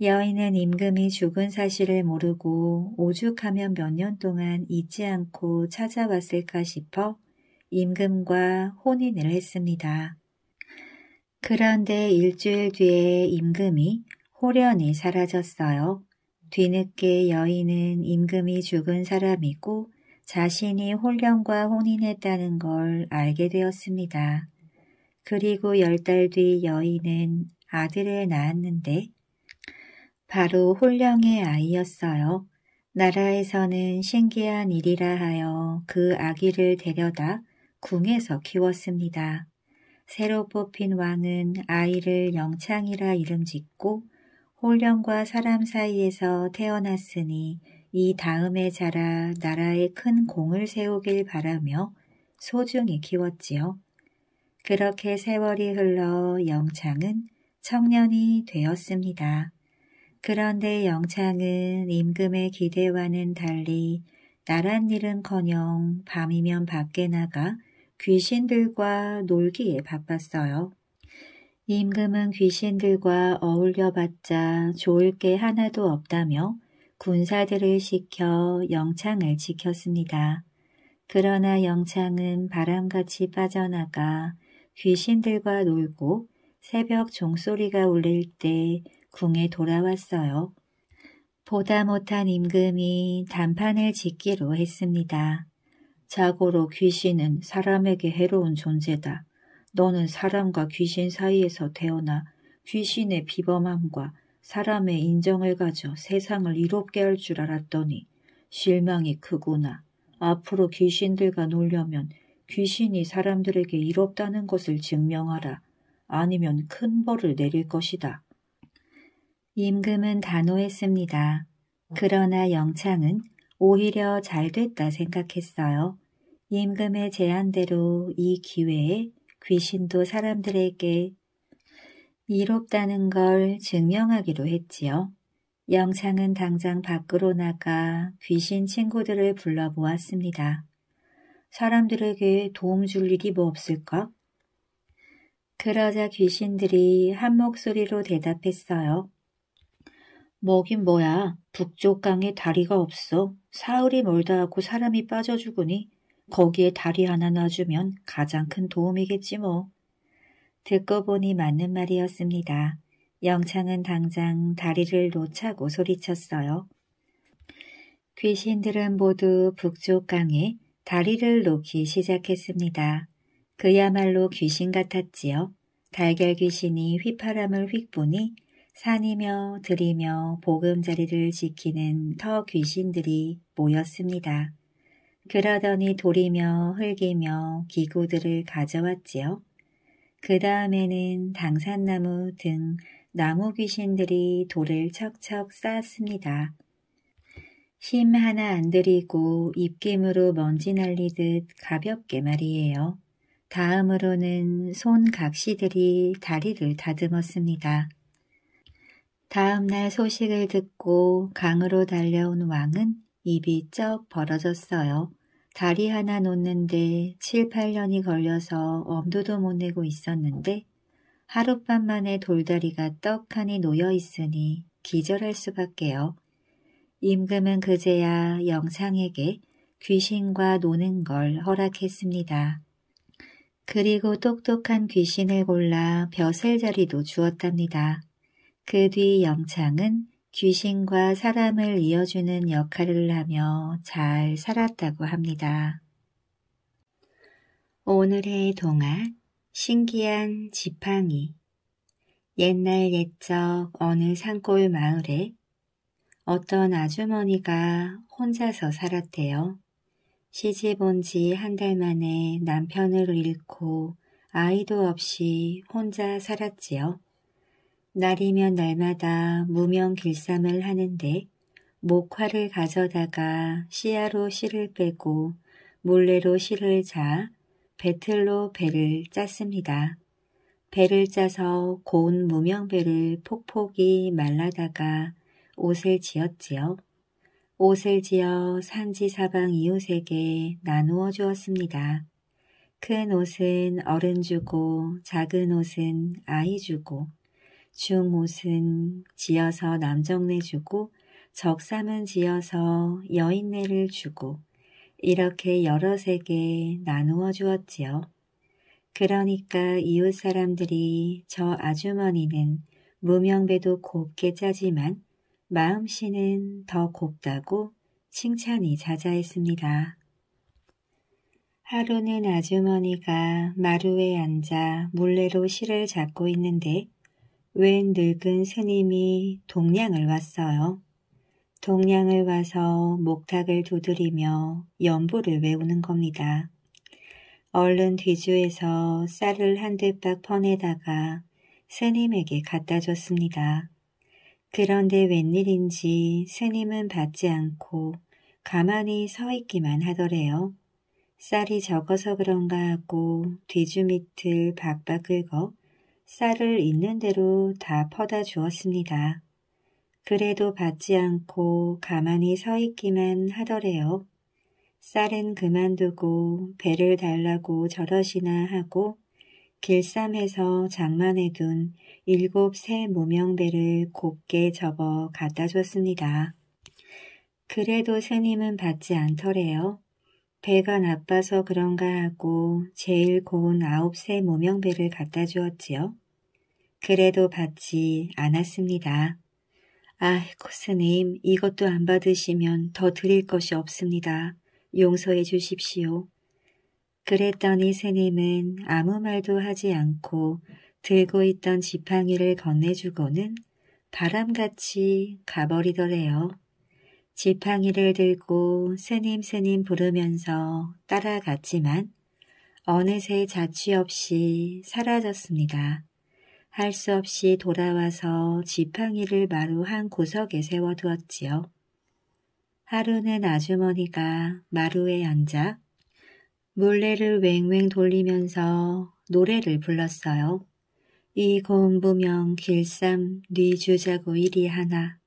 여인은 임금이 죽은 사실을 모르고 오죽하면 몇 년 동안 잊지 않고 찾아왔을까 싶어 임금과 혼인을 했습니다. 그런데 일주일 뒤에 임금이 호련히 사라졌어요. 뒤늦게 여인은 임금이 죽은 사람이고 자신이 홀령과 혼인했다는 걸 알게 되었습니다. 그리고 열 달 뒤 여인은 아들을 낳았는데 바로 홀령의 아이였어요. 나라에서는 신기한 일이라 하여 그 아기를 데려다 궁에서 키웠습니다. 새로 뽑힌 왕은 아이를 영창이라 이름 짓고 홀령과 사람 사이에서 태어났으니 이 다음에 자라 나라에 큰 공을 세우길 바라며 소중히 키웠지요. 그렇게 세월이 흘러 영창은 청년이 되었습니다. 그런데 영창은 임금의 기대와는 달리 나랏일은커녕 밤이면 밖에 나가 귀신들과 놀기에 바빴어요. 임금은 귀신들과 어울려봤자 좋을 게 하나도 없다며 군사들을 시켜 영창을 지켰습니다. 그러나 영창은 바람같이 빠져나가 귀신들과 놀고 새벽 종소리가 울릴 때 궁에 돌아왔어요. 보다 못한 임금이 단판을 짓기로 했습니다. 자고로 귀신은 사람에게 해로운 존재다. 너는 사람과 귀신 사이에서 태어나 귀신의 비범함과 사람의 인정을 가져 세상을 이롭게 할 줄 알았더니 실망이 크구나. 앞으로 귀신들과 놀려면 귀신이 사람들에게 이롭다는 것을 증명하라. 아니면 큰 벌을 내릴 것이다. 임금은 단호했습니다. 그러나 영창은 오히려 잘 됐다 생각했어요. 임금의 제안대로 이 기회에 귀신도 사람들에게 이롭다는 걸 증명하기로 했지요. 영창은 당장 밖으로 나가 귀신 친구들을 불러보았습니다. 사람들에게 도움 줄 일이 뭐 없을까? 그러자 귀신들이 한 목소리로 대답했어요. 뭐긴 뭐야. 북쪽 강에 다리가 없어. 사흘이 멀다 하고 사람이 빠져 죽으니 거기에 다리 하나 놔주면 가장 큰 도움이겠지 뭐. 듣고 보니 맞는 말이었습니다. 영창은 당장 다리를 놓자고 소리쳤어요. 귀신들은 모두 북쪽 강에 다리를 놓기 시작했습니다. 그야말로 귀신 같았지요. 달걀 귀신이 휘파람을 휙보니 산이며 들이며 보금자리를 지키는 터 귀신들이 모였습니다. 그러더니 돌이며 흙이며 기구들을 가져왔지요. 그 다음에는 당산나무 등 나무 귀신들이 돌을 척척 쌓았습니다. 힘 하나 안 들이고 입김으로 먼지 날리듯 가볍게 말이에요. 다음으로는 손 각시들이 다리를 다듬었습니다. 다음 날 소식을 듣고 강으로 달려온 왕은 입이 쩍 벌어졌어요. 다리 하나 놓는데 7, 8년이 걸려서 엄두도 못 내고 있었는데 하룻밤 만에 돌다리가 떡하니 놓여 있으니 기절할 수밖에요. 임금은 그제야 영상에게 귀신과 노는 걸 허락했습니다. 그리고 똑똑한 귀신을 골라 벼슬자리도 주었답니다. 그뒤 영창은 귀신과 사람을 이어주는 역할을 하며 잘 살았다고 합니다. 오늘의 동화 신기한 지팡이 옛날 옛적 어느 산골 마을에 어떤 아주머니가 혼자서 살았대요. 시집 온 지 한 달 만에 남편을 잃고 아이도 없이 혼자 살았지요. 날이면 날마다 무명 길쌈을 하는데 목화를 가져다가 씨야로 씨를 빼고 물레로 씨를 자 배틀로 배를 짰습니다. 배를 짜서 고운 무명배를 폭폭이 말라다가 옷을 지었지요. 옷을 지어 산지 사방 이웃에게 나누어 주었습니다. 큰 옷은 어른 주고 작은 옷은 아이 주고 중옷은 지어서 남정네 주고 적삼은 지어서 여인네를 주고 이렇게 여러 색에 나누어 주었지요. 그러니까 이웃 사람들이 저 아주머니는 무명배도 곱게 짜지만 마음씨는 더 곱다고 칭찬이 자자했습니다. 하루는 아주머니가 마루에 앉아 물레로 실을 잡고 있는데 웬 늙은 스님이 동양을 왔어요. 동양을 와서 목탁을 두드리며 연보를 외우는 겁니다. 얼른 뒤주에서 쌀을 한 대박 퍼내다가 스님에게 갖다 줬습니다. 그런데 웬일인지 스님은 받지 않고 가만히 서 있기만 하더래요. 쌀이 적어서 그런가 하고 뒤주 밑을 박박 긁어 쌀을 있는 대로 다 퍼다 주었습니다. 그래도 받지 않고 가만히 서 있기만 하더래요. 쌀은 그만두고 배를 달라고 저러시나 하고 길쌈에서 장만해둔 일곱 새 모명배를 곱게 접어 갖다 줬습니다. 그래도 스님은 받지 않더래요. 배가 나빠서 그런가 하고 제일 고운 아홉 세 모명배를 갖다 주었지요. 그래도 받지 않았습니다. 아이코 스님 이것도 안 받으시면 더 드릴 것이 없습니다. 용서해 주십시오. 그랬더니 스님은 아무 말도 하지 않고 들고 있던 지팡이를 건네주고는 바람같이 가버리더래요. 지팡이를 들고 스님스님 부르면서 따라갔지만 어느새 자취 없이 사라졌습니다. 할 수 없이 돌아와서 지팡이를 마루 한 구석에 세워두었지요. 하루는 아주머니가 마루에 앉아 물레를 왱왱 돌리면서 노래를 불렀어요. 이 곰부명 길쌈 뉘주자고 이리 하나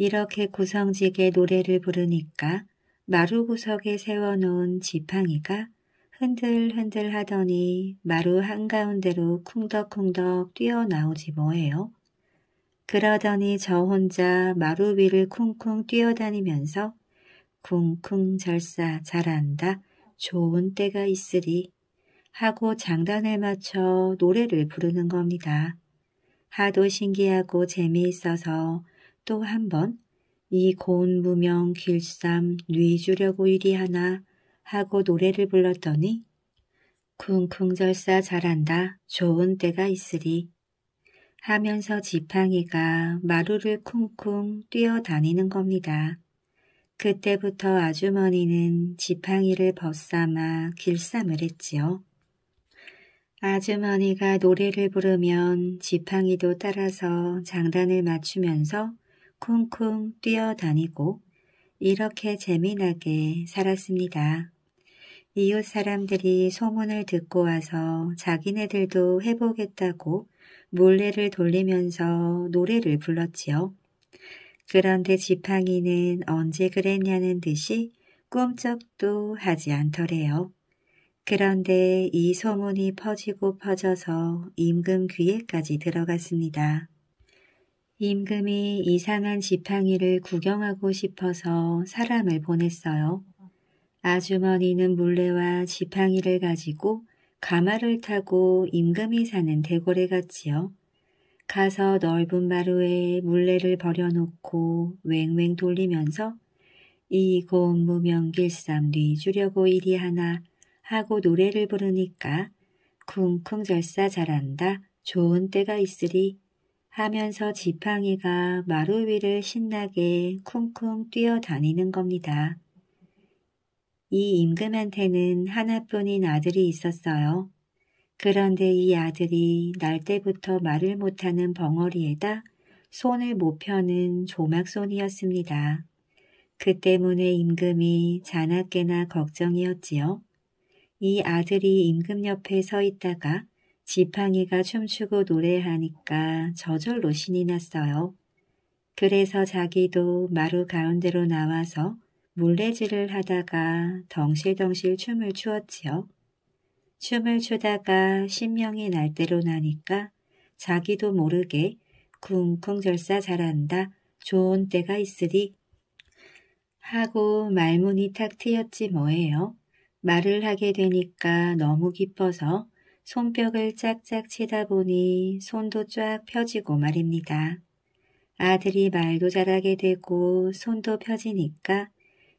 이렇게 구성지게 노래를 부르니까 마루 구석에 세워놓은 지팡이가 흔들흔들 하더니 마루 한가운데로 쿵덕쿵덕 뛰어나오지 뭐예요. 그러더니 저 혼자 마루 위를 쿵쿵 뛰어다니면서 쿵쿵 절사 잘한다 좋은 때가 있으리 하고 장단을 맞춰 노래를 부르는 겁니다. 하도 신기하고 재미있어서 또한번이 고운 무명 길쌈 뉘주려고 이리 하나 하고 노래를 불렀더니 쿵쿵절사 잘한다 좋은 때가 있으리 하면서 지팡이가 마루를 쿵쿵 뛰어다니는 겁니다. 그때부터 아주머니는 지팡이를 벗삼아 길쌈을 했지요. 아주머니가 노래를 부르면 지팡이도 따라서 장단을 맞추면서 쿵쿵 뛰어다니고 이렇게 재미나게 살았습니다. 이웃 사람들이 소문을 듣고 와서 자기네들도 해보겠다고 몰래를 돌리면서 노래를 불렀지요. 그런데 지팡이는 언제 그랬냐는 듯이 꿈쩍도 하지 않더래요. 그런데 이 소문이 퍼지고 퍼져서 임금 귀에까지 들어갔습니다. 임금이 이상한 지팡이를 구경하고 싶어서 사람을 보냈어요. 아주머니는 물레와 지팡이를 가지고 가마를 타고 임금이 사는 대궐에 갔지요. 가서 넓은 마루에 물레를 버려놓고 왱왱 돌리면서 이고운무명길쌈 뒤주려고 일이 하나 하고 노래를 부르니까 쿵쿵절사 잘한다 좋은 때가 있으리 하면서 지팡이가 마루 위를 신나게 쿵쿵 뛰어다니는 겁니다. 이 임금한테는 하나뿐인 아들이 있었어요. 그런데 이 아들이 날 때부터 말을 못하는 벙어리에다 손을 못 펴는 조막손이었습니다. 그 때문에 임금이 자나깨나 걱정이었지요. 이 아들이 임금 옆에 서 있다가 지팡이가 춤추고 노래하니까 저절로 신이 났어요. 그래서 자기도 마루 가운데로 나와서 물레질을 하다가 덩실덩실 춤을 추었지요. 춤을 추다가 신명이 날 대로 나니까 자기도 모르게 쿵쿵절사 잘한다 좋은 때가 있으리 하고 말문이 탁 트였지 뭐예요. 말을 하게 되니까 너무 기뻐서 손뼉을 짝짝 치다 보니 손도 쫙 펴지고 말입니다. 아들이 말도 잘하게 되고 손도 펴지니까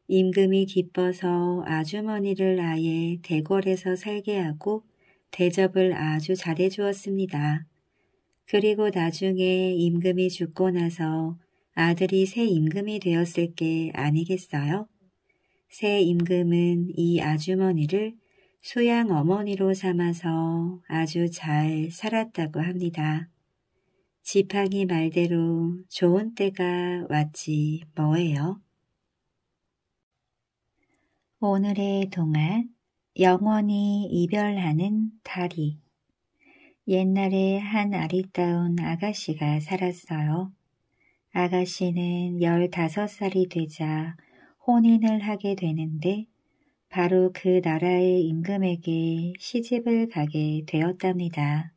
임금이 기뻐서 아주머니를 아예 대궐에서 살게 하고 대접을 아주 잘해 주었습니다. 그리고 나중에 임금이 죽고 나서 아들이 새 임금이 되었을 게 아니겠어요? 새 임금은 이 아주머니를 소양 어머니로 삼아서 아주 잘 살았다고 합니다. 지팡이 말대로 좋은 때가 왔지 뭐예요? 오늘의 동화 영원히 이별하는 다리 옛날에 한 아리따운 아가씨가 살았어요. 아가씨는 15살이 되자 혼인을 하게 되는데 바로 그 나라의 임금에게 시집을 가게 되었답니다.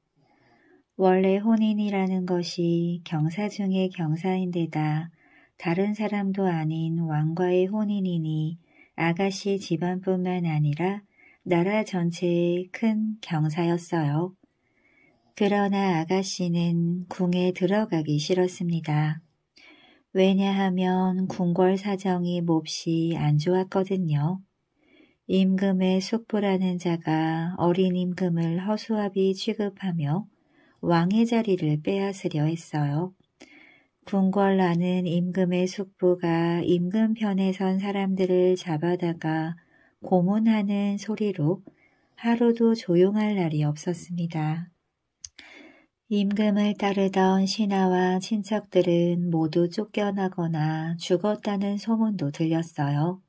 원래 혼인이라는 것이 경사 중의 경사인데다 다른 사람도 아닌 왕과의 혼인이니 아가씨 집안뿐만 아니라 나라 전체의 큰 경사였어요. 그러나 아가씨는 궁에 들어가기 싫었습니다. 왜냐하면 궁궐 사정이 몹시 안 좋았거든요. 임금의 숙부라는 자가 어린 임금을 허수아비 취급하며 왕의 자리를 빼앗으려 했어요. 궁궐라는 임금의 숙부가 임금 편에 선 사람들을 잡아다가 고문하는 소리로 하루도 조용할 날이 없었습니다. 임금을 따르던 신하와 친척들은 모두 쫓겨나거나 죽었다는 소문도 들렸어요.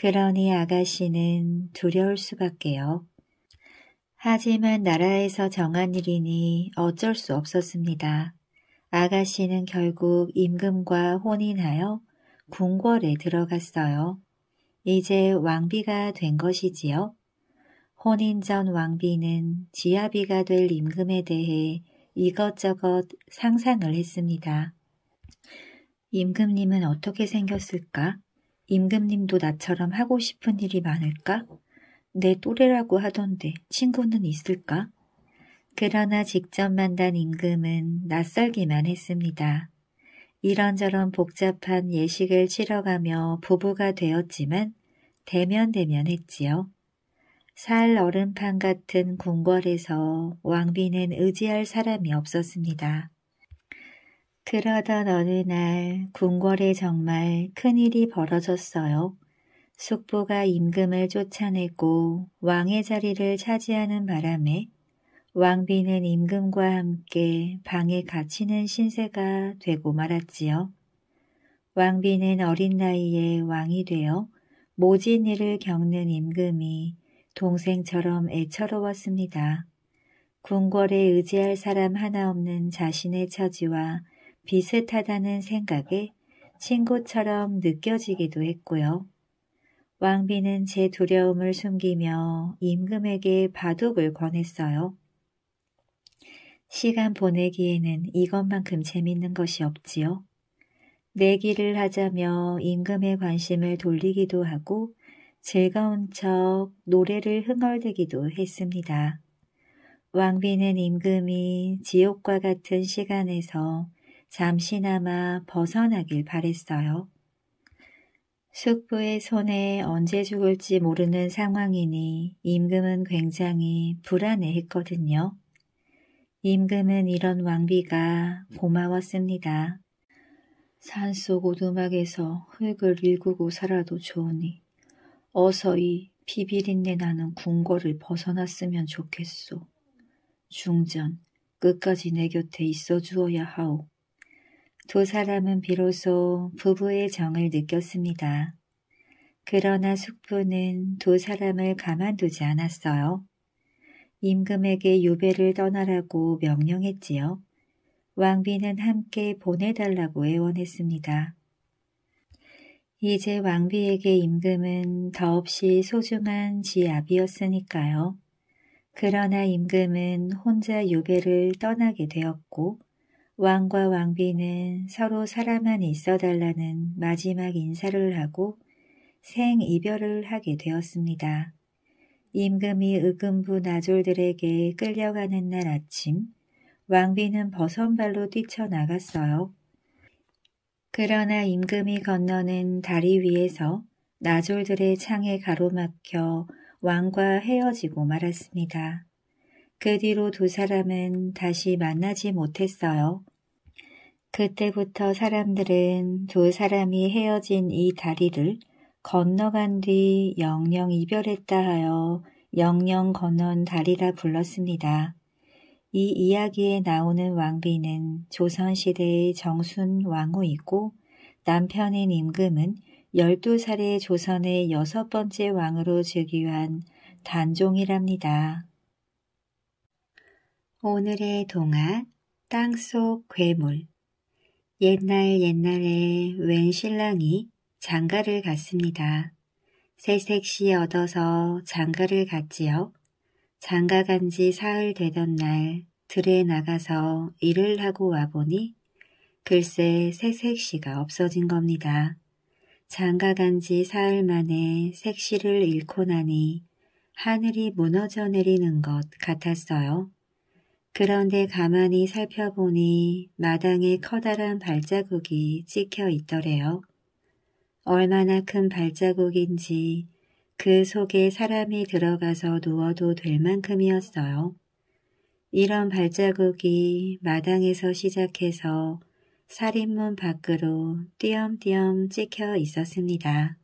그러니 아가씨는 두려울 수밖에요. 하지만 나라에서 정한 일이니 어쩔 수 없었습니다. 아가씨는 결국 임금과 혼인하여 궁궐에 들어갔어요. 이제 왕비가 된 것이지요. 혼인 전 왕비는 지아비가 될 임금에 대해 이것저것 상상을 했습니다. 임금님은 어떻게 생겼을까? 임금님도 나처럼 하고 싶은 일이 많을까? 내 또래라고 하던데 친구는 있을까? 그러나 직접 만난 임금은 낯설기만 했습니다. 이런저런 복잡한 예식을 치러가며 부부가 되었지만 대면대면했지요. 살 얼음판 같은 궁궐에서 왕비는 의지할 사람이 없었습니다. 그러던 어느 날 궁궐에 정말 큰일이 벌어졌어요. 숙부가 임금을 쫓아내고 왕의 자리를 차지하는 바람에 왕비는 임금과 함께 방에 갇히는 신세가 되고 말았지요. 왕비는 어린 나이에 왕이 되어 모진 일을 겪는 임금이 동생처럼 애처로웠습니다. 궁궐에 의지할 사람 하나 없는 자신의 처지와 비슷하다는 생각에 친구처럼 느껴지기도 했고요. 왕비는 제 두려움을 숨기며 임금에게 바둑을 권했어요. 시간 보내기에는 이것만큼 재밌는 것이 없지요. 내기를 하자며 임금의 관심을 돌리기도 하고 즐거운 척 노래를 흥얼대기도 했습니다. 왕비는 임금이 지옥과 같은 시간에서 잠시나마 벗어나길 바랬어요. 숙부의 손에 언제 죽을지 모르는 상황이니 임금은 굉장히 불안해했거든요. 임금은 이런 왕비가 고마웠습니다. 산속 오두막에서 흙을 일구고 살아도 좋으니 어서 이비비린내 나는 궁궐을 벗어났으면 좋겠소. 중전 끝까지 내 곁에 있어 주어야 하오. 두 사람은 비로소 부부의 정을 느꼈습니다. 그러나 숙부는 두 사람을 가만두지 않았어요. 임금에게 유배를 떠나라고 명령했지요. 왕비는 함께 보내달라고 애원했습니다. 이제 왕비에게 임금은 더없이 소중한 지압이었으니까요. 그러나 임금은 혼자 유배를 떠나게 되었고 왕과 왕비는 서로 사람만 있어달라는 마지막 인사를 하고 생이별을 하게 되었습니다. 임금이 의금부 나졸들에게 끌려가는 날 아침 왕비는 버선발로 뛰쳐나갔어요. 그러나 임금이 건너는 다리 위에서 나졸들의 창에 가로막혀 왕과 헤어지고 말았습니다. 그 뒤로 두 사람은 다시 만나지 못했어요. 그때부터 사람들은 두 사람이 헤어진 이 다리를 건너간 뒤 영영 이별했다 하여 영영 건넌 다리라 불렀습니다. 이 이야기에 나오는 왕비는 조선시대의 정순 왕후이고 남편인 임금은 12살의 조선의 여섯 번째 왕으로 즉위한 단종이랍니다. 오늘의 동화 땅속 괴물 옛날 옛날에 웬 신랑이 장가를 갔습니다. 새색시 얻어서 장가를 갔지요. 장가 간지 사흘 되던 날 들에 나가서 일을 하고 와보니 글쎄 새색시가 없어진 겁니다. 장가 간지 사흘 만에 색시를 잃고 나니 하늘이 무너져 내리는 것 같았어요. 그런데 가만히 살펴보니 마당에 커다란 발자국이 찍혀 있더래요. 얼마나 큰 발자국인지 그 속에 사람이 들어가서 누워도 될 만큼이었어요. 이런 발자국이 마당에서 시작해서 살인문 밖으로 띄엄띄엄 찍혀 있었습니다.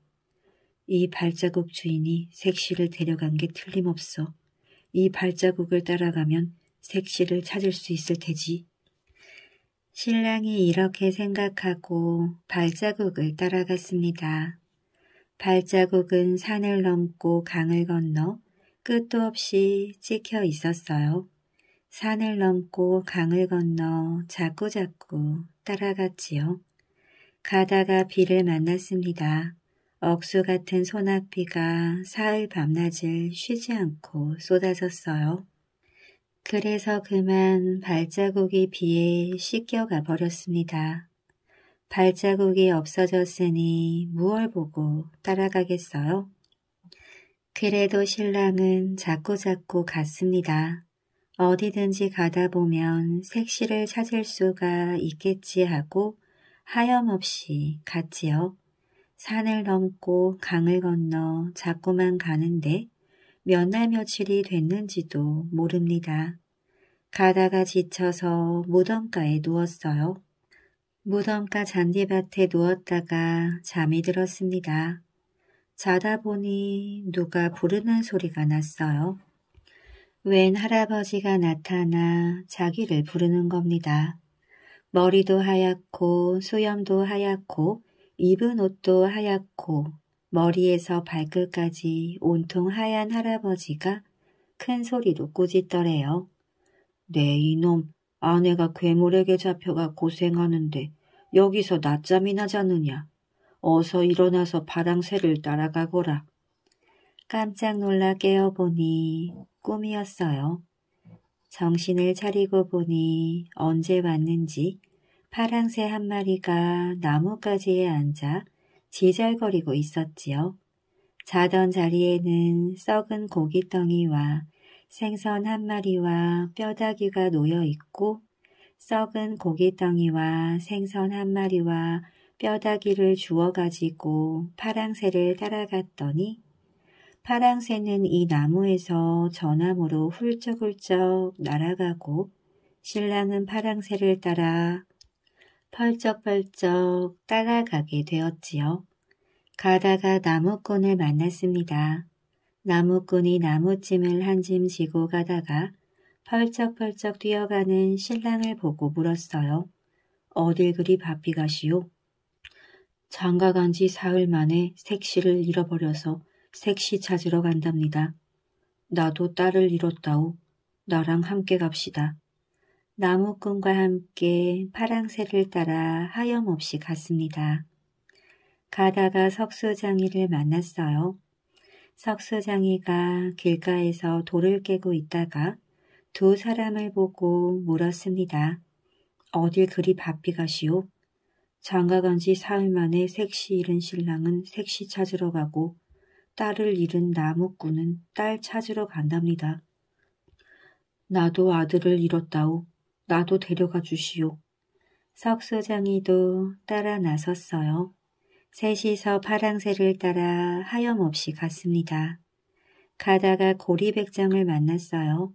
이 발자국 주인이 색시를 데려간 게 틀림없어. 이 발자국을 따라가면 색시를 찾을 수 있을 테지. 신랑이 이렇게 생각하고 발자국을 따라갔습니다. 발자국은 산을 넘고 강을 건너 끝도 없이 찍혀 있었어요. 산을 넘고 강을 건너 자꾸자꾸 따라갔지요. 가다가 비를 만났습니다. 억수 같은 소나비가 사흘 밤낮을 쉬지 않고 쏟아졌어요. 그래서 그만 발자국이 비에 씻겨가 버렸습니다. 발자국이 없어졌으니 무얼 보고 따라가겠어요? 그래도 신랑은 자꾸자꾸 갔습니다. 어디든지 가다 보면 색시를 찾을 수가 있겠지 하고 하염없이 갔지요. 산을 넘고 강을 건너 자꾸만 가는데 몇날 며칠이 됐는지도 모릅니다. 가다가 지쳐서 무덤가에 누웠어요. 무덤가 잔디밭에 누웠다가 잠이 들었습니다. 자다 보니 누가 부르는 소리가 났어요. 웬 할아버지가 나타나 자기를 부르는 겁니다. 머리도 하얗고 수염도 하얗고 입은 옷도 하얗고 머리에서 발끝까지 온통 하얀 할아버지가 큰 소리로 꾸짖더래요. 네 이놈, 아내가 괴물에게 잡혀가 고생하는데 여기서 낮잠이나 자느냐. 어서 일어나서 바랑새를 따라가거라. 깜짝 놀라 깨어보니 꿈이었어요. 정신을 차리고 보니 언제 왔는지 파랑새 한 마리가 나뭇가지에 앉아 지절거리고 있었지요. 자던 자리에는 썩은 고기덩이와 생선 한 마리와 뼈다귀가 놓여 있고 썩은 고기덩이와 생선 한 마리와 뼈다귀를 주워 가지고 파랑새를 따라갔더니 파랑새는 이 나무에서 전 나무로 훌쩍훌쩍 날아가고 신랑은 파랑새를 따라 펄쩍펄쩍 따라가게 되었지요. 가다가 나무꾼을 만났습니다. 나무꾼이 나무찜을 한 짐 지고 가다가 펄쩍펄쩍 뛰어가는 신랑을 보고 물었어요. 어딜 그리 바삐 가시오? 장가 간 지 사흘 만에 색시를 잃어버려서 색시 찾으러 간답니다. 나도 딸을 잃었다오. 나랑 함께 갑시다. 나무꾼과 함께 파랑새를 따라 하염없이 갔습니다. 가다가 석수장이를 만났어요. 석수장이가 길가에서 돌을 깨고 있다가 두 사람을 보고 물었습니다. 어딜 그리 바삐 가시오? 장가 간지 사흘 만에 색시 잃은 신랑은 색시 찾으러 가고 딸을 잃은 나무꾼은 딸 찾으러 간답니다. 나도 아들을 잃었다오. 나도 데려가 주시오. 석소장이도 따라 나섰어요. 셋이서 파랑새를 따라 하염없이 갔습니다. 가다가 고리백장을 만났어요.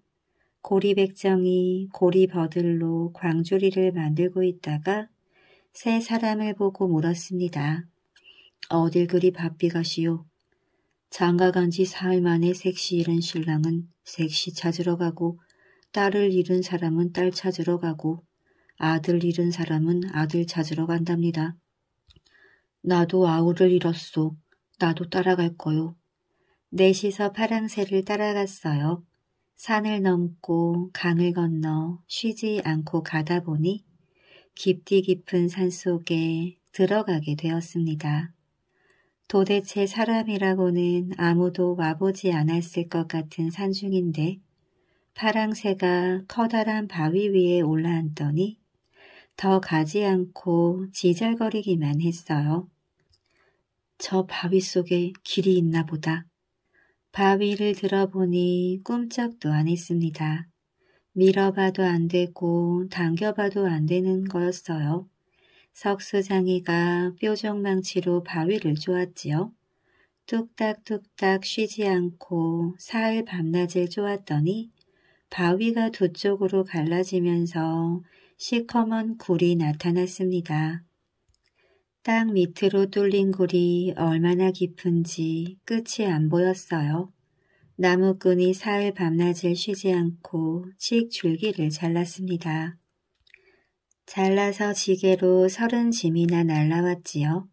고리백장이 고리버들로 광주리를 만들고 있다가 세 사람을 보고 물었습니다. 어딜 그리 바삐 가시오. 장가간 지 사흘 만에 색시 잃은 신랑은 색시 찾으러 가고 딸을 잃은 사람은 딸 찾으러 가고 아들 잃은 사람은 아들 찾으러 간답니다. 나도 아우를 잃었소. 나도 따라갈 거요. 넷이서 파랑새를 따라갔어요. 산을 넘고 강을 건너 쉬지 않고 가다 보니 깊디 깊은 산속에 들어가게 되었습니다. 도대체 사람이라고는 아무도 와보지 않았을 것 같은 산중인데 파랑새가 커다란 바위 위에 올라앉더니 더 가지 않고 지잘거리기만 했어요. 저 바위 속에 길이 있나 보다. 바위를 들어보니 꿈쩍도 안 했습니다. 밀어봐도 안 되고 당겨봐도 안 되는 거였어요. 석수장이가 뾰족망치로 바위를 쪼았지요. 뚝딱뚝딱 쉬지 않고 사흘 밤낮을 쪼았더니 바위가 두 쪽으로 갈라지면서 시커먼 굴이 나타났습니다. 땅 밑으로 뚫린 굴이 얼마나 깊은지 끝이 안 보였어요. 나무꾼이 사흘 밤낮을 쉬지 않고 칡 줄기를 잘랐습니다. 잘라서 지게로 서른 짐이나 날라왔지요.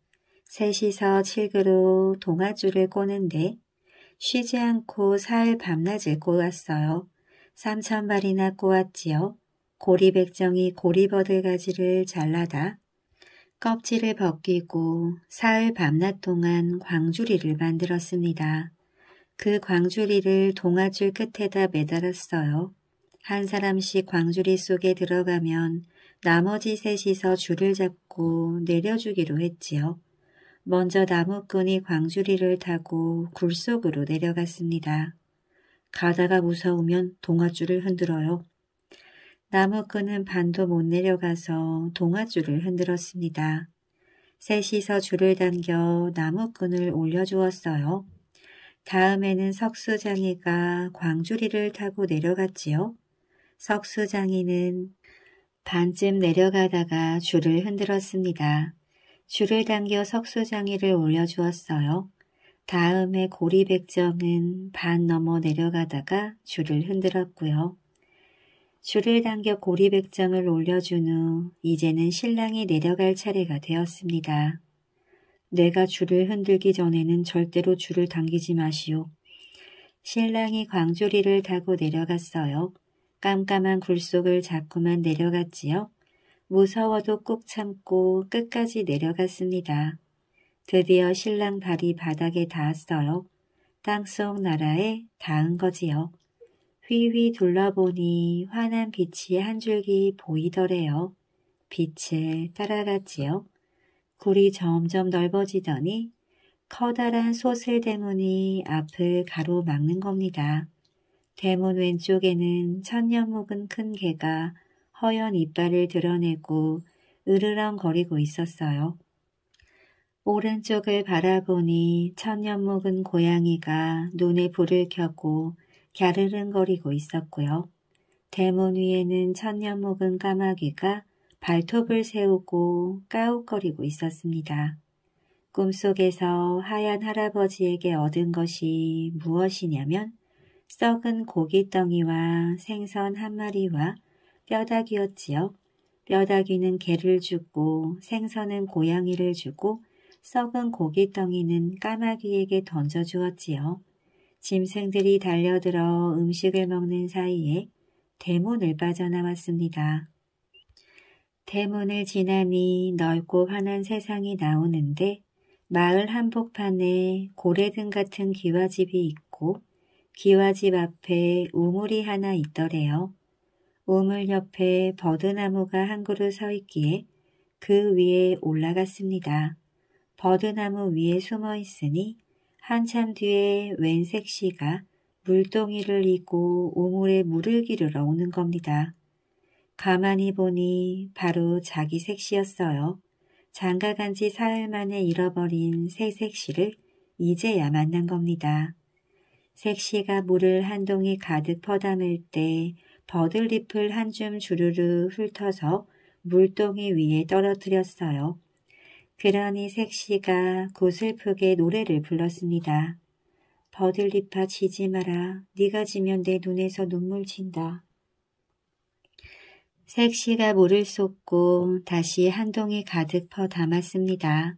셋이서 칡으로 동아줄을 꼬는데 쉬지 않고 사흘 밤낮을 꼬았어요. 삼천 발이나 꼬았지요. 고리백정이 고리버들 가지를 잘라다 껍질을 벗기고 사흘 밤낮 동안 광주리를 만들었습니다. 그 광주리를 동아줄 끝에다 매달았어요. 한 사람씩 광주리 속에 들어가면 나머지 셋이서 줄을 잡고 내려주기로 했지요. 먼저 나무꾼이 광주리를 타고 굴 속으로 내려갔습니다. 가다가 무서우면 동아줄을 흔들어요. 나무꾼은 반도 못 내려가서 동아줄을 흔들었습니다. 셋이서 줄을 당겨 나무꾼을 올려주었어요. 다음에는 석수장이가 광주리를 타고 내려갔지요. 석수장이는 반쯤 내려가다가 줄을 흔들었습니다. 줄을 당겨 석수장이를 올려주었어요. 다음에 고리백정은반 넘어 내려가다가 줄을 흔들었고요. 줄을 당겨 고리백정을 올려준 후 이제는 신랑이 내려갈 차례가 되었습니다. 내가 줄을 흔들기 전에는 절대로 줄을 당기지 마시오. 신랑이 광주리를 타고 내려갔어요. 깜깜한 굴속을 자꾸만 내려갔지요. 무서워도 꾹 참고 끝까지 내려갔습니다. 드디어 신랑 발이 바닥에 닿았어요. 땅 속 나라에 닿은 거지요. 휘휘 둘러보니 환한 빛이 한 줄기 보이더래요. 빛을 따라갔지요. 굴이 점점 넓어지더니 커다란 소슬 대문이 앞을 가로막는 겁니다. 대문 왼쪽에는 천년 묵은 큰 개가 허연 이빨을 드러내고 으르렁거리고 있었어요. 오른쪽을 바라보니 천년 묵은 고양이가 눈에 불을 켜고 갸르릉거리고 있었고요. 대문 위에는 천년 묵은 까마귀가 발톱을 세우고 까옥거리고 있었습니다. 꿈속에서 하얀 할아버지에게 얻은 것이 무엇이냐면 썩은 고기덩이와 생선 한 마리와 뼈다귀였지요. 뼈다귀는 개를 주고 생선은 고양이를 주고 썩은 고깃덩이는 까마귀에게 던져주었지요. 짐승들이 달려들어 음식을 먹는 사이에 대문을 빠져나왔습니다. 대문을 지나니 넓고 환한 세상이 나오는데 마을 한복판에 고래등 같은 기와집이 있고 기와집 앞에 우물이 하나 있더래요. 우물 옆에 버드나무가 한 그루 서 있기에 그 위에 올라갔습니다. 버드나무 위에 숨어 있으니 한참 뒤에 웬색 씨가 물동이를 잇고 우물에 물을 기르러 오는 겁니다. 가만히 보니 바로 자기 색시였어요. 장가간 지 사흘 만에 잃어버린 새 색시를 이제야 만난 겁니다. 색시가 물을 한 동이 가득 퍼담을 때 버들잎을 한 줌 주르르 훑어서 물동이 위에 떨어뜨렸어요. 그러니 색시가 고슬프게 노래를 불렀습니다. 버들잎파 지지 마라. 네가 지면 내 눈에서 눈물 친다. 색시가 물을 쏟고 다시 한 동이 가득 퍼 담았습니다.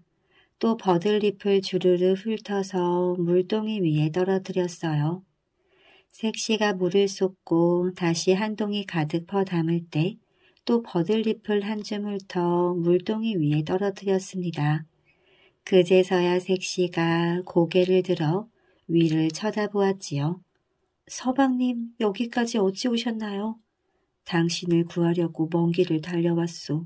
또 버들잎을 주르르 훑어서 물동이 위에 떨어뜨렸어요. 색시가 물을 쏟고 다시 한 동이 가득 퍼 담을 때또 버들잎을 한 줌을 터 물동이 위에 떨어뜨렸습니다. 그제서야 색시가 고개를 들어 위를 쳐다보았지요. 서방님 여기까지 어찌 오셨나요? 당신을 구하려고 먼 길을 달려왔소.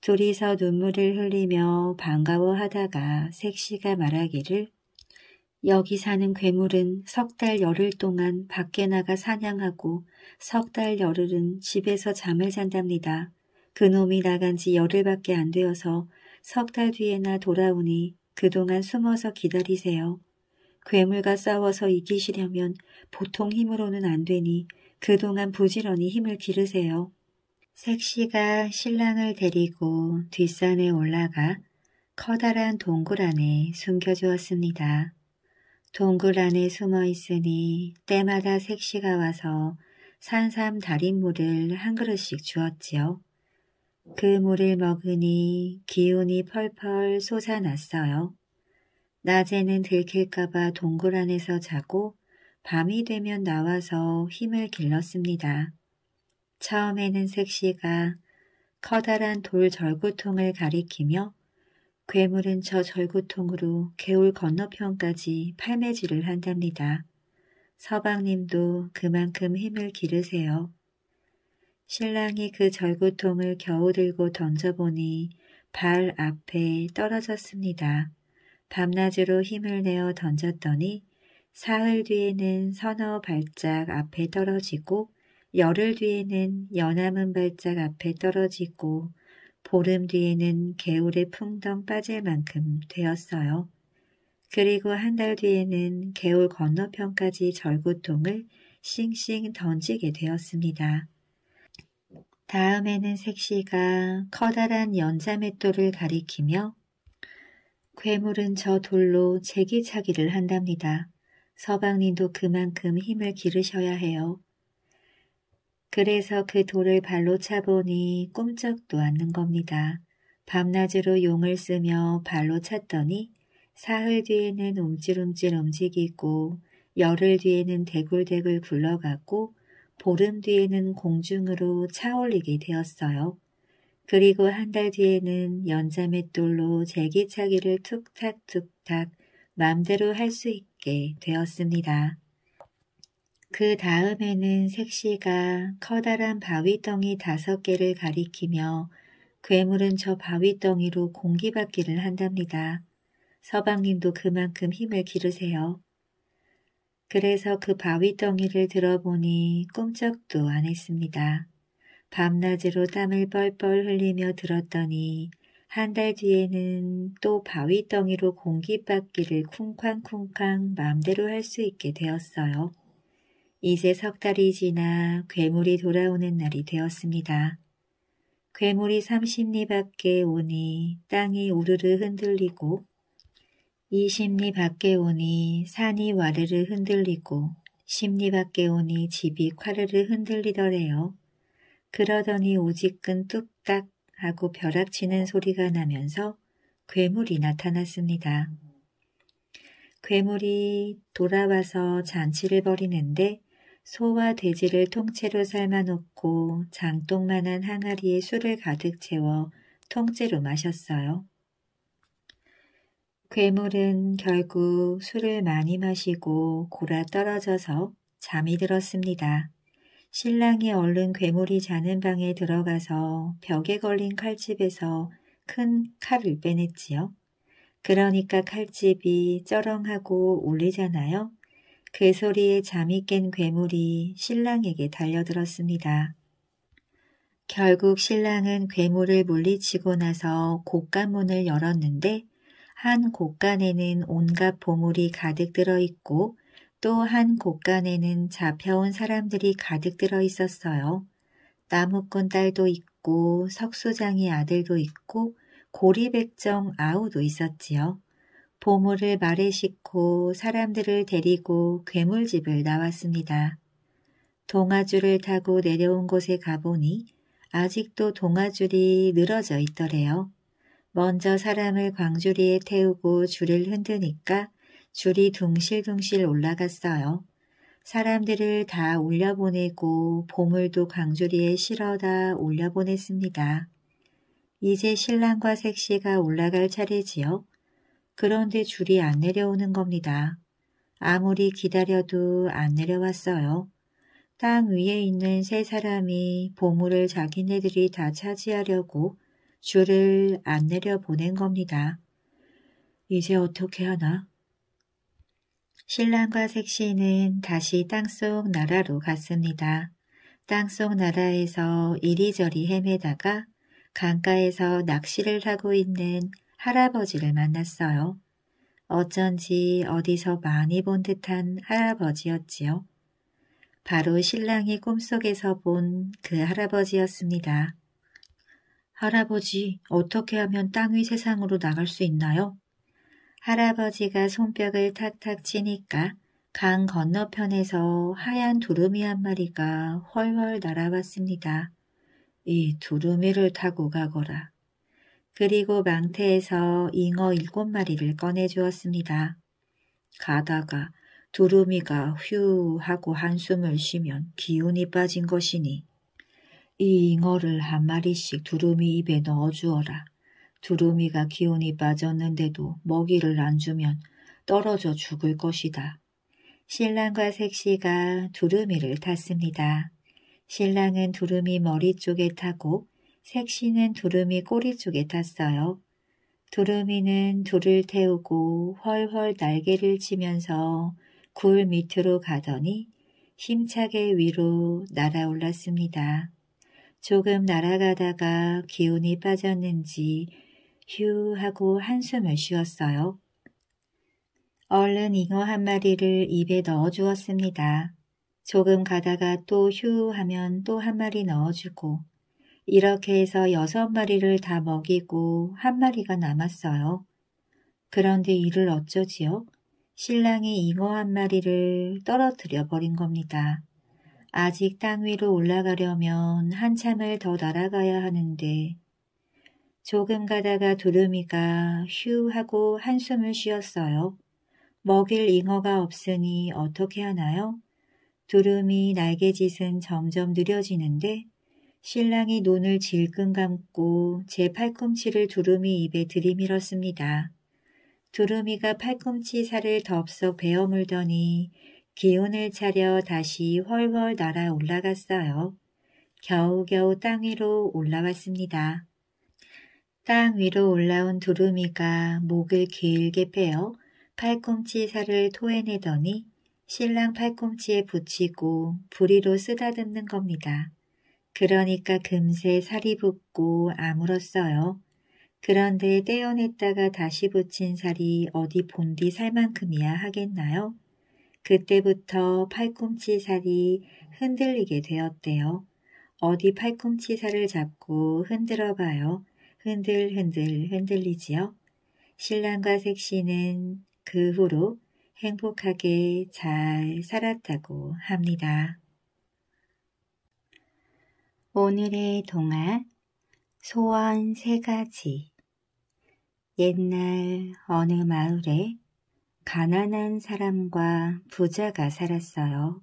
둘이서 눈물을 흘리며 반가워하다가 색시가 말하기를 여기 사는 괴물은 석 달 열흘 동안 밖에 나가 사냥하고 석 달 열흘은 집에서 잠을 잔답니다. 그놈이 나간 지 열흘밖에 안 되어서 석 달 뒤에나 돌아오니 그동안 숨어서 기다리세요. 괴물과 싸워서 이기시려면 보통 힘으로는 안 되니 그동안 부지런히 힘을 기르세요. 색시가 신랑을 데리고 뒷산에 올라가 커다란 동굴 안에 숨겨주었습니다. 동굴 안에 숨어 있으니 때마다 색시가 와서 산삼 달인 물을 한 그릇씩 주었지요. 그 물을 먹으니 기운이 펄펄 솟아났어요. 낮에는 들킬까봐 동굴 안에서 자고 밤이 되면 나와서 힘을 길렀습니다. 처음에는 색시가 커다란 돌 절구통을 가리키며 괴물은 저 절구통으로 개울 건너편까지 팔매질을 한답니다. 서방님도 그만큼 힘을 기르세요. 신랑이 그 절구통을 겨우 들고 던져보니 발 앞에 떨어졌습니다. 밤낮으로 힘을 내어 던졌더니 사흘 뒤에는 서너 발짝 앞에 떨어지고 열흘 뒤에는 연암은 발짝 앞에 떨어지고 보름 뒤에는 개울에 풍덩 빠질 만큼 되었어요. 그리고 한 달 뒤에는 개울 건너편까지 절구통을 싱싱 던지게 되었습니다. 다음에는 색시가 커다란 연자맷돌을 가리키며 괴물은 저 돌로 제기차기를 한답니다. 서방님도 그만큼 힘을 기르셔야 해요. 그래서 그 돌을 발로 차보니 꿈쩍도 않는 겁니다. 밤낮으로 용을 쓰며 발로 찼더니 사흘 뒤에는 움찔움찔 움직이고 열흘 뒤에는 대굴대굴 굴러갔고 보름 뒤에는 공중으로 차올리게 되었어요. 그리고 한 달 뒤에는 연자맷돌로 제기차기를 툭탁툭탁 맘대로 할 수 있게 되었습니다. 그 다음에는 색시가 커다란 바위덩이 다섯 개를 가리키며 괴물은 저 바위덩이로 공기받기를 한답니다. 서방님도 그만큼 힘을 기르세요. 그래서 그 바위덩이를 들어보니 꿈쩍도 안 했습니다. 밤낮으로 땀을 뻘뻘 흘리며 들었더니 한 달 뒤에는 또 바위덩이로 공기받기를 쿵쾅쿵쾅 마음대로 할 수 있게 되었어요. 이제 석 달이 지나 괴물이 돌아오는 날이 되었습니다. 괴물이 3 0리 밖에 오니 땅이 우르르 흔들리고 2 0리 밖에 오니 산이 와르르 흔들리고 1 0리 밖에 오니 집이 콰르르 흔들리더래요. 그러더니 오직근 뚝딱 하고 벼락치는 소리가 나면서 괴물이 나타났습니다. 괴물이 돌아와서 잔치를 벌이는데 소와 돼지를 통째로 삶아놓고 장독만한 항아리에 술을 가득 채워 통째로 마셨어요. 괴물은 결국 술을 많이 마시고 골아 떨어져서 잠이 들었습니다. 신랑이 얼른 괴물이 자는 방에 들어가서 벽에 걸린 칼집에서 큰 칼을 빼냈지요. 그러니까 칼집이 쩌렁하고 울리잖아요. 그 소리에 잠이 깬 괴물이 신랑에게 달려들었습니다. 결국 신랑은 괴물을 물리치고 나서 곡간문을 열었는데 한 곡간에는 온갖 보물이 가득 들어있고 또 한 곡간에는 잡혀온 사람들이 가득 들어있었어요. 나무꾼 딸도 있고 석수장의 아들도 있고 고리백정 아우도 있었지요. 보물을 말에 싣고 사람들을 데리고 괴물집을 나왔습니다. 동아줄을 타고 내려온 곳에 가보니 아직도 동아줄이 늘어져 있더래요. 먼저 사람을 광주리에 태우고 줄을 흔드니까 줄이 둥실둥실 올라갔어요. 사람들을 다 올려보내고 보물도 광주리에 실어다 올려보냈습니다. 이제 신랑과 색시가 올라갈 차례지요. 그런데 줄이 안 내려오는 겁니다. 아무리 기다려도 안 내려왔어요. 땅 위에 있는 세 사람이 보물을 자기네들이 다 차지하려고 줄을 안 내려 보낸 겁니다. 이제 어떻게 하나? 신랑과 색시는 다시 땅 속 나라로 갔습니다. 땅 속 나라에서 이리저리 헤매다가 강가에서 낚시를 하고 있는 할아버지를 만났어요. 어쩐지 어디서 많이 본 듯한 할아버지였지요. 바로 신랑이 꿈속에서 본 그 할아버지였습니다. 할아버지, 어떻게 하면 땅 위 세상으로 나갈 수 있나요? 할아버지가 손뼉을 탁탁 치니까 강 건너편에서 하얀 두루미 한 마리가 훨훨 날아왔습니다. 이 두루미를 타고 가거라. 그리고 망태에서 잉어 일곱 마리를 꺼내 주었습니다. 가다가 두루미가 휴 하고 한숨을 쉬면 기운이 빠진 것이니 이 잉어를 한 마리씩 두루미 입에 넣어 주어라. 두루미가 기운이 빠졌는데도 먹이를 안 주면 떨어져 죽을 것이다. 신랑과 색시가 두루미를 탔습니다. 신랑은 두루미 머리 쪽에 타고 색시는 두루미 꼬리 쪽에 탔어요. 두루미는 둘을 태우고 훨훨 날개를 치면서 굴 밑으로 가더니 힘차게 위로 날아올랐습니다. 조금 날아가다가 기운이 빠졌는지 휴 하고 한숨을 쉬었어요. 얼른 잉어 한 마리를 입에 넣어주었습니다. 조금 가다가 또 휴 하면 또 한 마리 넣어주고 이렇게 해서 여섯 마리를 다 먹이고 한 마리가 남았어요. 그런데 이를 어쩌지요? 신랑이 잉어 한 마리를 떨어뜨려 버린 겁니다. 아직 땅 위로 올라가려면 한참을 더 날아가야 하는데 조금 가다가 두루미가 휴 하고 한숨을 쉬었어요. 먹일 잉어가 없으니 어떻게 하나요? 두루미 날개짓은 점점 느려지는데 신랑이 눈을 질끈 감고 제 팔꿈치를 두루미 입에 들이밀었습니다. 두루미가 팔꿈치 살을 덥석 베어물더니 기운을 차려 다시 훨훨 날아 올라갔어요. 겨우겨우 땅 위로 올라왔습니다. 땅 위로 올라온 두루미가 목을 길게 빼어 팔꿈치 살을 토해내더니 신랑 팔꿈치에 붙이고 부리로 쓰다듬는 겁니다. 그러니까 금세 살이 붙고 아물었어요. 그런데 떼어냈다가 다시 붙인 살이 어디 본디 살만큼이야 하겠나요? 그때부터 팔꿈치 살이 흔들리게 되었대요. 어디 팔꿈치 살을 잡고 흔들어 봐요. 흔들흔들 흔들리지요. 신랑과 색시는 그 후로 행복하게 잘 살았다고 합니다. 오늘의 동화 소원 세 가지 옛날 어느 마을에 가난한 사람과 부자가 살았어요.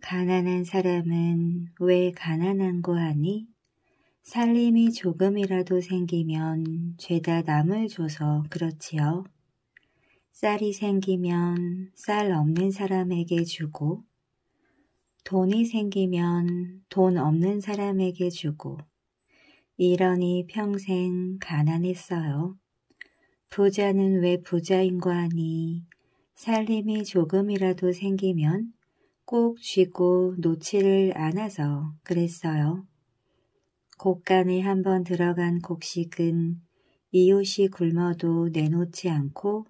가난한 사람은 왜 가난한고 하니 살림이 조금이라도 생기면 죄다 남을 줘서 그렇지요. 쌀이 생기면 쌀 없는 사람에게 주고 돈이 생기면 돈 없는 사람에게 주고 이러니 평생 가난했어요. 부자는 왜 부자인가 하니 살림이 조금이라도 생기면 꼭 쥐고 놓지를 않아서 그랬어요. 곡간에 한번 들어간 곡식은 이웃이 굶어도 내놓지 않고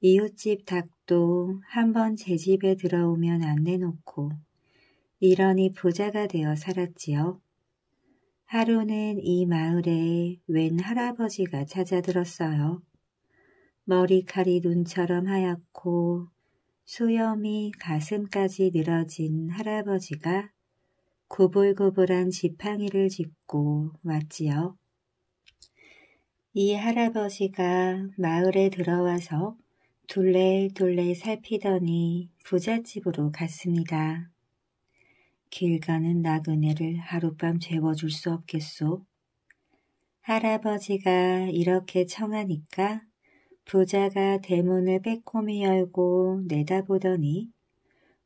이웃집 닭도 한번 제 집에 들어오면 안 내놓고 이러니 부자가 되어 살았지요. 하루는 이 마을에 웬 할아버지가 찾아들었어요. 머리칼이 눈처럼 하얗고 수염이 가슴까지 늘어진 할아버지가 구불구불한 지팡이를 짚고 왔지요. 이 할아버지가 마을에 들어와서 둘레둘레 살피더니 부잣집으로 갔습니다. 길 가는 나그네를 하룻밤 재워줄 수 없겠소? 할아버지가 이렇게 청하니까 부자가 대문을 빼꼼히 열고 내다보더니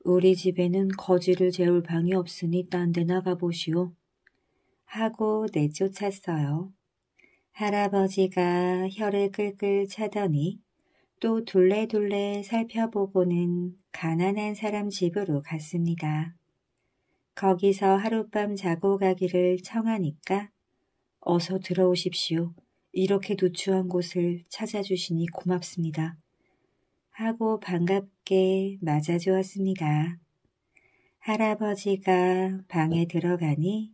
우리 집에는 거지를 재울 방이 없으니 딴데 나가보시오. 하고 내쫓았어요. 할아버지가 혀를 끌끌 차더니 또 둘레둘레 살펴보고는 가난한 사람 집으로 갔습니다. 거기서 하룻밤 자고 가기를 청하니까 어서 들어오십시오. 이렇게 노추한 곳을 찾아주시니 고맙습니다. 하고 반갑게 맞아주었습니다. 할아버지가 방에 들어가니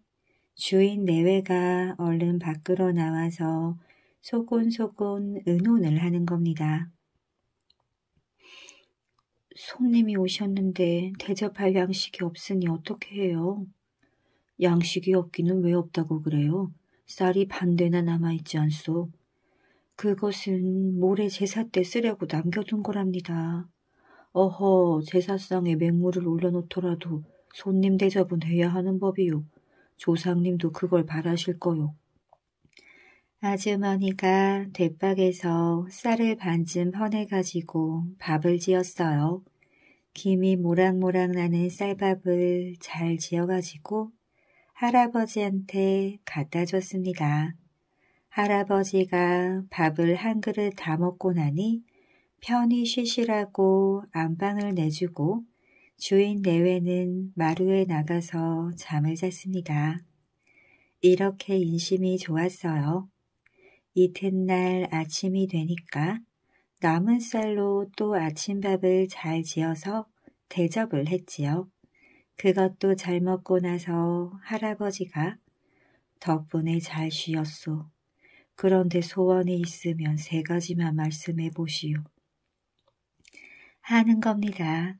주인 내외가 얼른 밖으로 나와서 소곤소곤 은혼을 하는 겁니다. 손님이 오셨는데 대접할 양식이 없으니 어떻게 해요? 양식이 없기는 왜 없다고 그래요? 쌀이 반대나 남아있지 않소. 그것은 모레 제사 때 쓰려고 남겨둔 거랍니다. 어허, 제사상에 맹물을 올려놓더라도 손님 대접은 해야 하는 법이요. 조상님도 그걸 바라실 거요. 아주머니가 대박에서 쌀을 반쯤 퍼내가지고 밥을 지었어요. 김이 모락모락 나는 쌀밥을 잘 지어가지고 할아버지한테 갖다 줬습니다. 할아버지가 밥을 한 그릇 다 먹고 나니 편히 쉬시라고 안방을 내주고 주인 내외는 마루에 나가서 잠을 잤습니다. 이렇게 인심이 좋았어요. 이튿날 아침이 되니까 남은 쌀로 또 아침밥을 잘 지어서 대접을 했지요. 그것도 잘 먹고 나서 할아버지가 덕분에 잘 쉬었소. 그런데 소원이 있으면 세 가지만 말씀해 보시오. 하는 겁니다.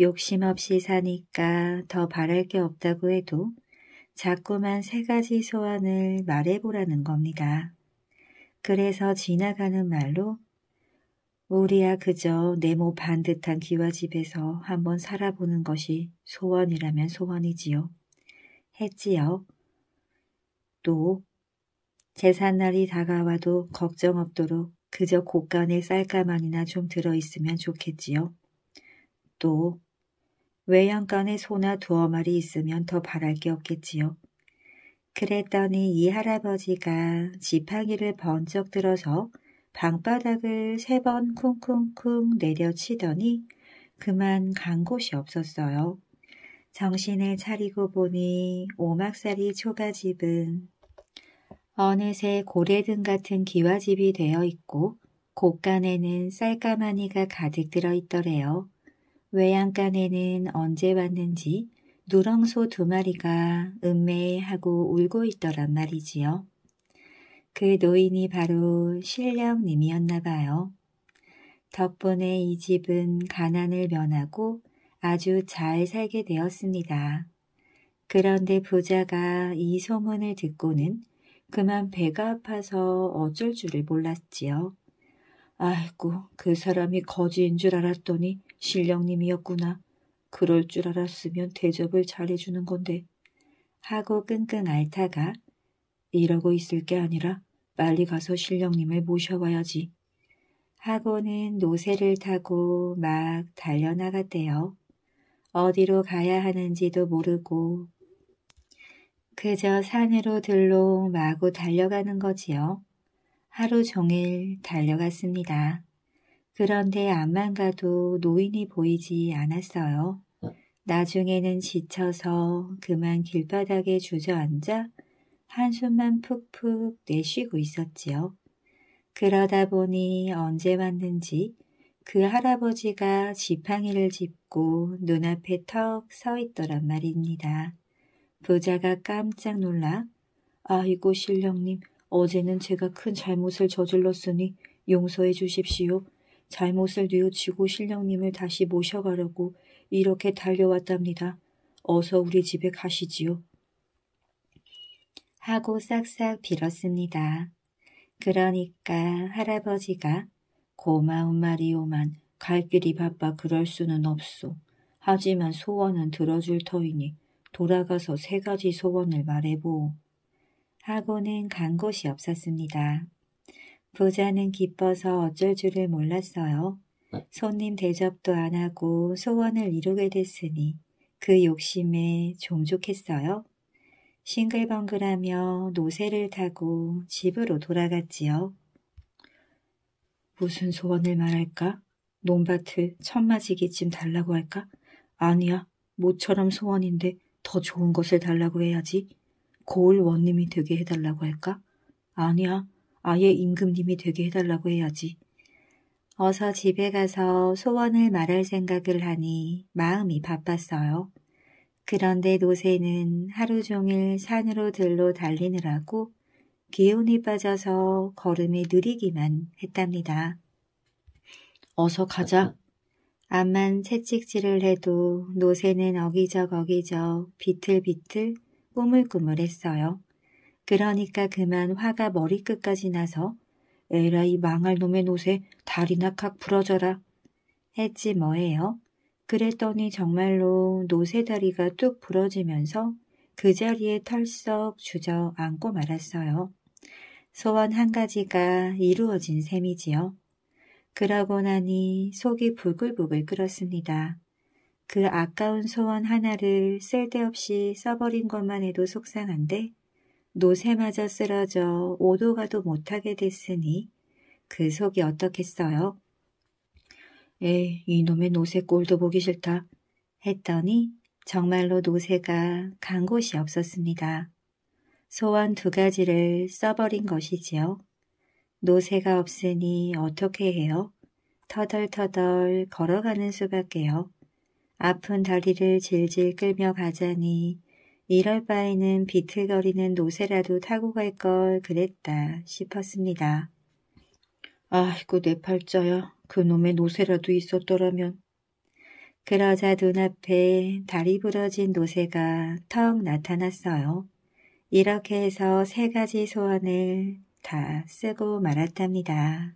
욕심 없이 사니까 더 바랄 게 없다고 해도 자꾸만 세 가지 소원을 말해보라는 겁니다. 그래서 지나가는 말로 우리야 그저 네모 반듯한 기와집에서 한번 살아보는 것이 소원이라면 소원이지요. 했지요. 또 재산날이 다가와도 걱정 없도록 그저 곳간에 쌀가만이나 좀 들어있으면 좋겠지요. 또 외양간에 소나 두어 마리 있으면 더 바랄 게 없겠지요. 그랬더니 이 할아버지가 지팡이를 번쩍 들어서 방바닥을 세 번 쿵쿵쿵 내려치더니 그만 간 곳이 없었어요. 정신을 차리고 보니 오막살이 초가집은 어느새 고래등 같은 기와집이 되어 있고 곳간에는 쌀가마니가 가득 들어있더래요. 외양간에는 언제 왔는지 누렁소 두 마리가 음매하고 울고 있더란 말이지요. 그 노인이 바로 신령님이었나 봐요. 덕분에 이 집은 가난을 면하고 아주 잘 살게 되었습니다. 그런데 부자가 이 소문을 듣고는 그만 배가 아파서 어쩔 줄을 몰랐지요. 아이고, 그 사람이 거지인 줄 알았더니 신령님이었구나. 그럴 줄 알았으면 대접을 잘해주는 건데. 하고 끙끙 앓다가 이러고 있을 게 아니라 빨리 가서 신령님을 모셔와야지. 하고는 노새를 타고 막 달려나갔대요. 어디로 가야 하는지도 모르고 그저 산으로 들로 마구 달려가는 거지요. 하루 종일 달려갔습니다. 그런데 앞만 가도 노인이 보이지 않았어요. 나중에는 지쳐서 그만 길바닥에 주저앉아 한숨만 푹푹 내쉬고 있었지요. 그러다 보니 언제 왔는지 그 할아버지가 지팡이를 짚고 눈앞에 턱 서 있더란 말입니다. 부자가 깜짝 놀라 아이고 신령님 어제는 제가 큰 잘못을 저질렀으니 용서해 주십시오. 잘못을 뉘우치고 신령님을 다시 모셔가려고 이렇게 달려왔답니다. 어서 우리 집에 가시지요. 하고 싹싹 빌었습니다. 그러니까 할아버지가 고마운 말이오만 갈 길이 바빠 그럴 수는 없소. 하지만 소원은 들어줄 터이니 돌아가서 세 가지 소원을 말해보 하고는 간 곳이 없었습니다. 부자는 기뻐서 어쩔 줄을 몰랐어요. 네. 손님 대접도 안 하고 소원을 이루게 됐으니 그 욕심에 종족했어요. 싱글벙글하며 노새를 타고 집으로 돌아갔지요. 무슨 소원을 말할까? 논밭을 천마지기쯤 달라고 할까? 아니야, 모처럼 소원인데 더 좋은 것을 달라고 해야지. 고을 원님이 되게 해달라고 할까? 아니야, 아예 임금님이 되게 해달라고 해야지. 어서 집에 가서 소원을 말할 생각을 하니 마음이 바빴어요. 그런데 노새는 하루 종일 산으로 들로 달리느라고 기운이 빠져서 걸음이 느리기만 했답니다. 어서 가자. 암만 채찍질을 해도 노새는 어기적 어기적 비틀비틀 꾸물꾸물했어요. 그러니까 그만 화가 머리끝까지 나서 에라 이 망할 놈의 노새 다리나 칵 부러져라 했지 뭐예요. 그랬더니 정말로 노세다리가 뚝 부러지면서 그 자리에 털썩 주저앉고 말았어요. 소원 한 가지가 이루어진 셈이지요. 그러고 나니 속이 부글부글 끓었습니다. 그 아까운 소원 하나를 쓸데없이 써버린 것만 해도 속상한데 노새마저 쓰러져 오도가도 못하게 됐으니 그 속이 어떻겠어요? 에 이놈의 노새 꼴도 보기 싫다 했더니 정말로 노새가 간 곳이 없었습니다. 소원 두 가지를 써버린 것이지요. 노새가 없으니 어떻게 해요? 터덜터덜 걸어가는 수밖에요. 아픈 다리를 질질 끌며 가자니 이럴 바에는 비틀거리는 노새라도 타고 갈 걸 그랬다 싶었습니다. 아이고 내 팔자야. 그놈의 노새라도 있었더라면. 그러자 눈앞에 다리 부러진 노새가 턱 나타났어요. 이렇게 해서 세 가지 소원을 다 쓰고 말았답니다.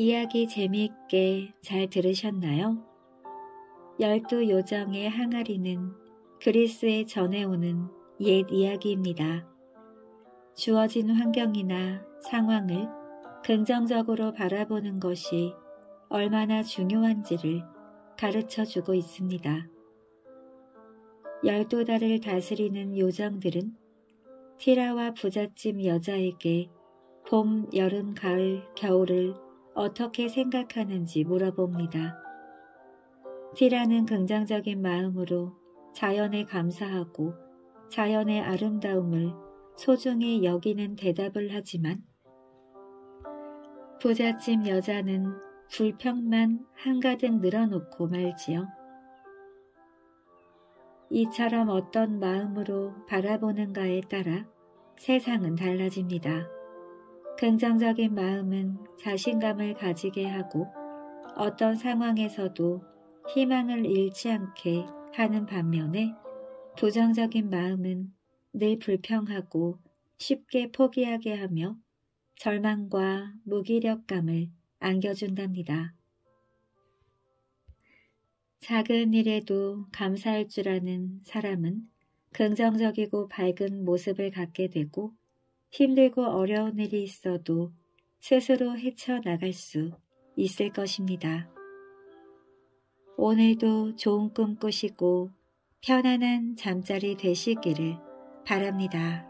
이야기 재미있게 잘 들으셨나요? 열두 요정의 항아리는 그리스에 전해오는 옛 이야기입니다. 주어진 환경이나 상황을 긍정적으로 바라보는 것이 얼마나 중요한지를 가르쳐 주고 있습니다. 열두 달을 다스리는 요정들은 티라와 부잣집 여자에게 봄, 여름, 가을, 겨울을 어떻게 생각하는지 물어봅니다. 티라는 긍정적인 마음으로 자연에 감사하고 자연의 아름다움을 소중히 여기는 대답을 하지만 부잣집 여자는 불평만 한가득 늘어놓고 말지요. 이처럼 어떤 마음으로 바라보는가에 따라 세상은 달라집니다. 긍정적인 마음은 자신감을 가지게 하고 어떤 상황에서도 희망을 잃지 않게 하는 반면에 부정적인 마음은 늘 불평하고 쉽게 포기하게 하며 절망과 무기력감을 안겨준답니다. 작은 일에도 감사할 줄 아는 사람은 긍정적이고 밝은 모습을 갖게 되고 힘들고 어려운 일이 있어도 스스로 헤쳐나갈 수 있을 것입니다. 오늘도 좋은 꿈 꾸시고 편안한 잠자리 되시기를 바랍니다.